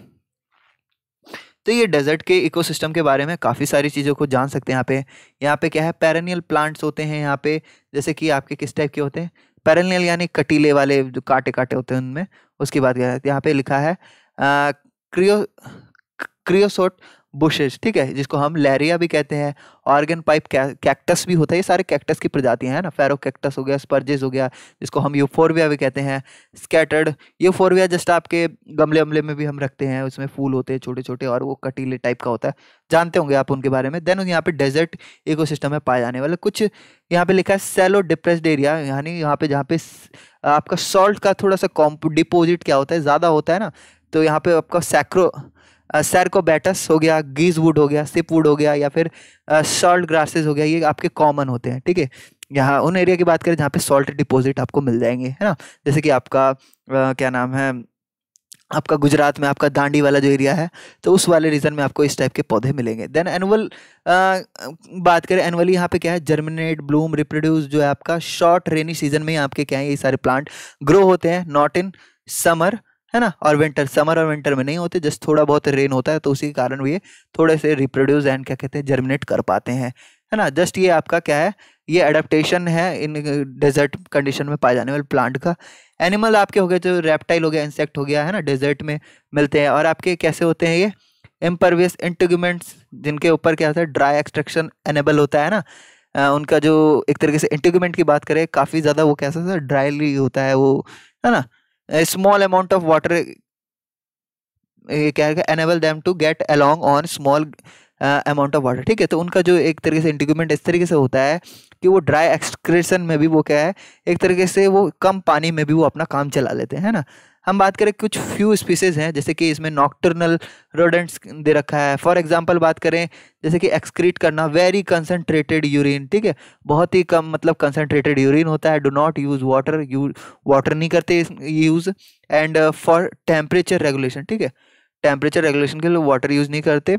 तो ये डेजर्ट के इकोसिस्टम के बारे में काफ़ी सारी चीज़ों को जान सकते हैं यहाँ पे यहाँ पे क्या है पैरनियल प्लांट्स होते हैं यहाँ पे जैसे कि आपके किस टाइप के होते हैं पैरनियल यानी कटीले वाले जो काटे काटे होते हैं उनमें उसकी बात है यहाँ पे लिखा है क्रियो क्रियोसोट बुशेज ठीक है जिसको हम लेरिया भी कहते हैं ऑर्गन पाइप कैक्टस भी होता है ये सारे कैक्टस की प्रजातियां हैं ना फेरो कैक्टस हो गया स्पर्जेस हो गया जिसको हम यूफोरविया भी कहते हैं स्कैटर्ड यूफोरविया जस्ट आपके गमले वमले में भी हम रखते हैं उसमें फूल होते हैं छोटे छोटे और वो कटीले टाइप का होता है जानते होंगे आप उनके बारे में देन यहाँ पे डेजर्ट इको में पाए जाने वाले कुछ यहाँ पे लिखा है सेलो डिप्रेस्ड एरिया यानी यहाँ पे जहाँ पे आपका सॉल्ट का थोड़ा सा डिपोजिट क्या होता है ज़्यादा होता है ना तो यहाँ पे आपका सैक्रो सैरकोबैटस हो गया गीज वुड हो गया सिप वुड हो गया या फिर सॉल्ट ग्रासेस हो गया ये आपके कॉमन होते हैं ठीक है यहाँ उन एरिया की बात करें जहाँ पे सॉल्ट डिपॉजिट आपको मिल जाएंगे है ना जैसे कि आपका आ, क्या नाम है आपका गुजरात में आपका दांडी वाला जो एरिया है तो उस वाले रीजन में आपको इस टाइप के पौधे मिलेंगे देन एनुअल बात करें एनुअल यहाँ पे क्या है जर्मिनेट ब्लूम रिप्रोड्यूस जो है आपका शॉर्ट रेनी सीजन में आपके क्या है ये सारे प्लांट ग्रो होते हैं नॉट इन समर है ना और विंटर समर और विंटर में नहीं होते जस्ट थोड़ा बहुत रेन होता है तो उसी के कारण भी ये थोड़े से रिप्रोड्यूस एंड क्या कहते हैं जर्मिनेट कर पाते हैं है ना जस्ट ये आपका क्या है ये एडेप्टेशन है इन डेजर्ट कंडीशन में पाए जाने वाले प्लांट का एनिमल आपके हो गए जो रेप्टाइल हो गया इंसेक्ट हो गया है ना डेजर्ट में मिलते हैं और आपके कैसे होते हैं ये इम्परवियस इंटिगमेंट्स जिनके ऊपर क्या होता है ड्राई एक्सट्रक्शन एनेबल होता है ना उनका जो एक तरीके से इंटिगमेंट की बात करें काफ़ी ज़्यादा वो कैसा ड्राईली होता है वो है ना स्मॉल अमाउंट ऑफ वाटर क्या है enable them to get along on small amount of water ठीक है तो उनका जो एक तरीके से इंटीक्यूमेंट इस तरीके से होता है कि वो ड्राई एक्सक्रेशन में भी वो क्या है एक तरीके से वो कम पानी में भी वो अपना काम चला लेते हैं ना हम बात करें कुछ फ्यू स्पीसीज हैं जैसे कि इसमें नॉक्टर्नल रोडेंट्स दे रखा है फॉर एग्जांपल बात करें जैसे कि एक्सक्रीट करना वेरी कंसनट्रेटेड यूरिन ठीक है बहुत ही कम मतलब कंसनट्रेटेड यूरिन होता है do not use water you water नहीं करते use and for temperature regulation ठीक है टेम्परेचर रेगुलेशन के लिए वाटर यूज़ नहीं करते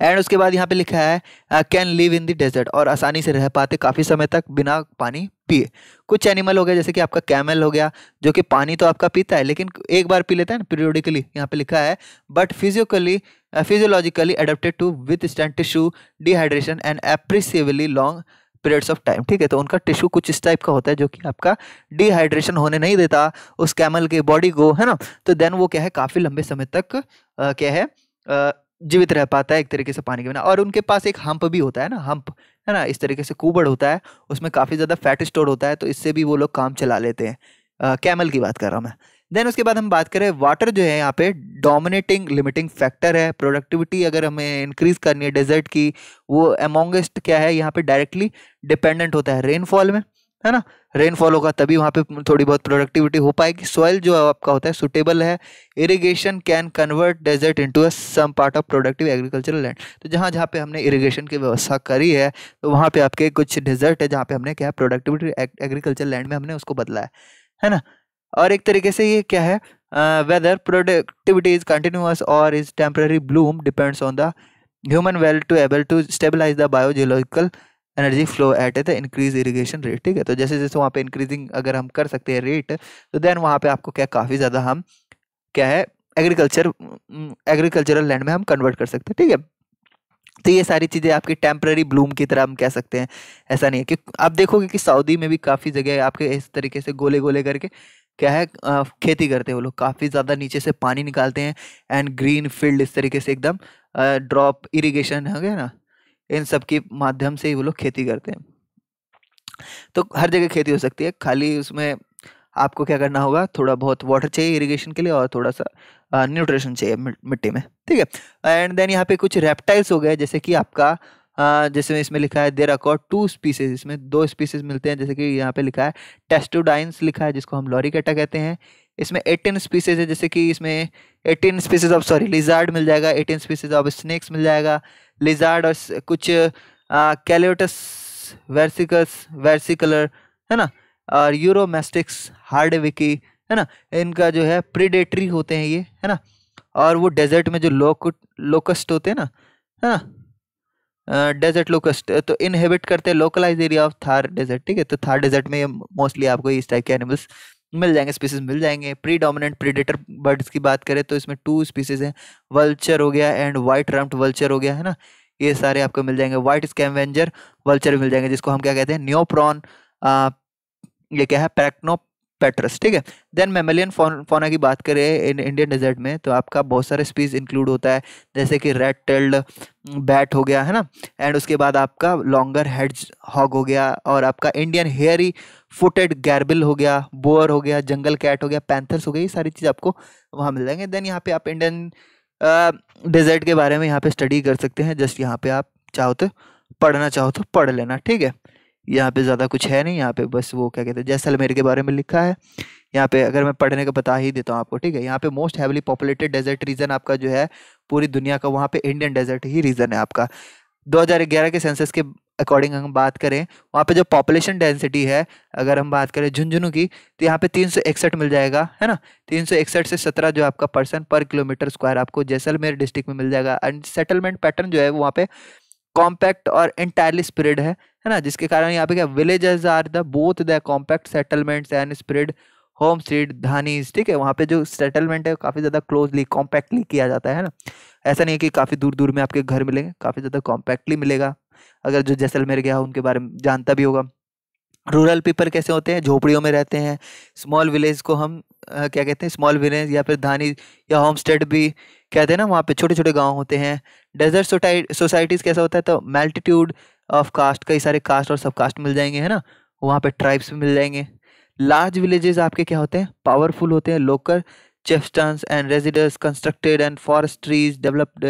एंड उसके बाद यहाँ पे लिखा है can live in the desert और आसानी से रह पाते काफ़ी समय तक बिना पानी पिए कुछ एनिमल हो गया जैसे कि आपका कैमल हो गया जो कि पानी तो आपका पीता है लेकिन एक बार पी लेता है ना पीरियोडिकली यहाँ पे लिखा है but physically physiologically adapted to withstand tissue dehydration and appreciably long periods of time ठीक है तो उनका टिश्यू कुछ इस टाइप का होता है जो कि आपका डिहाइड्रेशन होने नहीं देता उस कैमल के बॉडी को है ना तो देन वो क्या है काफ़ी लंबे समय तक आ, uh, क्या है आ, uh, जीवित रह पाता है एक तरीके से पानी के बिना और उनके पास एक हम्प भी होता है ना हम्प है ना इस तरीके से कूबड़ होता है उसमें काफ़ी ज़्यादा फैट स्टोर होता है तो इससे भी वो लोग काम चला लेते हैं कैमल की बात कर रहा हूँ मैं देन उसके बाद हम बात करें वाटर जो है यहाँ पे डोमिनेटिंग लिमिटिंग फैक्टर है प्रोडक्टिविटी अगर हमें इंक्रीज़ करनी है डेजर्ट की वो एमोंगेस्ट क्या है यहाँ पे डायरेक्टली डिपेंडेंट होता है रेनफॉल में है ना रेनफॉल होगा तभी वहाँ पे थोड़ी बहुत प्रोडक्टिविटी हो पाएगी सॉइल जो आपका होता है सुटेबल है irrigation can convert desert into a some part of productive agricultural land तो जहाँ जहाँ पे हमने इरिगेशन की व्यवस्था करी है तो वहाँ पे आपके कुछ डेजर्ट है जहाँ पे हमने क्या प्रोडक्टिविटी एग्रीकल्चर लैंड में हमने उसको बदला है है ना और एक तरीके से ये क्या है वेदर प्रोडक्टिविटी इज़ कंटिन्यूस और is temporary bloom depends on the human will to able to stabilize the biogeological energy flow at the increase irrigation rate ठीक है तो जैसे जैसे वहाँ पे इंक्रीजिंग अगर हम कर सकते हैं रेट तो देन वहाँ पे आपको क्या काफ़ी ज़्यादा हम क्या है एग्रीकल्चर एग्रीकल्चरल लैंड में हम कन्वर्ट कर सकते हैं ठीक है तो ये सारी चीज़ें आपकी टेम्प्ररी ब्लूम की तरह हम कह सकते हैं ऐसा नहीं है कि आप देखोगे कि सऊदी में भी काफ़ी जगह आपके इस तरीके से गोले गोले करके क्या है खेती करते हैं वो लोग काफ़ी ज़्यादा नीचे से पानी निकालते हैं एंड ग्रीन फील्ड इस तरीके से एकदम ड्रॉप इरीगेशन हो गया ना इन सब के माध्यम से ही वो लोग खेती करते हैं तो हर जगह खेती हो सकती है खाली उसमें आपको क्या करना होगा थोड़ा बहुत वाटर चाहिए इरिगेशन के लिए और थोड़ा सा न्यूट्रिशन चाहिए मिट्टी में ठीक है एंड देन यहाँ पे कुछ रेप्टाइल्स हो गए जैसे कि आपका जैसे इसमें लिखा है देर अकॉर्ड टू स्पीसीज इसमें दो स्पीसीज मिलते हैं जैसे कि यहाँ पे लिखा है टेस्टोडाइंस लिखा है जिसको हम लॉरी कैटा कहते हैं इसमें एटीन स्पीसीज है जैसे कि इसमें eighteen species of sorry lizard मिल जाएगा एटीन स्पीसीज ऑफ स्नैक्स मिल जाएगा लिजार्ड और कुछ कैलोटस वर्सिकस वर्सिकलर है ना और यूरोमेस्टिक्स हार्डविकी है ना इनका जो है प्रीडेटरी होते हैं ये है ना और वो डेजर्ट में जो लोक लोकस्ट होते हैं ना है ना डेजर्ट लोकस्ट तो इनहेबिट करते हैं localize area of Thar desert ठीक है तो थार डेजर्ट में मोस्टली आपको इस टाइप के एनिमल्स मिल जाएंगे स्पीसीज मिल जाएंगे प्री डोमिनेंट प्रीडेटर बर्ड्स की बात करें तो इसमें टू स्पीसीज हैं वल्चर हो गया एंड वाइट रम्प्ड वल्चर हो गया है ना ये सारे आपको मिल जाएंगे वाइट स्कैमवेंजर वल्चर मिल जाएंगे जिसको हम क्या कहते हैं न्योप्रॉन ये क्या है पैक्नोप पेट्रस ठीक है देन मेमेलियन फोना की बात करें इन इंडियन डेजर्ट में तो आपका बहुत सारे स्पीज इंक्लूड होता है जैसे कि रेड टेल्ड बैट हो गया है ना एंड उसके बाद आपका लॉन्गर हेड्स हॉग हो गया और आपका इंडियन हेयरी फुटेड गैरबिल हो गया बोअर हो गया जंगल कैट हो गया पैंथर्स हो गया ये सारी चीज़ आपको वहाँ मिल जाएंगे देन यहाँ पे आप इंडियन डेजर्ट के बारे में यहाँ पे स्टडी कर सकते हैं जस्ट यहाँ पे आप चाहो तो पढ़ना चाहो तो पढ़ लेना ठीक है यहाँ पे ज़्यादा कुछ है नहीं यहाँ पे बस वो क्या कहते हैं जैसलमेर के बारे में लिखा है यहाँ पे अगर मैं पढ़ने का बता ही देता हूँ आपको ठीक है यहाँ पे most heavily populated desert region आपका जो है पूरी दुनिया का वहाँ पे इंडियन डेजर्ट ही रीजन है आपका 2011 के सेंसस के अकॉर्डिंग हम बात करें वहाँ पे जो पॉपुलेशन डेंसिटी है अगर हम बात करें झुंझुनू की तो यहाँ पे तीन मिल जाएगा है ना तीन से सत्रह जो आपका पर्सन पर किलोमीटर स्क्वायर आपको जैसलमेर डिस्ट्रिक्ट में मिल जाएगा एंड सेटलमेंट पैटर्न जो है वहाँ पे कॉम्पैक्ट और एंटायरली स्प्रेड है है ना जिसके कारण यहाँ पे क्या villages are the both the compact settlements and spread home street धानीज ठीक है वहाँ पे जो सेटलमेंट है काफ़ी ज़्यादा क्लोजली कॉम्पैक्टली किया जाता है ना ऐसा नहीं है कि काफ़ी दूर दूर में आपके घर मिलेंगे काफ़ी ज़्यादा कॉम्पैक्टली मिलेगा अगर जो जैसलमेर गया उनके बारे में जानता भी होगा रूरल पीपल कैसे होते हैं झोपड़ियों में रहते हैं स्मॉल विलेज को हम आ, क्या कहते हैं स्मॉल विलेज या फिर धानी या होम स्टेड भी कहते हैं ना वहाँ पे छोटे छोटे गांव होते हैं डेजर्ट सोसाइटीज़ कैसा होता है तो मल्टीट्यूड ऑफ कास्ट कई सारे कास्ट और सब कास्ट मिल जाएंगे है ना वहाँ पर ट्राइब्स भी मिल जाएंगे लार्ज विलेजेस आपके क्या होते हैं पावरफुल होते हैं local chieftains and residence constructed and forestries developed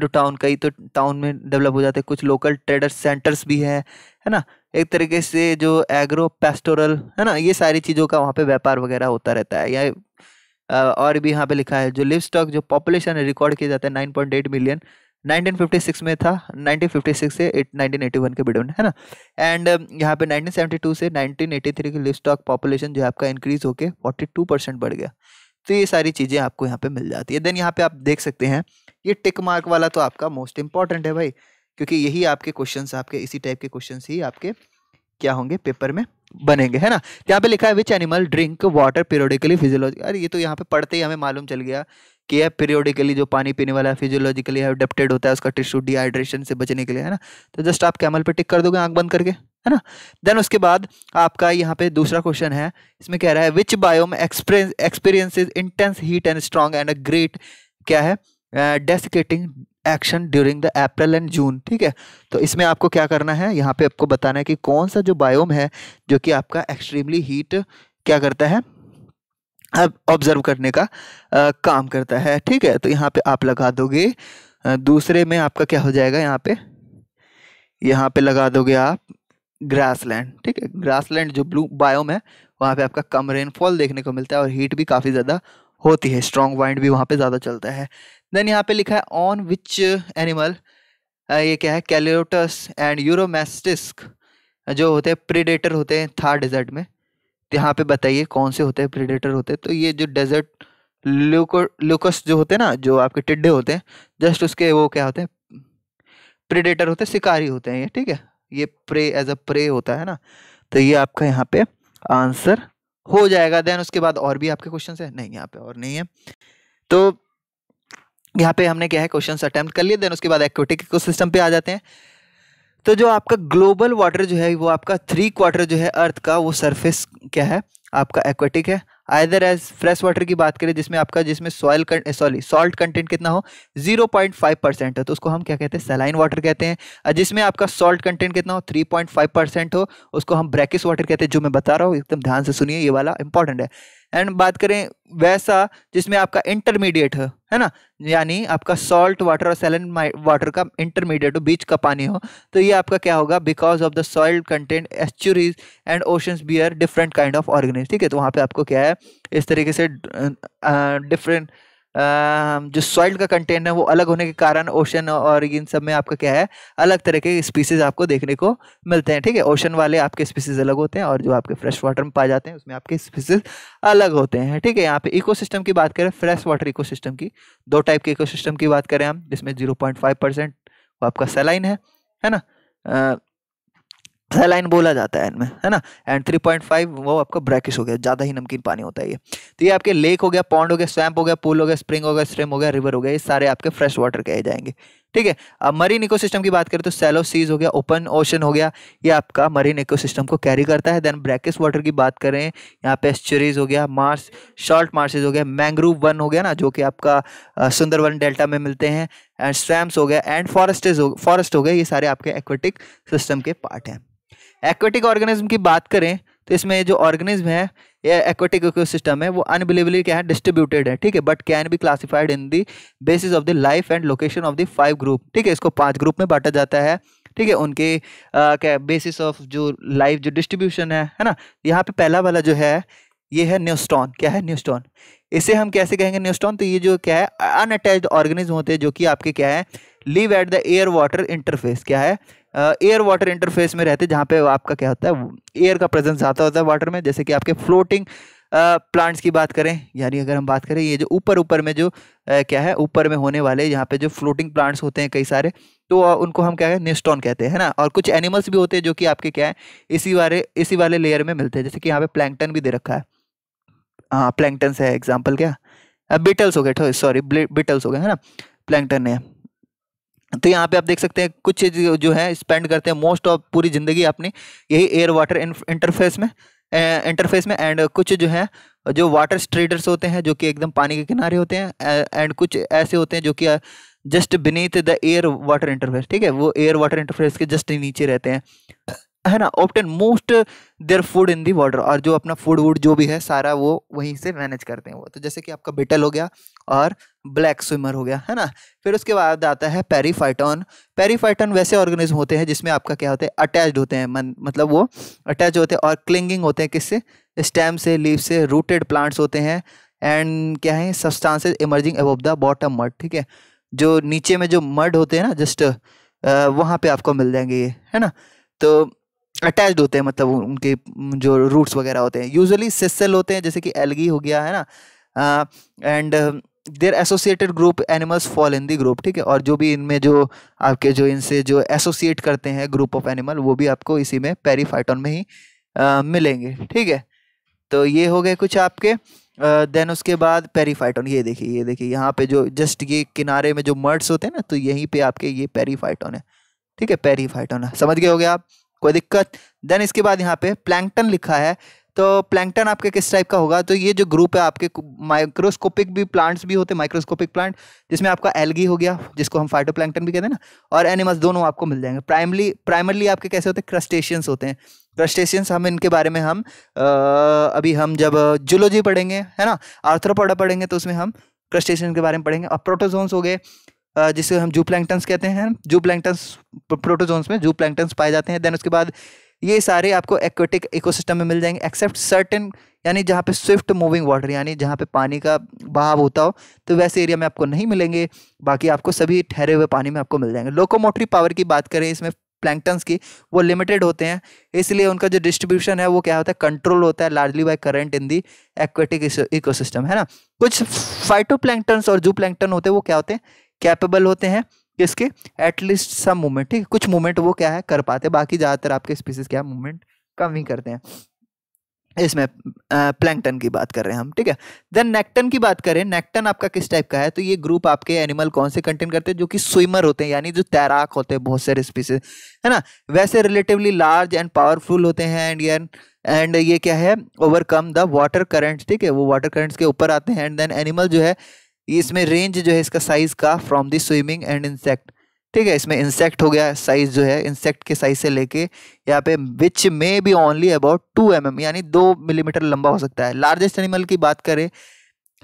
to town कई तो टाउन में डेवलप हो जाते हैं कुछ लोकल ट्रेडर सेंटर्स भी हैं है ना एक तरीके से जो एग्रो पेस्टोरल है ना ये सारी चीज़ों का वहाँ पे व्यापार वगैरह होता रहता है या और भी यहाँ पे लिखा है जो लिव स्टॉक जो पॉपुलेशन है रिकॉर्ड किया जाता है nine point eight million nineteen fifty six में था नाइनटीन फिफ्टी सिक्स से वन के बीडो में है ना एंड यहाँ पे नाइनटीन सेवेंटी टू से नाइनटीन एटी थ्री की लिव स्टॉक पॉपुलेशन जो है आपका इंक्रीज फोर्टी टू परसेंट बढ़ गया तो ये सारी चीज़ें आपको यहाँ पे मिल जाती है देन यहाँ पे आप देख सकते हैं ये टिक मार्क वाला तो आपका मोस्ट इंपॉर्टेंट है भाई क्योंकि यही आपके क्वेश्चन आपके इसी टाइप के क्वेश्चन ही आपके क्या होंगे पेपर में बनेंगे है ना तो यहाँ पे लिखा है which animal drink water periodically physiology अरे ये तो यहाँ पे पढ़ते ही हमें मालूम चल गया कि यह पीरियोडिकली जो पानी पीने वाला है फिजियोलॉजिकली अडेप्टेड होता है उसका टिश्यू डिहाइड्रेशन से बचने के लिए है ना तो जस्ट आप कैमल पे टिक कर दोगे आंख बंद करके है ना देन उसके बाद आपका यहाँ पे दूसरा क्वेश्चन है इसमें कह रहा है which biome experience experiences intense heat and strong and a great क्या है desiccating action during the April and June ठीक है तो इसमें आपको क्या करना है यहाँ पे आपको बताना है कि कौन सा जो बायोम है जो कि आपका एक्सट्रीमली हीट क्या करता है अब ऑब्जर्व करने का आ, काम करता है ठीक है तो यहाँ पे आप लगा दोगे दूसरे में आपका क्या हो जाएगा यहाँ पे यहाँ पे लगा दोगे आप ग्रासलैंड ठीक है ग्रासलैंड जो ब्लू बायोम है वहाँ पे आपका कम रेनफॉल देखने को मिलता है और हीट भी काफ़ी ज़्यादा होती है स्ट्रॉन्ग वाइंड भी वहाँ पे ज़्यादा चलता है देन यहाँ पे लिखा है ऑन विच एनिमल ये क्या है कैलियोटस एंड यूरोमेस्टिस्क जो होते हैं प्रीडेटर होते हैं थार डेजर्ट में तो यहाँ पे बताइए कौन से होते हैं प्रीडेटर होते हैं तो ये जो डेजर्ट ल्यूको ल्यूकस जो होते हैं ना जो आपके टिड्डे होते हैं जस्ट उसके वो क्या होते हैं प्रीडेटर होते हैं शिकारी होते हैं ये ठीक है ये प्रे एज अ प्रे होता है ना तो ये आपका यहाँ पे आंसर हो जाएगा देन उसके बाद और भी आपके क्वेश्चन है नहीं यहाँ पे और नहीं है तो यहाँ पे हमने क्या है क्वेश्चन अटैम्प्ट कर लिए देन उसके बाद एक्वेटिक इकोसिस्टम पे आ जाते हैं तो जो आपका ग्लोबल वाटर जो है वो आपका थ्री क्वार्टर जो है अर्थ का वो सरफेस क्या है आपका एक्वेटिक है आइदर एज फ्रेश वाटर की बात करें जिसमें आपका जिसमें सॉइल सॉरी सॉल्ट कंटेंट कितना हो 0.5 परसेंट हो तो उसको हम क्या कहते हैं सेलाइन वाटर कहते हैं जिसमें आपका सॉल्ट कंटेंट कितना हो 3.5 परसेंट हो उसको हम ब्रैकिस वाटर कहते हैं जो मैं बता रहा हूँ एकदम ध्यान से सुनिए ये वाला इंपॉर्टेंट है एंड बात करें वैसा जिसमें आपका इंटरमीडिएट हो है ना यानी आपका सॉल्ट वाटर और सेलन वाटर का इंटरमीडिएट हो बीच का पानी हो तो ये आपका क्या होगा because of the soil content estuaries and oceans bear different kind of organisms ठीक है तो वहाँ पे आपको क्या है इस तरीके से डिफरेंट uh, जो सॉइल का कंटेंट है वो अलग होने के कारण ओशन और इन सब में आपका क्या है अलग तरह के स्पीसीज आपको देखने को मिलते हैं ठीक है ओशन वाले आपके स्पीसीज अलग होते हैं और जो आपके फ्रेश वाटर में पाए जाते हैं उसमें आपके स्पीसीज अलग होते हैं ठीक है यहाँ पे इको की बात करें फ्रेश वाटर इको की दो टाइप के इको की बात करें हम जिसमें जीरो पॉइंट फाइव परसेंट वो आपका सेलाइन है है ना सेलाइन बोला जाता है इनमें है ना एंड 3.5 वो आपका ब्रैकिश हो गया ज़्यादा ही नमकीन पानी होता है ये तो ये आपके लेक हो गया पॉन्ड हो गया स्वैम्प हो गया पूल हो गया स्प्रिंग हो गया स्ट्रीम हो गया रिवर हो गया ये सारे आपके फ्रेश वाटर कहे जाएंगे ठीक है अब मरीन इको की बात करें तो सैलो सीज हो गया ओपन ओशन हो गया ये आपका मरीन इको को कैरी करता है देन ब्रैकिस वाटर की बात करें यहाँ पे एस्चरीज हो गया मार्स शॉर्ट मार्सेज हो गया मैंग्रोव वन हो गया ना जो कि आपका सुंदरवन डेल्टा में मिलते हैं एंड स्वैम्प हो गया एंड फॉरेस्टेज हो फॉरेस्ट हो गया ये सारे आपके एक्वेटिक सिस्टम के पार्ट हैं एक्वेटिक ऑर्गेनिज्म की बात करें तो इसमें जो ऑर्गेनिज्म है ये एक्वेटिक इकोसिस्टम है वो अनबिलीवली क्या है डिस्ट्रीब्यूटेड है ठीक है but can be classified in the basis of the life and location of the five group ठीक है इसको पांच ग्रुप में बांटा जाता है ठीक है उनके आ, क्या बेसिस ऑफ जो लाइफ जो डिस्ट्रीब्यूशन है है ना यहाँ पे पहला वाला जो है ये है न्यूस्टॉन क्या है न्यूस्टॉन इसे हम कैसे कहेंगे न्यूस्टॉन तो ये जो क्या है अनअटैच्ड ऑर्गेनिज्म होते हैं जो कि आपके क्या है live at the air water interface क्या है एयर वाटर इंटरफेस में रहते हैं जहाँ पे आपका क्या होता है एयर का प्रेजेंस ज़्यादा होता है वाटर में जैसे कि आपके फ्लोटिंग प्लांट्स की बात करें यानी अगर हम बात करें ये जो ऊपर ऊपर में जो uh, क्या है ऊपर में होने वाले यहाँ पे जो फ्लोटिंग प्लांट्स होते हैं कई सारे तो उनको हम क्या है निस्टॉन कहते हैं ना और कुछ एनिमल्स भी होते हैं जो कि आपके क्या है इसी वाले इसी वाले लेयर में मिलते हैं जैसे कि यहाँ पे प्लैंकटन भी दे रखा है हाँ प्लैंकटन से है एग्जाम्पल क्या बिटल्स हो गए सॉरी बिटल्स हो गए है ना प्लैंकटन है तो यहाँ पे आप देख सकते हैं कुछ चीज़ जो है स्पेंड करते हैं मोस्ट ऑफ पूरी ज़िंदगी अपनी यही एयर वाटर इंटरफेस में इंटरफेस में एंड कुछ जो है जो वाटर स्ट्रीडर्स होते हैं जो कि एकदम पानी के किनारे होते हैं एंड कुछ ऐसे होते हैं जो कि just beneath the air water interface ठीक है वो एयर वाटर इंटरफेस के जस्ट नीचे रहते हैं है ना often most their food in the water और जो अपना फूड वूड जो भी है सारा वो वहीं से मैनेज करते हैं वो तो जैसे कि आपका बेटल हो गया और ब्लैक स्विमर हो गया है ना फिर उसके बाद आता है पेरीफाइटन पेरीफाइटॉन वैसे ऑर्गेनिज्म होते हैं जिसमें आपका क्या होता है अटैच्ड होते हैं मन मतलब वो अटैच होते हैं और क्लिंगिंग होते हैं किससे स्टेम से लीव से रूटेड प्लांट्स होते हैं एंड क्या है substances emerging above the bottom mud ठीक है जो नीचे में जो मड होते हैं ना जस्ट वहाँ पर आपको मिल जाएंगे ये है ना तो अटैच्ड होते हैं मतलब उनके जो रूट्स वगैरह होते हैं यूजुअली सिस्सेल होते हैं जैसे कि एलगी हो गया है ना and uh, there associated group animals fall in the group ठीक है और जो भी इनमें जो आपके जो इनसे जो एसोसिएट करते हैं ग्रुप ऑफ एनिमल वो भी आपको इसी में पेरीफाइटोन में ही आ, मिलेंगे ठीक है तो ये हो गए कुछ आपके देन उसके बाद पेरीफाइटोन ये देखिए ये देखिए यहाँ पे जो जस्ट ये किनारे में जो मर्ड्स होते हैं ना तो यहीं पे आपके ये पेरीफाइटोन है ठीक है पेरीफाइटोन है समझ गए हो गए आप कोई दिक्कत देन इसके बाद यहाँ पे प्लैंकटन लिखा है तो प्लैंकटन आपके किस टाइप का होगा तो ये जो ग्रुप है आपके माइक्रोस्कोपिक भी प्लांट्स भी होते हैं माइक्रोस्कोपिक प्लांट जिसमें आपका एलगी हो गया जिसको हम फाइटो भी कहते हैं ना और एनिमल्स दोनों आपको मिल जाएंगे प्राइमली प्राइमरली आपके कैसे होते हैं क्रस्टेशियंस होते हैं क्रस्टेशियंस हम इनके बारे में हम आ, अभी हम जब जुलोजी पढ़ेंगे है ना आर्थ्रोपोडा पढ़ेंगे तो उसमें हम क्रस्टेशियन के बारे में पढ़ेंगे और प्रोटोजोन्स हो गए जिसे हम जू कहते हैं जू प्लैंगटन्स प्रोटोजोन्स में जू पाए जाते हैं देन उसके बाद ये सारे आपको एक्वेटिक इकोसिस्टम में मिल जाएंगे एक्सेप्ट सर्टेन यानी जहाँ पे स्विफ्ट मूविंग वाटर यानी जहाँ पे पानी का बहाव होता हो तो वैसे एरिया में आपको नहीं मिलेंगे बाकी आपको सभी ठहरे हुए पानी में आपको मिल जाएंगे लोकोमोटरी पावर की बात करें इसमें प्लैंकटन्स की वो लिमिटेड होते हैं इसलिए उनका जो डिस्ट्रीब्यूशन है वो क्या होता है कंट्रोल होता है largely by current in the aquatic ecosystem है ना कुछ फाइटो और जू होते हैं वो क्या होते हैं कैपेबल होते हैं किसके एटलीस्ट सम मूवमेंट ठीक कुछ मूवमेंट वो क्या है कर पाते हैं बाकी ज़्यादातर आपके स्पीसीज क्या मूवमेंट कम ही करते हैं इसमें प्लैंकटन की बात कर रहे हैं हम ठीक है देन नेक्टन की बात करें नेक्टन आपका किस टाइप का है तो ये ग्रुप आपके एनिमल कौन से कंटेन करते हैं जो कि स्विमर होते हैं यानी जो तैराक होते हैं बहुत सारे स्पीसीज है ना वैसे रिलेटिवली लार्ज एंड पावरफुल होते हैं एंड एंड ये क्या है ओवरकम द वाटर करंट ठीक है वो वाटर करंट्स के ऊपर आते हैं एंड देन एनिमल जो है इसमें रेंज जो है इसका साइज़ का from the swimming and insect ठीक है इसमें इंसेक्ट हो गया साइज जो है इंसेक्ट के साइज से लेके यहाँ पे which may be only about two M यानी दो मिलीमीटर mm लंबा हो सकता है लार्जेस्ट एनिमल की बात करें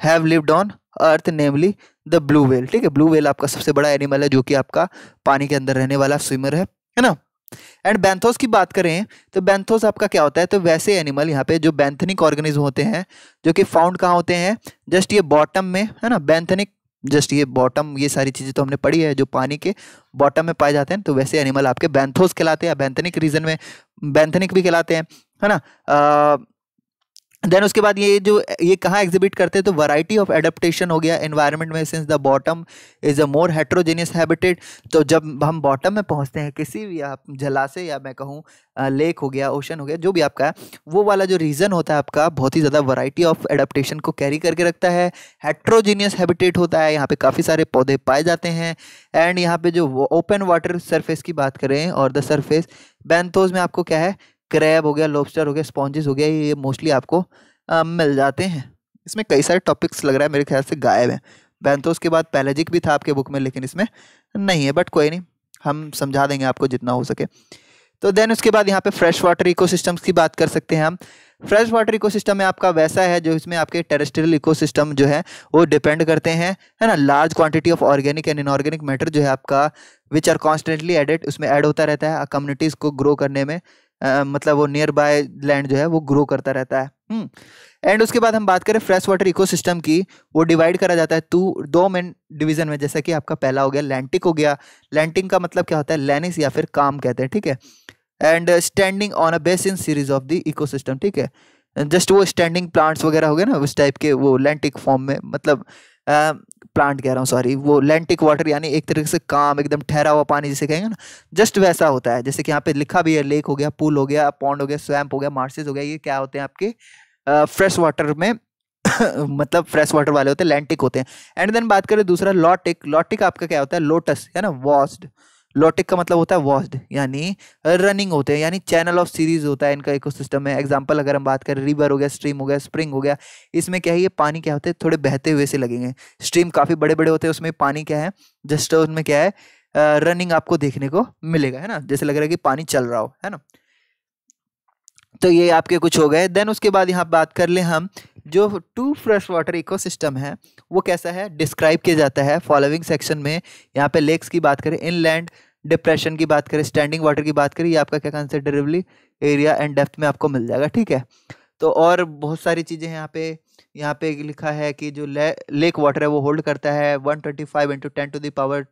have lived on earth namely the blue whale ठीक है ब्लू वेल आपका सबसे बड़ा एनिमल है जो कि आपका पानी के अंदर रहने वाला स्विमर है है ना एंड बैंथोस की बात करें तो बैंथोस आपका क्या होता है तो वैसे एनिमल यहाँ पे जो बैंथनिक ऑर्गेनिज्म होते हैं जो कि फाउंड कहाँ होते हैं जस्ट ये बॉटम में है ना बैंथनिक जस्ट ये बॉटम ये सारी चीज़ें तो हमने पढ़ी है जो पानी के बॉटम में पाए जाते हैं तो वैसे एनिमल आपके बैंथोस कहलाते हैं बैंथनिक रीजन में बैंथनिक भी कहलाते हैं है ना देन उसके बाद ये जो ये कहाँ एग्जिबिट करते हैं तो वैरायटी ऑफ एडेप्टेशन हो गया एनवायरनमेंट में since the bottom is a more heterogeneous habitat तो जब हम बॉटम में पहुँचते हैं किसी भी आप जलाशय या मैं कहूँ लेक हो गया ओशन हो गया जो भी आपका है वो वाला जो रीज़न होता है आपका बहुत ही ज़्यादा वैरायटी ऑफ एडेप्टेशन को कैरी करके रखता है हेट्रोजीनियस हैबिटेट होता है यहाँ पे काफ़ी सारे पौधे पाए जाते हैं एंड यहाँ पे जो ओपन वाटर सरफेस की बात करें और द सरफेस बैंथोज में आपको क्या है क्रैब हो गया लॉबस्टर हो गया स्पॉन्जेस हो गया ये मोस्टली आपको आ, मिल जाते हैं इसमें कई सारे टॉपिक्स लग रहा है मेरे ख्याल से गायब हैं बैंथोस तो के बाद पैलेजिक भी था आपके बुक में लेकिन इसमें नहीं है बट कोई नहीं हम समझा देंगे आपको जितना हो सके तो देन उसके बाद यहाँ पे फ्रेश वाटर इको की बात कर सकते हैं हम फ्रेश वाटर इको में आपका वैसा है जो इसमें आपके टेरेस्ट्रियल इको जो है वो डिपेंड करते हैं है ना large quantity of organic and inorganic matter जो है आपका विच आर कॉन्स्टेंटली एडेड उसमें ऐड होता रहता है कम्युनिटीज़ को ग्रो करने में मतलब वो नियर बाय लैंड जो है वो ग्रो करता रहता है एंड हम्म, उसके बाद हम बात करें फ्रेश वाटर इकोसिस्टम की वो डिवाइड करा जाता है टू दो मेन डिवीजन में जैसा कि आपका पहला हो गया लैंटिक हो गया लैंटिंग का मतलब क्या होता है लैनिस या फिर काम कहते हैं ठीक है and standing on a base in series of the eco ठीक है जस्ट वो स्टैंडिंग प्लांट्स वगैरह हो गए ना उस टाइप के वो लैंटिक फॉर्म में मतलब प्लांट कह रहा हूँ सॉरी वो लेंटिक वाटर यानी एक तरीके से काम एकदम ठहरा हुआ पानी जिसे कहेंगे ना जस्ट वैसा होता है जैसे कि यहाँ पे लिखा भी है लेक हो गया पूल हो गया पॉन्ड हो गया स्वैम्प हो गया मार्सेस हो गया ये क्या होते हैं आपके फ्रेश uh, वाटर में मतलब फ्रेश वाटर वाले होते हैं लेंटिक होते हैं एंड देन बात करें दूसरा लॉटिक लॉटिक आपका क्या होता है लोटस है ना वॉस्ड लॉटिक का मतलब होता है वॉस्ड यानी रनिंग होते हैं यानी चैनल ऑफ सीरीज होता है इनका इकोसिस्टम में एग्जांपल अगर हम बात करें रिवर हो गया स्ट्रीम हो गया स्प्रिंग हो गया इसमें क्या है ये पानी क्या होते हैं थोड़े बहते हुए से लगेंगे स्ट्रीम काफ़ी बड़े बड़े होते हैं उसमें पानी क्या है जस्ट उसमें क्या है रनिंग आपको देखने को मिलेगा है ना जैसे लग रहा है कि पानी चल रहा हो है ना तो ये आपके कुछ हो गए देन उसके बाद यहाँ बात कर ले हम जो टू फ्रेश वाटर इकोसिस्टम है वो कैसा है डिस्क्राइब किया जाता है फॉलोइंग सेक्शन में यहाँ पे लेक्स की बात करें इनलैंड डिप्रेशन की बात करें स्टैंडिंग वाटर की बात करें ये आपका क्या कंसिडरेबली एरिया एंड डेप्थ में आपको मिल जाएगा ठीक है तो और बहुत सारी चीज़ें यहाँ पे यहाँ पे लिखा है कि जो ले, लेक वाटर है वो होल्ड करता है one twenty five into ten to the power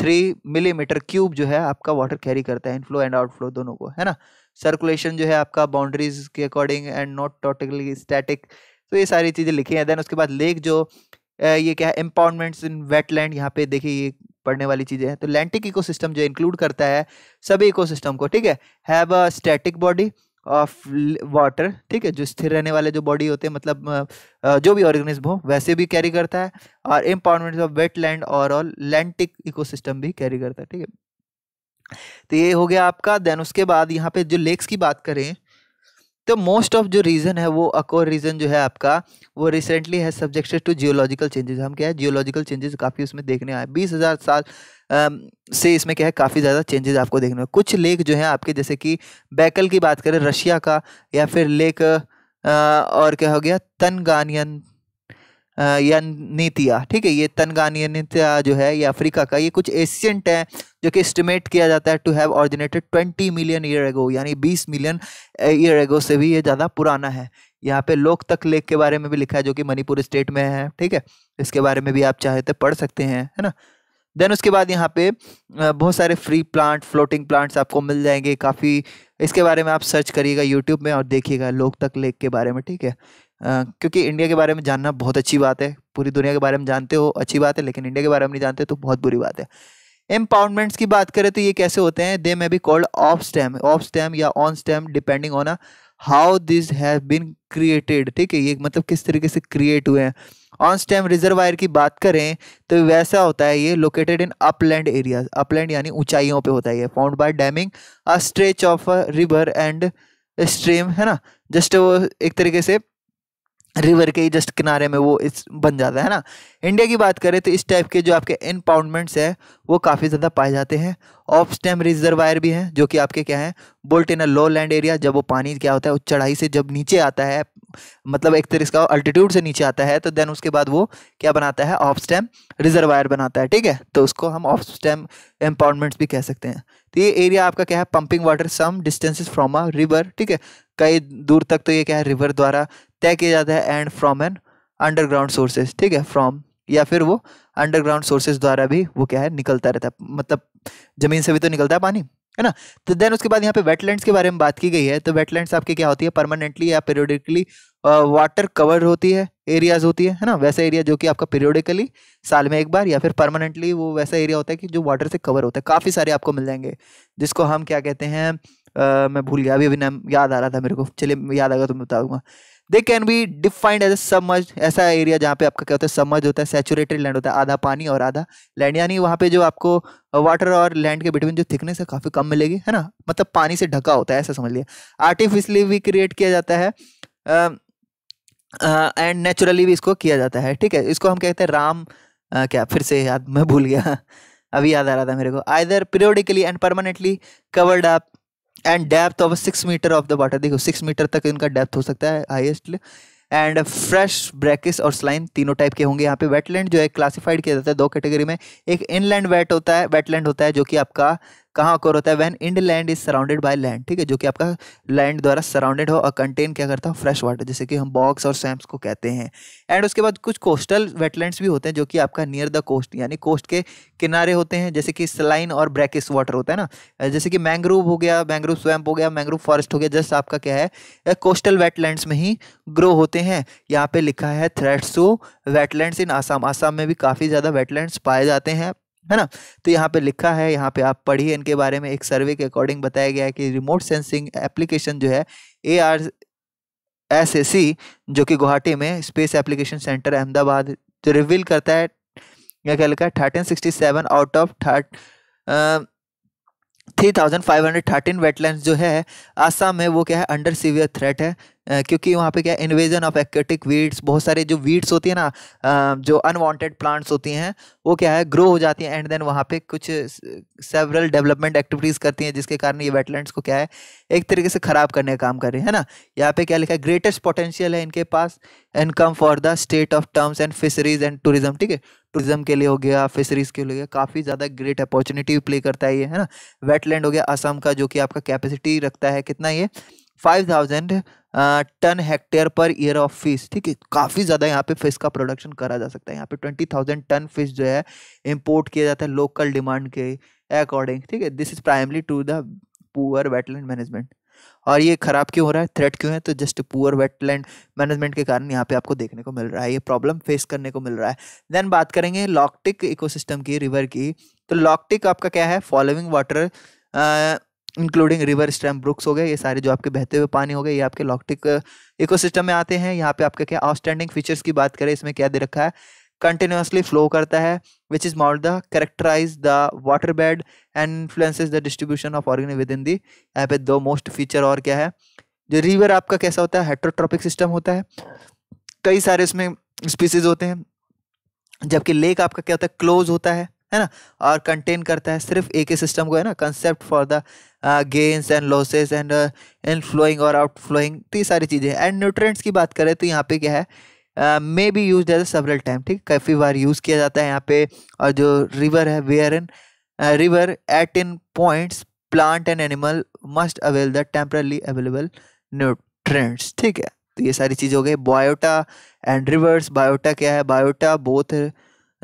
three millimetre cube जो है आपका वाटर कैरी करता है इनफ्लो एंड आउटफ्लो दोनों को है ना सर्कुलेशन जो है आपका बाउंड्रीज के according and not totally static तो ये सारी चीज़ें लिखी हैं देन उसके बाद लेक जो ये क्या है इम्पाउंडमेंट्स इन वेटलैंड यहाँ पे देखिए ये पढ़ने वाली चीज़ें हैं तो लैंटिक इकोसिस्टम जो इंक्लूड करता है सभी इकोसिस्टम को ठीक है have a static body of water ठीक है जो स्थिर रहने वाले जो बॉडी होते हैं मतलब जो भी ऑर्गेनिज्म हो वैसे भी कैरी करता है और इम्पावरमेंट ऑफ वेटलैंड और ऑल इको इकोसिस्टम भी कैरी करता है ठीक है तो ये हो गया आपका देन उसके बाद यहाँ पे जो लेक्स की बात करें तो मोस्ट ऑफ जो रीज़न है वो अकोर रीज़न जो है आपका वो रिसेंटली है सब्जेक्टेड टू जियोलॉजिकल चेंजेस हम क्या है जियोलॉजिकल चेंजेस काफ़ी उसमें देखने आए बीस हज़ार साल से इसमें क्या है काफ़ी ज़्यादा चेंजेस आपको देखने में कुछ लेक जो है आपके जैसे कि बैकल की बात करें रशिया का या फिर लेक और क्या हो गया तनगानियन या नीतिया ठीक है ये तनगानिया नीतिया जो है ये अफ्रीका का ये कुछ एशियंट है जो कि एस्टिमेट किया जाता है to have originated twenty million year ago यानी बीस मिलियन ईयर एगो से भी ये ज़्यादा पुराना है यहाँ पे लोक तक लेक के बारे में भी लिखा है जो कि मणिपुर स्टेट में है ठीक है इसके बारे में भी आप चाहे तो पढ़ सकते हैं है ना देन उसके बाद यहाँ पे बहुत सारे फ्री प्लांट फ्लोटिंग प्लांट्स आपको मिल जाएंगे काफ़ी इसके बारे में आप सर्च करिएगा यूट्यूब में और देखिएगा लोक तक लेक के बारे में ठीक है क्योंकि इंडिया के बारे में जानना बहुत अच्छी बात है पूरी दुनिया के बारे में जानते हो अच्छी बात है लेकिन इंडिया के बारे में नहीं जानते तो बहुत बुरी बात है एम्पाउंडमेंट्स की बात करें तो ये कैसे होते हैं they may be called of stream of stream या on stream depending on how this have been created ठीक है ये मतलब किस तरीके से क्रिएट हुए हैं ऑन स्टैम रिजर्वायर की बात करें तो वैसा होता है ये located in upland areas upland यानी ऊंचाइयों पे होता है ये found by damming a stretch of river and stream है ना जस्ट वो एक तरीके से रिवर के ही जस्ट किनारे में वो इस बन जाता है ना इंडिया की बात करें तो इस टाइप के जो आपके इनपाउंडमेंट्स हैं वो काफ़ी ज़्यादा पाए जाते हैं ऑफ स्टैम रिजर्वायर भी हैं जो कि आपके क्या हैं built in a low land area जब वो पानी क्या होता है वो चढ़ाई से जब नीचे आता है मतलब एक तरीके का अल्टीट्यूड से नीचे आता है तो देन उसके बाद वो क्या बनाता है ऑफ स्टैम रिजर्वायर बनाता है ठीक है तो उसको हम ऑफ स्टैम एम्पाउंडमेंट्स भी कह सकते हैं तो ये एरिया आपका क्या है pumping water some distances from a river ठीक है कई दूर तक तो ये क्या है रिवर द्वारा तय किया जाता है and from an underground sources ठीक है फ्रॉम या फिर वो अंडरग्राउंड सोर्सेज द्वारा भी वो क्या है निकलता रहता है मतलब ज़मीन से भी तो निकलता है पानी है ना तो देन उसके बाद यहाँ पे वेटलैंड्स के बारे में बात की गई है तो वेटलैंड्स आपके क्या होती है परमानेंटली या पीरियोडिकली वाटर कवर होती है एरियाज होती है है ना वैसा एरिया जो कि आपका पीरियोडिकली साल में एक बार या फिर परमानेंटली वो वैसा एरिया होता है कि जो वाटर से कवर होता है काफ़ी सारे आपको मिल जाएंगे जिसको हम क्या कहते हैं मैं भूल गया अभी अभी नाम याद आ रहा था मेरे को चलिए याद आएगा तो मैं बता दूंगा they can be defined as a submerge ऐसा एरिया जहाँ पे आपका क्या होता है सबमर्ज होता है सेचुरेटेड लैंड होता है आधा पानी और आधा लैंड यानी वहाँ पे जो आपको वाटर और लैंड के बिटवीन जो थिकनेस है काफ़ी कम मिलेगी है ना मतलब पानी से ढका होता है ऐसा समझ लिया आर्टिफिशली भी क्रिएट किया जाता है एंड uh, नेचुरली भी इसको किया जाता है ठीक है इसको हम कहते हैं राम uh, क्या फिर से याद मैं भूल गया अभी याद आ रहा था मेरे को either periodically and permanently covered up and depth of six metre of the water देखो सिक्स मीटर तक इनका डेप्थ हो सकता है हाइएस्ट एंड फ्रेश ब्रैकिस और स्लाइन तीनों टाइप के होंगे यहाँ पे वेटलैंड जो है क्लासिफाइड किया जाता है दो कैटेगरी में एक इनलैंड वेट होता है वेटलैंड होता है जो कि आपका कहाँ अकोर होता है when inland is surrounded by land ठीक है जो कि आपका लैंड द्वारा सराउंडेड हो और कंटेन क्या करता हो फ्रेश वाटर जैसे कि हम बॉक्स और स्वैम्स को कहते हैं एंड उसके बाद कुछ कोस्टल वेटलैंड्स भी होते हैं जो कि आपका नियर द कोस्ट यानी कोस्ट के किनारे होते हैं जैसे कि सलाइन और ब्रैकिस वाटर होता है ना जैसे कि मैंग्रोव हो गया मैंग्रोव स्वैम्प हो गया मैंग्रोव फॉरेस्ट हो गया जस्ट आपका क्या है कोस्टल वेटलैंड्स में ही ग्रो होते हैं यहाँ पे लिखा है threats to wetlands in Assam Assam में भी काफ़ी ज़्यादा वेटलैंड्स पाए जाते हैं है ना तो यहाँ पे लिखा है यहाँ पे आप पढ़िए इनके बारे में एक सर्वे के अकॉर्डिंग बताया गया है कि रिमोट सेंसिंग एप्लीकेशन जो है ए आर एस ए सी जो कि गुवाहाटी में स्पेस एप्लीकेशन सेंटर अहमदाबाद जो रिवील करता है यह क्या लिखा है thirteen sixty seven out of thirty three thousand five hundred thirteen wetland जो है आसाम में वो क्या है अंडर सीवियर थ्रेट है क्योंकि वहाँ पे क्या है इन्वेजन ऑफ एक्टिक वीड्स बहुत सारे जो वीड्स होती है ना जो अनवांटेड प्लांट्स होती हैं वो क्या है ग्रो हो जाती हैं एंड देन वहाँ पे कुछ सेवरल डेवलपमेंट एक्टिविटीज़ करती हैं जिसके कारण ये वेटलैंड्स को क्या है एक तरीके से ख़राब करने का काम कर रही है ना यहाँ पे क्या लिखा है ग्रेटेस्ट पोटेंशियल है इनके पास income for the state of terms and fisheries and tourism ठीक है टूरिज्म के लिए हो गया फिशरीज के लिए हो गया काफ़ी ज़्यादा ग्रेट अपॉर्चुनिटी प्ले करता है ये है ना वेटलैंड हो गया असम का जो कि आपका कैपेसिटी रखता है कितना ये five thousand ton hectare per year of fish ठीक है काफ़ी ज़्यादा यहाँ पे फिश का प्रोडक्शन करा जा सकता है यहाँ पे ट्वेंटी थाउजेंड टन फिश जो है इंपोर्ट किया जाता है लोकल डिमांड के अकॉर्डिंग ठीक है this is primarily to the poor wetland management और ये ख़राब क्यों हो रहा है थ्रेट क्यों है तो जस्ट पुअर वेटलैंड मैनेजमेंट के कारण यहाँ पे आपको देखने को मिल रहा है ये प्रॉब्लम फेस करने को मिल रहा है देन बात करेंगे लॉकटिक इकोसिस्टम की रिवर की तो लॉकटिक आपका क्या है flowing water including river stream brooks हो गए ये सारे जो आपके बहते हुए पानी हो गए ये आपके लॉकटिक इकोसिस्टम में आते हैं यहाँ पे आपके क्या आउटस्टैंडिंग फीचर्स की बात करें इसमें क्या दे रखा है कंटिन्यूसली फ्लो करता है which is mould the characterize the water bed and influences the distribution of organ within the यहाँ पे दो मोस्ट फीचर और क्या है जो रिवर आपका कैसा होता है हेट्रोट्रॉपिक सिस्टम होता है कई सारे उसमें स्पीसीज होते हैं जबकि लेक आपका क्या होता है क्लोज होता है है ना और कंटेन करता है सिर्फ एक ही सिस्टम को है ना concept for the gains and losses and in और आउट तो ये सारी चीज़ें एंड न्यूट्रेंट्स की बात करें तो यहाँ पे क्या है may be use as several time ठीक काफ़ी बार यूज़ किया जाता है यहाँ पे और जो रिवर है where in river at in points plant and animal must avail the temporarily available nutrients ठीक है तो ये सारी चीज़ हो गई बायोटा एंड रिवर्स बायोटा क्या है biota both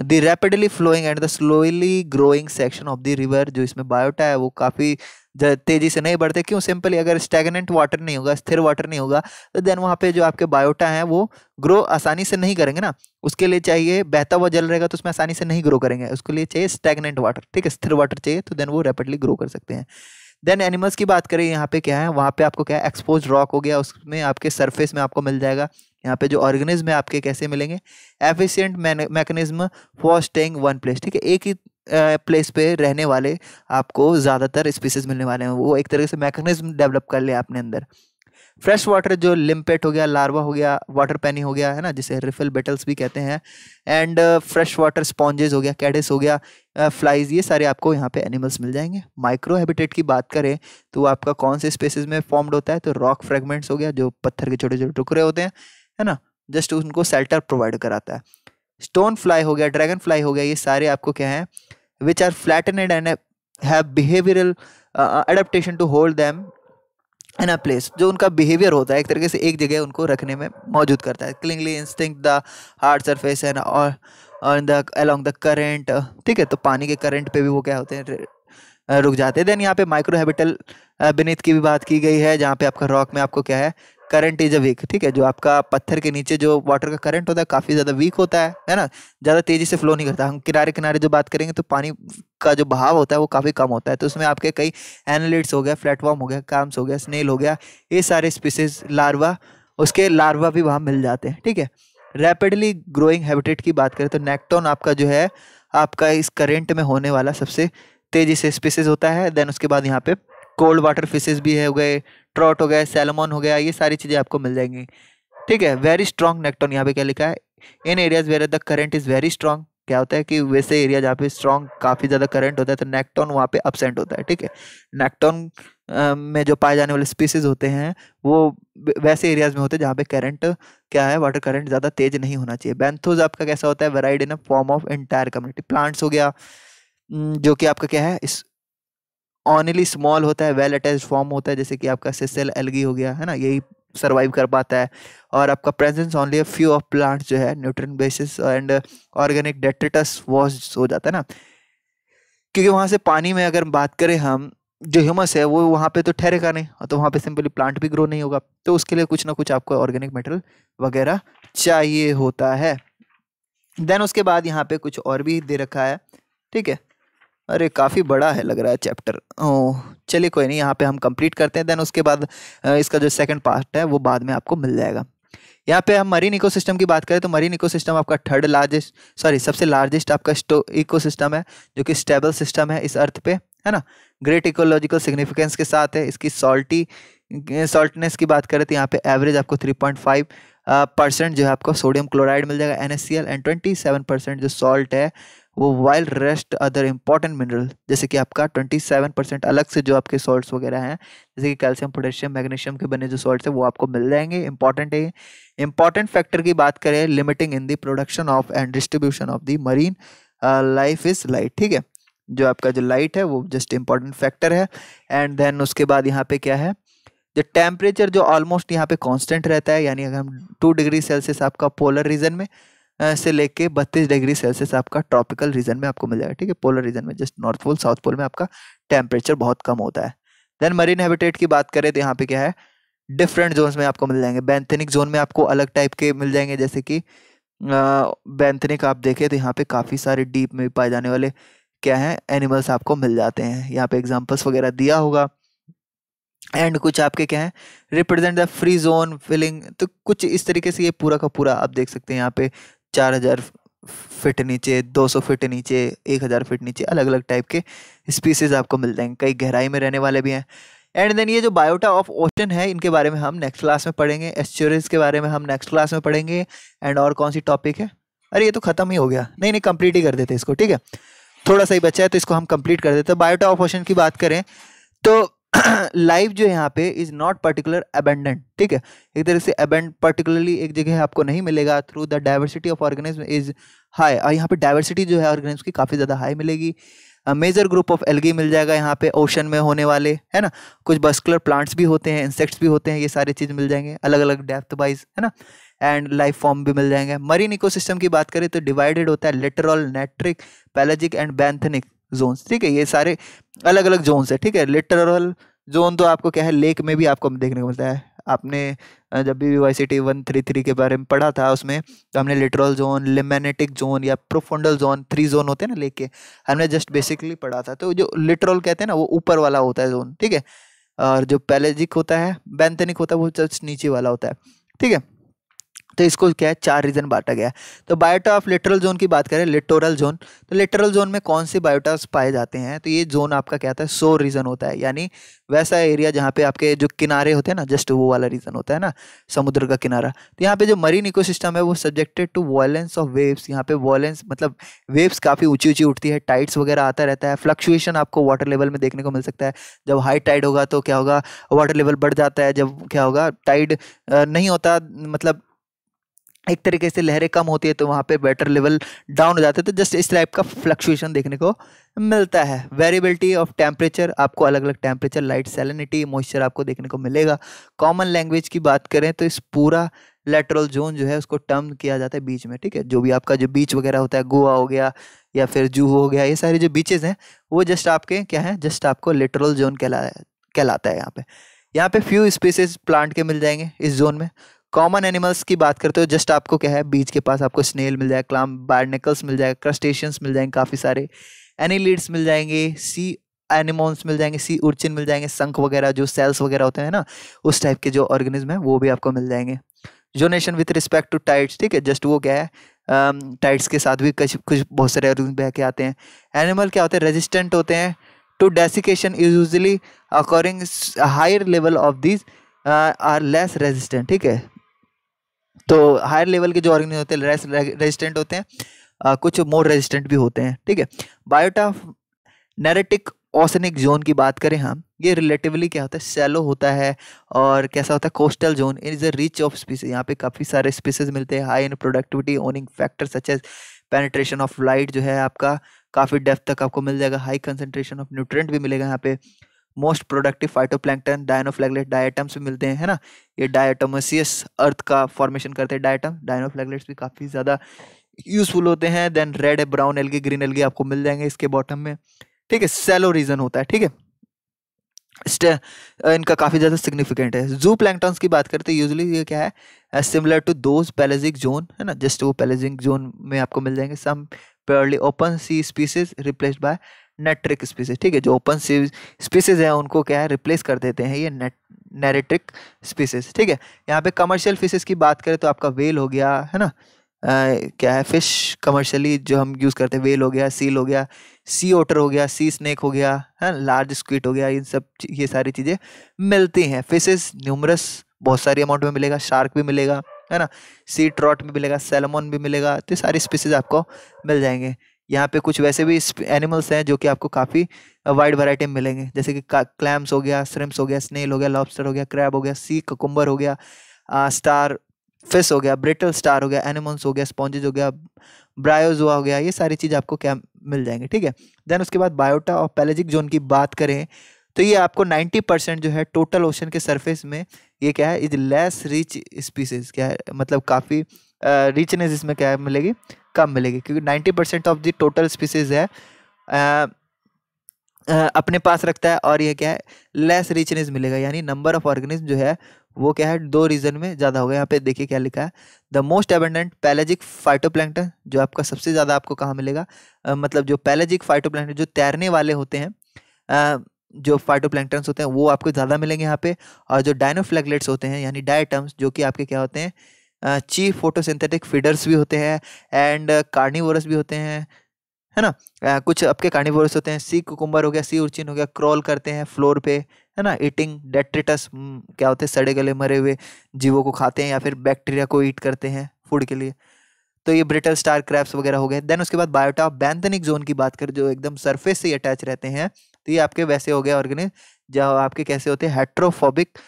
the rapidly flowing and the slowly growing section of the river जो इसमें बायोटा है वो काफ़ी तेजी से नहीं बढ़ते क्यों सिंपली अगर स्टेगनेंट वाटर नहीं होगा स्थिर वाटर नहीं होगा तो देन वहाँ पे जो आपके बायोटा हैं वो ग्रो आसानी से नहीं करेंगे ना उसके लिए चाहिए बहता हुआ जल रहेगा तो उसमें आसानी से नहीं ग्रो करेंगे उसके लिए चाहिए स्टेगनेंट वाटर ठीक है स्थिर वाटर चाहिए तो देन वो रैपिडली ग्रो कर सकते हैं देन एनिमल्स की बात करें यहाँ पे क्या है वहाँ पे आपको क्या है एक्सपोज रॉक हो गया उसमें आपके सरफेस में आपको मिल जाएगा यहाँ पे जो ऑर्गेनिज्म है आपके कैसे मिलेंगे efficient mechanism for staying one place ठीक है एक ही प्लेस पे रहने वाले आपको ज़्यादातर स्पीसीज मिलने वाले हैं वो एक तरह से मैकेनिज्म डेवलप कर लिया आपने अंदर फ्रेश वाटर जो लिम्पेट हो गया लार्वा हो गया वाटर पैनी हो गया है ना जिसे रिफिल बेटल्स भी कहते हैं एंड फ्रेश वाटर स्पॉन्जेस हो गया कैडिस हो गया फ्लाइज ये सारे आपको यहाँ पे एनिमल्स मिल जाएंगे माइक्रो हैबिटेट की बात करें तो आपका कौन से स्पेसिस में फॉर्म्ड होता है तो रॉक फ्रेगमेंट्स हो गया जो पत्थर के छोटे छोटे टुकड़े होते हैं है ना जस्ट उनको सेल्टर प्रोवाइड कराता है स्टोन फ्लाई हो गया ड्रैगन फ्लाई हो गया ये सारे आपको क्या हैं which are flat and have behavioural adaptation to hold them in a place जो उनका बिहेवियर होता है एक तरीके से एक जगह उनको रखने में मौजूद करता है clingingly insisting the hard surface and और द अलॉन्ग द करेंट ठीक है तो पानी के करेंट पे भी वो क्या होते हैं रुक जाते हैं देन यहाँ पे माइक्रो हैबिटल बिनित की भी बात की गई है जहाँ पे आपका रॉक में आपको क्या है करंट इज अ वीक ठीक है जो आपका पत्थर के नीचे जो वाटर का करंट होता है काफ़ी ज़्यादा वीक होता है है ना ज़्यादा तेज़ी से फ्लो नहीं करता हम किनारे किनारे जो बात करेंगे तो पानी का जो बहाव होता है वो काफ़ी कम होता है तो उसमें आपके कई एनलिट्स हो गया फ्लैटफॉर्म हो गया काम्स हो गया स्नेल हो गया ये सारे स्पीसीज लार्वा उसके लार्वा भी वहाँ मिल जाते हैं ठीक है रैपिडली ग्रोइंग हैबिटेट की बात करें तो नेक्टोन आपका जो है आपका इस करेंट में होने वाला सबसे तेजी से स्पीसीज होता है देन उसके बाद यहाँ पे कोल्ड वाटर फिशेज भी है हो गए ट्रॉट हो गए सैलमोन हो गया ये सारी चीज़ें आपको मिल जाएंगी ठीक है वेरी स्ट्रॉन्ग नेक्टोन यहाँ पे क्या लिखा है in areas where the current is very strong क्या होता है कि वैसे एरिया जहाँ पे स्ट्रॉन्ग काफ़ी ज़्यादा करंट होता है तो नेक्टोन वहाँ पे अपसेंट होता है ठीक है नेक्टोन में जो पाए जाने वाले स्पीसीज होते हैं वो वैसे एरियाज में होते हैं जहाँ पे करंट क्या है वाटर करंट ज़्यादा तेज नहीं होना चाहिए बैंथोज आपका कैसा होता है varied in a form of entire community plants हो गया जो कि आपका क्या है इस ऑनली स्मॉल होता है वेल अटैच फॉर्म होता है जैसे कि आपका सेसेल एलगी हो गया है ना यही सर्वाइव कर पाता है और आपका presence only a few of plant जो है nutrient basis and organic detritus wash हो जाता है ना क्योंकि वहाँ से पानी में अगर बात करें हम जो ह्यूमस है वो वहाँ पे तो ठहरेगा नहीं तो वहाँ पे सिंपली प्लांट भी ग्रो नहीं होगा तो उसके लिए कुछ ना कुछ आपको ऑर्गेनिक मेटेरियल वगैरह चाहिए होता है देन उसके बाद यहाँ पे कुछ और भी दे रखा है ठीक है अरे काफ़ी बड़ा है लग रहा है चैप्टर ओ चलिए कोई नहीं यहाँ पे हम कंप्लीट करते हैं देन उसके बाद इसका जो सेकंड पार्ट है वो बाद में आपको मिल जाएगा यहाँ पे हम मरीन इकोसिस्टम की बात करें तो मरीन इकोसिस्टम आपका थर्ड लार्जेस्ट सॉरी सबसे लार्जेस्ट आपका इको है जो कि स्टेबल सिस्टम है इस अर्थ पे है ना ग्रेट इकोलॉजिकल सिग्निफिकेंस के साथ है इसकी सॉल्टी सॉल्टनेस की बात करें तो यहाँ पे एवरेज आपको फाइव परसेंट जो है आपको सोडियम क्लोराइड मिल जाएगा एन एंड सेवन परसेंट जो सॉल्ट है वो while rest other important mineral जैसे कि आपका 27 परसेंट अलग से जो आपके सॉल्ट्स वगैरह हैं जैसे कि कैल्शियम पोटेशियम मैग्नीशियम के बने जो सॉल्ट्स हैं वो आपको मिल जाएंगे इंपॉर्टेंट है इंपॉर्टेंट फैक्टर की बात करें limiting in the production of and distribution of the marine life is light ठीक है जो आपका जो लाइट है वो जस्ट इंपॉर्टेंट फैक्टर है एंड देन उसके बाद यहाँ पे क्या है जो टेम्परेचर जो ऑलमोस्ट यहाँ पे कांस्टेंट रहता है यानी अगर हम टू डिग्री सेल्सियस आपका पोलर रीजन में से लेके बत्तीस डिग्री सेल्सियस आपका ट्रॉपिकल रीजन में आपको मिल जाएगा ठीक है पोलर रीजन में just north pole south pole में आपका टेम्परेचर बहुत कम होता है देन मरीन हैबिटेट की बात करें तो यहाँ पे क्या है डिफरेंट जोन में आपको मिल जाएंगे बैंथनिक जोन में आपको अलग टाइप के मिल जाएंगे जैसे कि बैंथनिक आप देखें तो यहाँ पे काफ़ी सारे डीप में पाए जाने वाले क्या है एनिमल्स आपको मिल जाते हैं यहाँ पे एग्जांपल्स वगैरह दिया होगा एंड कुछ आपके क्या है represent the free zone filling तो कुछ इस तरीके से ये पूरा का पूरा आप देख सकते हैं यहाँ पे चार हज़ार फिट नीचे दो सौ फिट नीचे एक हज़ार फिट नीचे अलग अलग टाइप के स्पीसीज आपको मिल जाएंगे कई गहराई में रहने वाले भी हैं एंड देन ये जो बायोटा ऑफ ओशन है इनके बारे में हम नेक्स्ट क्लास में पढ़ेंगे एस्चुरीज के बारे में हम नेक्स्ट क्लास में पढ़ेंगे एंड और कौन सी टॉपिक है अरे ये तो खत्म ही हो गया नहीं नहीं कंप्लीट ही कर देते इसको ठीक है थोड़ा सा ही बचा है तो इसको हम कंप्लीट कर देते हैं बायोटा ऑफ ओशन की बात करें तो लाइफ जो यहाँ पे इज नॉट पर्टिकुलर अबेंडेंट ठीक है एक तरह से अबेंड पर्टिकुलरली एक जगह आपको नहीं मिलेगा through the diversity of organism is high और यहाँ पे डाइवर्सिटी जो है ऑर्गेनिज्म की काफ़ी ज़्यादा हाई मिलेगी मेजर ग्रुप ऑफ एलगी मिल जाएगा यहाँ पे ओशन में होने वाले है ना कुछ बस्कुलर प्लांट्स भी होते हैं इंसेक्ट्स भी होते हैं ये सारी चीज़ मिल जाएंगे अलग अलग डेप्थ वाइज है ना एंड लाइफ फॉर्म भी मिल जाएंगे मरीन इकोसिस्टम की बात करें तो डिवाइडेड होता है littoral neritic pelagic and benthic zones ठीक है ये सारे अलग अलग जोन्स है ठीक है लिटरल जोन तो आपको क्या है लेक में भी आपको देखने को मिलता है आपने जब भी Y C T one three three के बारे में पढ़ा था उसमें तो हमने लिटरल जोन लिमेनेटिक जोन या प्रोफोंडल जोन थ्री जोन होते हैं ना लेक के हमने जस्ट बेसिकली पढ़ा था तो जो लिटरल कहते हैं ना वो ऊपर वाला होता है जोन ठीक है और जो पैलेजिक होता है बैंथनिक होता है वो जस्ट नीचे वाला होता है ठीक है तो इसको क्या है चार रीजन बांटा गया तो बायोटा ऑफ लिटरल जोन की बात करें लिटोरल जोन तो लिटरल जोन में कौन से बायोटास पाए जाते हैं तो ये जोन आपका क्या होता है सो रीजन होता है यानी वैसा एरिया जहाँ पे आपके जो किनारे होते हैं ना जस्ट वो वाला रीजन होता है ना समुद्र का किनारा तो यहाँ पे जो मरीन इकोसिस्टम है वो subjected to violence of waves यहाँ पे वॉयलेंस मतलब वेव्स काफ़ी ऊंची ऊंची उठती है टाइट्स वगैरह आता रहता है फ्लक्चुएशन आपको वाटर लेवल में देखने को मिल सकता है जब हाई टाइड होगा तो क्या होगा वाटर लेवल बढ़ जाता है जब क्या होगा टाइड नहीं होता मतलब एक तरीके से लहरें कम होती है तो वहाँ पे बेटर लेवल डाउन हो जाते हैं तो जस्ट इस टाइप का फ्लक्चुएशन देखने को मिलता है वेरिएबिलिटी ऑफ टेम्परेचर आपको अलग अलग टेम्परेचर लाइट सेलिनिटी मॉइस्चर आपको देखने को मिलेगा कॉमन लैंग्वेज की बात करें तो इस पूरा लेटरल जोन जो है उसको टर्म किया जाता है बीच में ठीक है जो भी आपका जो बीच वगैरह होता है गोवा हो गया या फिर जूहू हो गया ये सारे जो बीचेज़ हैं वो जस्ट आपके क्या हैं जस्ट आपको लेटरल जोन कहला कहलाता है यहाँ पे यहाँ पे फ्यू स्पीसीज प्लांट के मिल जाएंगे इस जोन में कॉमन एनिमल्स की बात करते हो जस्ट आपको क्या है बीच के पास आपको स्नेल मिल जाएगा क्लाम बार्निकल्स मिल जाएगा क्रस्टेशियंस मिल जाएंगे काफ़ी सारे एनिलीड्स मिल जाएंगे सी एनिमोन्स मिल जाएंगे सी उर्चिन मिल जाएंगे संख वगैरह जो सेल्स वगैरह होते हैं ना उस टाइप के जो ऑर्गेनिज्म है वो भी आपको मिल जाएंगे zonation with respect to tides ठीक है जस्ट वो क्या है टाइट्स um, के साथ भी कुछ कुछ बहुत सारे ऑर्गेनिज्म बह के आते हैं एनिमल क्या होते हैं रेजिस्टेंट होते हैं to desiccation is usually according higher level of this are less resistant ठीक है तो हायर लेवल के जो ऑर्गेनिज होते हैं रेजिस्टेंट होते हैं आ, कुछ मोर रेजिस्टेंट भी होते हैं ठीक है बायोटा नेरेटिक ओसनिक जोन की बात करें हम हाँ, ये रिलेटिवली क्या होता है सेलो होता है और कैसा होता है coastal zone is a rich of species यहाँ पे काफ़ी सारे स्पीसीज मिलते हैं high in productivity owing factor such as penetration of light जो है आपका काफ़ी डेप्थ तक आपको मिल जाएगा हाई कंसनट्रेशन ऑफ न्यूट्रेंट भी मिलेगा यहाँ पे most productive phytoplankton dinoflagellate diatoms भी मिलते हैं है ना ये डायटोमसियस अर्थ का फॉर्मेशन करते हैं डायटम डायनोफ्लैगलेट्स भी काफ़ी ज़्यादा यूजफुल होते हैं then red brown algae green algae आपको मिल जाएंगे इसके बॉटम में ठीक है सेलो रीजन होता है ठीक है इनका काफ़ी ज़्यादा सिग्निफिकेंट है जू प्लैंगटॉन्स की बात करते हैं यूजली ये क्या है as similar to those pelagic zone है ना जस्ट वो पैलेजिक जोन में आपको मिल जाएंगे some purely open sea species replaced by neritic species ठीक है जो ओपन स्पीसीज हैं उनको क्या है रिप्लेस कर देते हैं ये नेट नेरेट्रिक स्पीसीज ठीक है यहाँ पे कमर्शियल फिशेज की बात करें तो आपका वेल हो गया है ना आ, क्या है फिश कमर्शियली जो हम यूज़ करते हैं वेल हो गया सील हो गया सी ओटर हो गया सी स्नैक हो गया है ना लार्ज स्क्विट हो गया इन सब ये सारी चीज़ें मिलती हैं फिशेज न्यूमरस बहुत सारी अमाउंट में मिलेगा शार्क भी मिलेगा है ना सी ट्रॉट भी मिलेगा सेलमोन भी मिलेगा तो ये सारी स्पीसीज आपको मिल जाएंगे यहाँ पे कुछ वैसे भी एनिमल्स हैं जो कि आपको काफ़ी वाइड वैरायटी में मिलेंगे जैसे कि क्लैम्स हो गया स्रिम्स हो गया स्नेल हो गया लॉबस्टर हो गया क्रैब हो गया सी ककुम्बर हो गया आ, स्टार फिश हो गया ब्रिटल स्टार हो गया एनिमल्स हो गया स्पॉन्जेज हो गया ब्रायोजुआ हो गया ये सारी चीज़ आपको क्या मिल जाएंगे ठीक है देन उसके बाद बायोटा और पैलेजिक जोन की बात करें तो ये आपको नाइन्टी परसेंट जो है टोटल ओशन के सरफेस में ये क्या है इज लेस रिच स्पीसीज क्या है मतलब काफ़ी रिचनेस इसमें क्या मिलेगी कम मिलेगी क्योंकि ninety percent of the total species है अपने पास रखता है और ये क्या है लेस रिचनेस मिलेगा यानी नंबर ऑफ ऑर्गेनिज्म जो है वो क्या है दो रीजन में ज़्यादा होगा यहाँ पे देखिए क्या लिखा है the most abundant pelagic phytoplankton जो आपका सबसे ज़्यादा आपको कहाँ मिलेगा आ, मतलब जो पैलेजिक फाइटोप्लैंक्टन जो तैरने वाले होते हैं आ, जो फाइटोप्लैंक्टन्स होते हैं वो आपको ज़्यादा मिलेंगे यहाँ पे और जो डायनोफ्लैगलेट्स होते हैं यानी डायटम्स जो कि आपके क्या होते हैं चीफ फोटोसिंथेटिक फीडर्स भी होते हैं एंड कार्निवोरस भी होते हैं है ना आ, कुछ आपके कार्निवोरस होते हैं सी कुकुम्बर हो गया सी उर्चिन हो गया क्रॉल करते हैं फ्लोर पे है ना ईटिंग डेट्रिटस क्या होते हैं सड़े गले मरे हुए जीवों को खाते हैं या फिर बैक्टीरिया को ईट करते हैं फूड के लिए तो ये ब्रिटल स्टार क्रैप्स वगैरह हो गए देन उसके बाद बायोटा बैंथनिक जोन की बात करें जो एकदम सरफेस से अटैच रहते हैं तो ये आपके वैसे हो गए ऑर्गेनिक जो आपके कैसे होते हैं हेट्रोफोबिक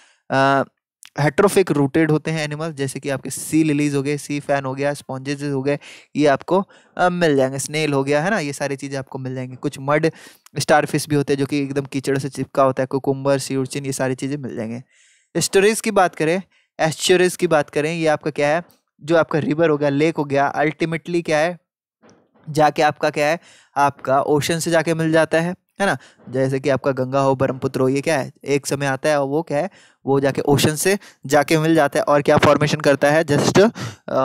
हेट्रोफिक रूटेड होते हैं एनिमल जैसे कि आपके सी लिलीज हो गए सी फैन हो गया स्पॉन्जेज हो गए ये आपको मिल जाएंगे स्नेल हो गया है ना ये सारी चीज़ें आपको मिल जाएंगी कुछ मड स्टारफिश भी होते हैं जो कि एकदम कीचड़ से चिपका होता है कोकुम्बर सी उर्चिन ये सारी चीज़ें मिल जाएंगे स्टोरेज की बात करें एस्चोरेज की बात करें ये आपका क्या है जो आपका रिवर हो गया लेक हो गया अल्टीमेटली क्या है जाके आपका क्या है आपका ओशन से जाके मिल जाता है है ना जैसे कि आपका गंगा हो ब्रह्मपुत्र हो ये क्या है एक समय आता है और वो क्या है वो जाके ओशन से जाके मिल जाता है और क्या फॉर्मेशन करता है जस्ट आ,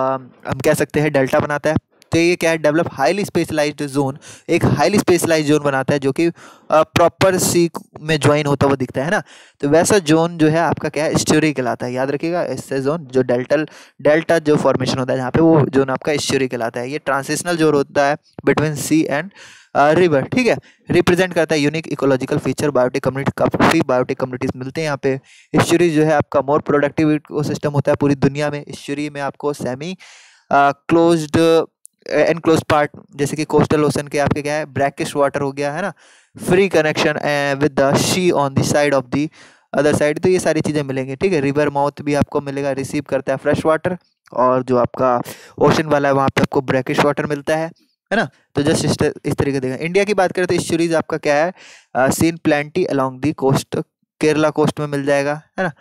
हम कह सकते हैं डेल्टा बनाता है तो ये क्या है डेवलप हाईली स्पेशलाइज्ड जोन एक हाईली स्पेशलाइज्ड जोन बनाता है जो कि प्रॉपर सी में ज्वाइन होता हुआ दिखता है ना तो वैसा जोन जो है आपका क्या है स्टोरी कहलाता है याद रखिएगा इससे जोन जो डेल्टल डेल्टा जो फॉर्मेशन होता है जहाँ पे वो जोन आपका स्टोरी कहलाता है ये ट्रांसिशनल जोन होता है बिटवीन सी एंड रिवर ठीक है रिप्रेजेंट करता है unique ecological feature biotic community काफ़ी बायोटिक कम्युनिटीज़ मिलते हैं यहाँ पे स्टोरी जो है आपका मोर प्रोडक्टिव इको सिस्टम होता है पूरी दुनिया में स्टोरी में आपको semi closed uh, enclose part जैसे कि कोस्टल ओसन के आपके क्या है ब्रैकिश वाटर हो गया है ना free connection with the sea on the side of the other side तो ये सारी चीज़ें मिलेंगी ठीक है रिवर माउथ भी आपको मिलेगा रिसीव करता है फ्रेश वाटर और जो आपका ओशन वाला है वहाँ पे आपको ब्रैकिश वाटर मिलता है है ना तो जस्ट इस, इस तरीके देखें इंडिया की बात करें तो इश्यूरीज आपका क्या है seen plenty along the coast Kerala coast में मिल जाएगा है ना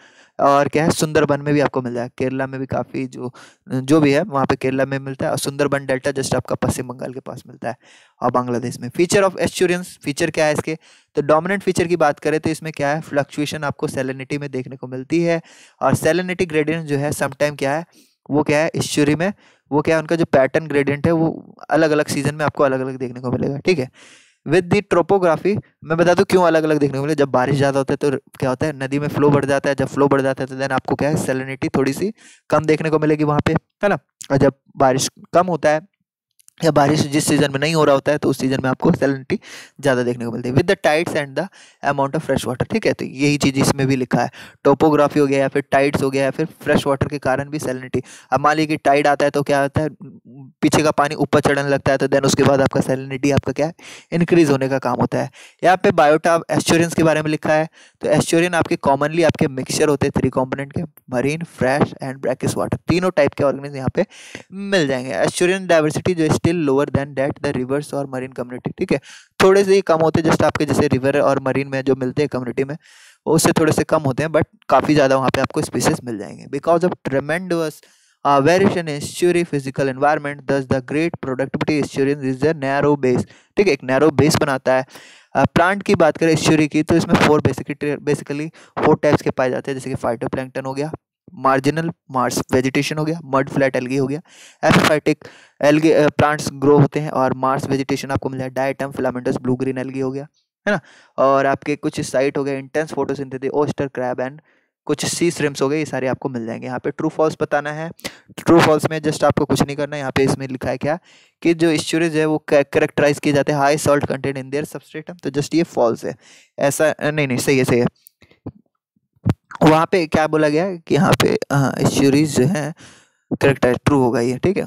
और क्या है सुंदरबन में भी आपको मिल जाएगा केरला में भी काफ़ी जो जो भी है वहाँ पे केरला में मिलता है और सुंदरबन डेल्टा जस्ट आपका पश्चिम बंगाल के पास मिलता है और बांग्लादेश में फीचर ऑफ एश्योरेंस फीचर क्या है इसके तो डोमिनेंट फीचर की बात करें तो इसमें क्या है फ्लक्चुएशन आपको सेलिनिटी में देखने को मिलती है और सेलिनिटी ग्रेडियंट जो है समटाइम क्या है वो क्या है इश्चुरी में वो क्या है उनका जो पैटर्न ग्रेडियंट है वो अलग अलग सीजन में आपको अलग अलग देखने को मिलेगा ठीक है विद दी ट्रोपोग्राफी मैं बता दूँ क्यों अलग अलग देखने को मिले जब बारिश ज़्यादा होता है तो क्या होता है नदी में फ्लो बढ़ जाता है जब फ्लो बढ़ जाता है तो देन आपको क्या है सेलिनिटी थोड़ी सी कम देखने को मिलेगी वहाँ पे है ना और जब बारिश कम होता है या बारिश जिस सीज़न में नहीं हो रहा होता है तो उस सीज़न में आपको सैलिनिटी ज़्यादा देखने को मिलती है with the tides and the amount of fresh water ठीक है तो यही चीज़ इसमें भी लिखा है टोपोग्राफी हो गया या फिर टाइड्स हो गया या फिर फ्रेश वाटर के कारण भी सैलिनिटी अब मान लीजिए टाइड आता है तो क्या होता है पीछे का पानी ऊपर चढ़ने लगता है तो देन उसके बाद आपका सैलिनिटी आपका क्या है इंक्रीज़ होने का काम होता है यहाँ पे बायोटा एस्चोरियंस के बारे में लिखा है तो एस्चोरियन आपके कॉमनली आपके मिक्सचर होते हैं थ्री कॉम्पोनेंट के marine fresh and brackish water तीनों टाइप के ऑर्गेनिज यहाँ पे मिल जाएंगे एस्चोरियन डाइवर्सिटी जो still lower than that the rivers और मरीन कम्युनिटी ठीक है थोड़े से ही कम होते हैं जस्ट आपके जैसे रिवर और मरीन में जो मिलते हैं कम्युनिटी में वो उससे थोड़े से कम होते हैं बट काफ़ी ज़्यादा वहाँ पे आपको स्पीसीज मिल जाएंगे because of tremendous variation is estuary physical environment thus the great productivity estuaries is a narrow base ठीक है एक नैरो बेस बनाता है प्लांट uh, की बात करें एश्योरी की तो इसमें four basically basically four types के पाए जाते हैं जैसे कि फाइटो हो गया मार्जिनल मार्स वेजिटेशन हो गया मड फ्लैट एलगी हो गया एफाइटिक एलगी प्लांट्स ग्रो होते हैं और मार्स वेजिटेशन आपको मिला diatom filamentous blue green algae हो गया है ना और आपके कुछ साइट हो गए intense photosynthetic oyster crab and कुछ सी स्ट्रिम्स हो गए ये सारे आपको मिल जाएंगे यहाँ पे ट्रू फॉल्स बताना है ट्रू फॉल्स में जस्ट आपको कुछ नहीं करना है यहाँ पे इसमें लिखा है क्या कि जो इश्यूरेज है वो करेक्टराइज किए जाते हैं high salt content in their substratum तो जस्ट ये फॉल्स है ऐसा नहीं नहीं सही है सही है वहाँ पे क्या बोला गया कि यहाँ पे हाँ, इस जो है करेक्ट है ट्रू होगा ये ठीक है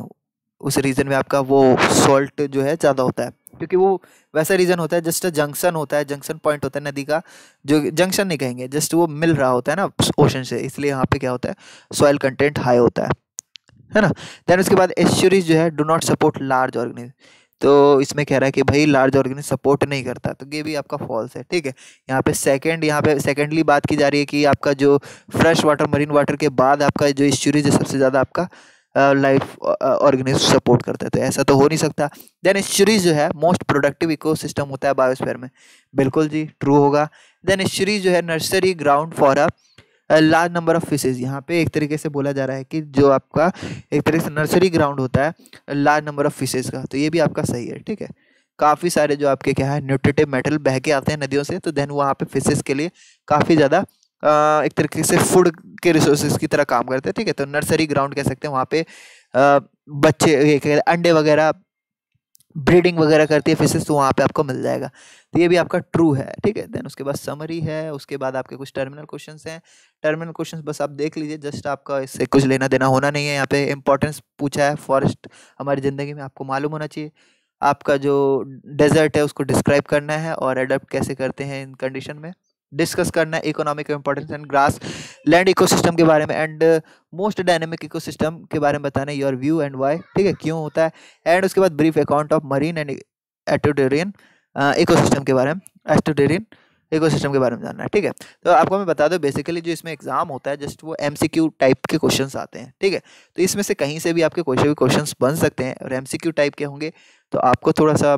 उस रीजन में आपका वो सॉल्ट जो है ज़्यादा होता है क्योंकि वो वैसा रीजन होता है जस्ट जंक्शन होता है जंक्शन पॉइंट होता है नदी का जो जंक्शन नहीं कहेंगे जस्ट वो मिल रहा होता है ना ओशन से इसलिए यहाँ पे क्या होता है सॉयल कंटेंट हाई होता है है ना देन उसके बाद एश्योरीज जो है do not support large organism तो इसमें कह रहा है कि भाई लार्ज ऑर्गेनिज सपोर्ट नहीं करता तो ये भी आपका फॉल्स है ठीक है यहाँ पे सेकंड यहाँ पे सेकेंडली बात की जा रही है कि आपका जो फ्रेश वाटर मरीन वाटर के बाद आपका जो स्टोरेज है सबसे ज़्यादा आपका लाइफ ऑर्गेनिज्म सपोर्ट करता है तो ऐसा तो हो नहीं सकता देन स्टोरीज जो है मोस्ट प्रोडक्टिव इको होता है बायोस्फेयर में बिल्कुल जी ट्रू होगा देन स्टोरीज जो है nursery ground for a large number of fishes यहाँ पे एक तरीके से बोला जा रहा है कि जो आपका एक तरीके से नर्सरी ग्राउंड होता है लार्ज नंबर ऑफ फिशेज का तो ये भी आपका सही है ठीक है काफ़ी सारे जो आपके क्या है न्यूट्रेटिव मेटल बह के आते हैं नदियों से तो देन वहाँ पे फिशेज के लिए काफ़ी ज़्यादा एक तरीके से फूड के रिसोर्सेज की तरह काम करते हैं ठीक है तो नर्सरी ग्राउंड कह सकते हैं वहाँ पे आ, बच्चे अंडे वगैरह ब्रीडिंग वगैरह करती है फिशेस तो वहाँ पे आपको मिल जाएगा तो ये भी आपका ट्रू है ठीक है देन उसके बाद समरी है उसके बाद आपके कुछ टर्मिनल क्वेश्चन हैं टर्मिनल क्वेश्चन बस आप देख लीजिए जस्ट आपका इससे कुछ लेना देना होना नहीं है यहाँ पे इंपॉर्टेंस पूछा है फॉरेस्ट हमारी ज़िंदगी में आपको मालूम होना चाहिए आपका जो डेजर्ट है उसको डिस्क्राइब करना है और अडेप्ट कैसे करते हैं इन कंडीशन में डिस्कस करना है economic importance and grassland ecosystem के बारे में एंड मोस्ट डायनेमिक इकोसिस्टम के बारे में बताना है योर व्यू एंड वाई ठीक है क्यों होता है एंड उसके बाद brief account of marine and estuarine ecosystem के बारे में एस्टोडेरियन इकोसिस्टम के बारे में जानना है ठीक है तो आपको मैं बता दूं बेसिकली जो इसमें एग्जाम होता है जस्ट वो एम टाइप के क्वेश्चंस आते हैं ठीक है तो इसमें से कहीं से भी आपके कोई भी क्वेश्चंस बन सकते हैं और एम टाइप के होंगे तो आपको थोड़ा सा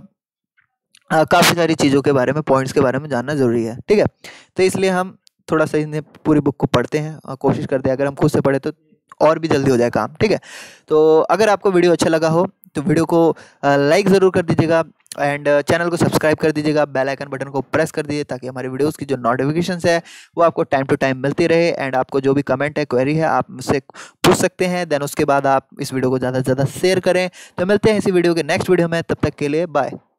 काफ़ी सारी चीज़ों के बारे में पॉइंट्स के बारे में जानना ज़रूरी है ठीक है तो इसलिए हम थोड़ा सा इन्हें पूरी बुक को पढ़ते हैं और कोशिश करते हैं अगर हम खुद से पढ़े तो और भी जल्दी हो जाए काम ठीक है तो अगर आपको वीडियो अच्छा लगा हो तो वीडियो को लाइक ज़रूर कर दीजिएगा एंड चैनल को सब्सक्राइब कर दीजिएगा बेल आइकन बटन को प्रेस कर दीजिए ताकि हमारे वीडियोस की जो नोटिफिकेशन है वो आपको टाइम टू टाइम मिलती रहे एंड आपको जो भी कमेंट है क्वेरी है आप मुझसे पूछ सकते हैं देन उसके बाद आप इस वीडियो को ज़्यादा से ज़्यादा शेयर करें तो मिलते हैं इसी वीडियो के नेक्स्ट वीडियो में तब तक के लिए बाय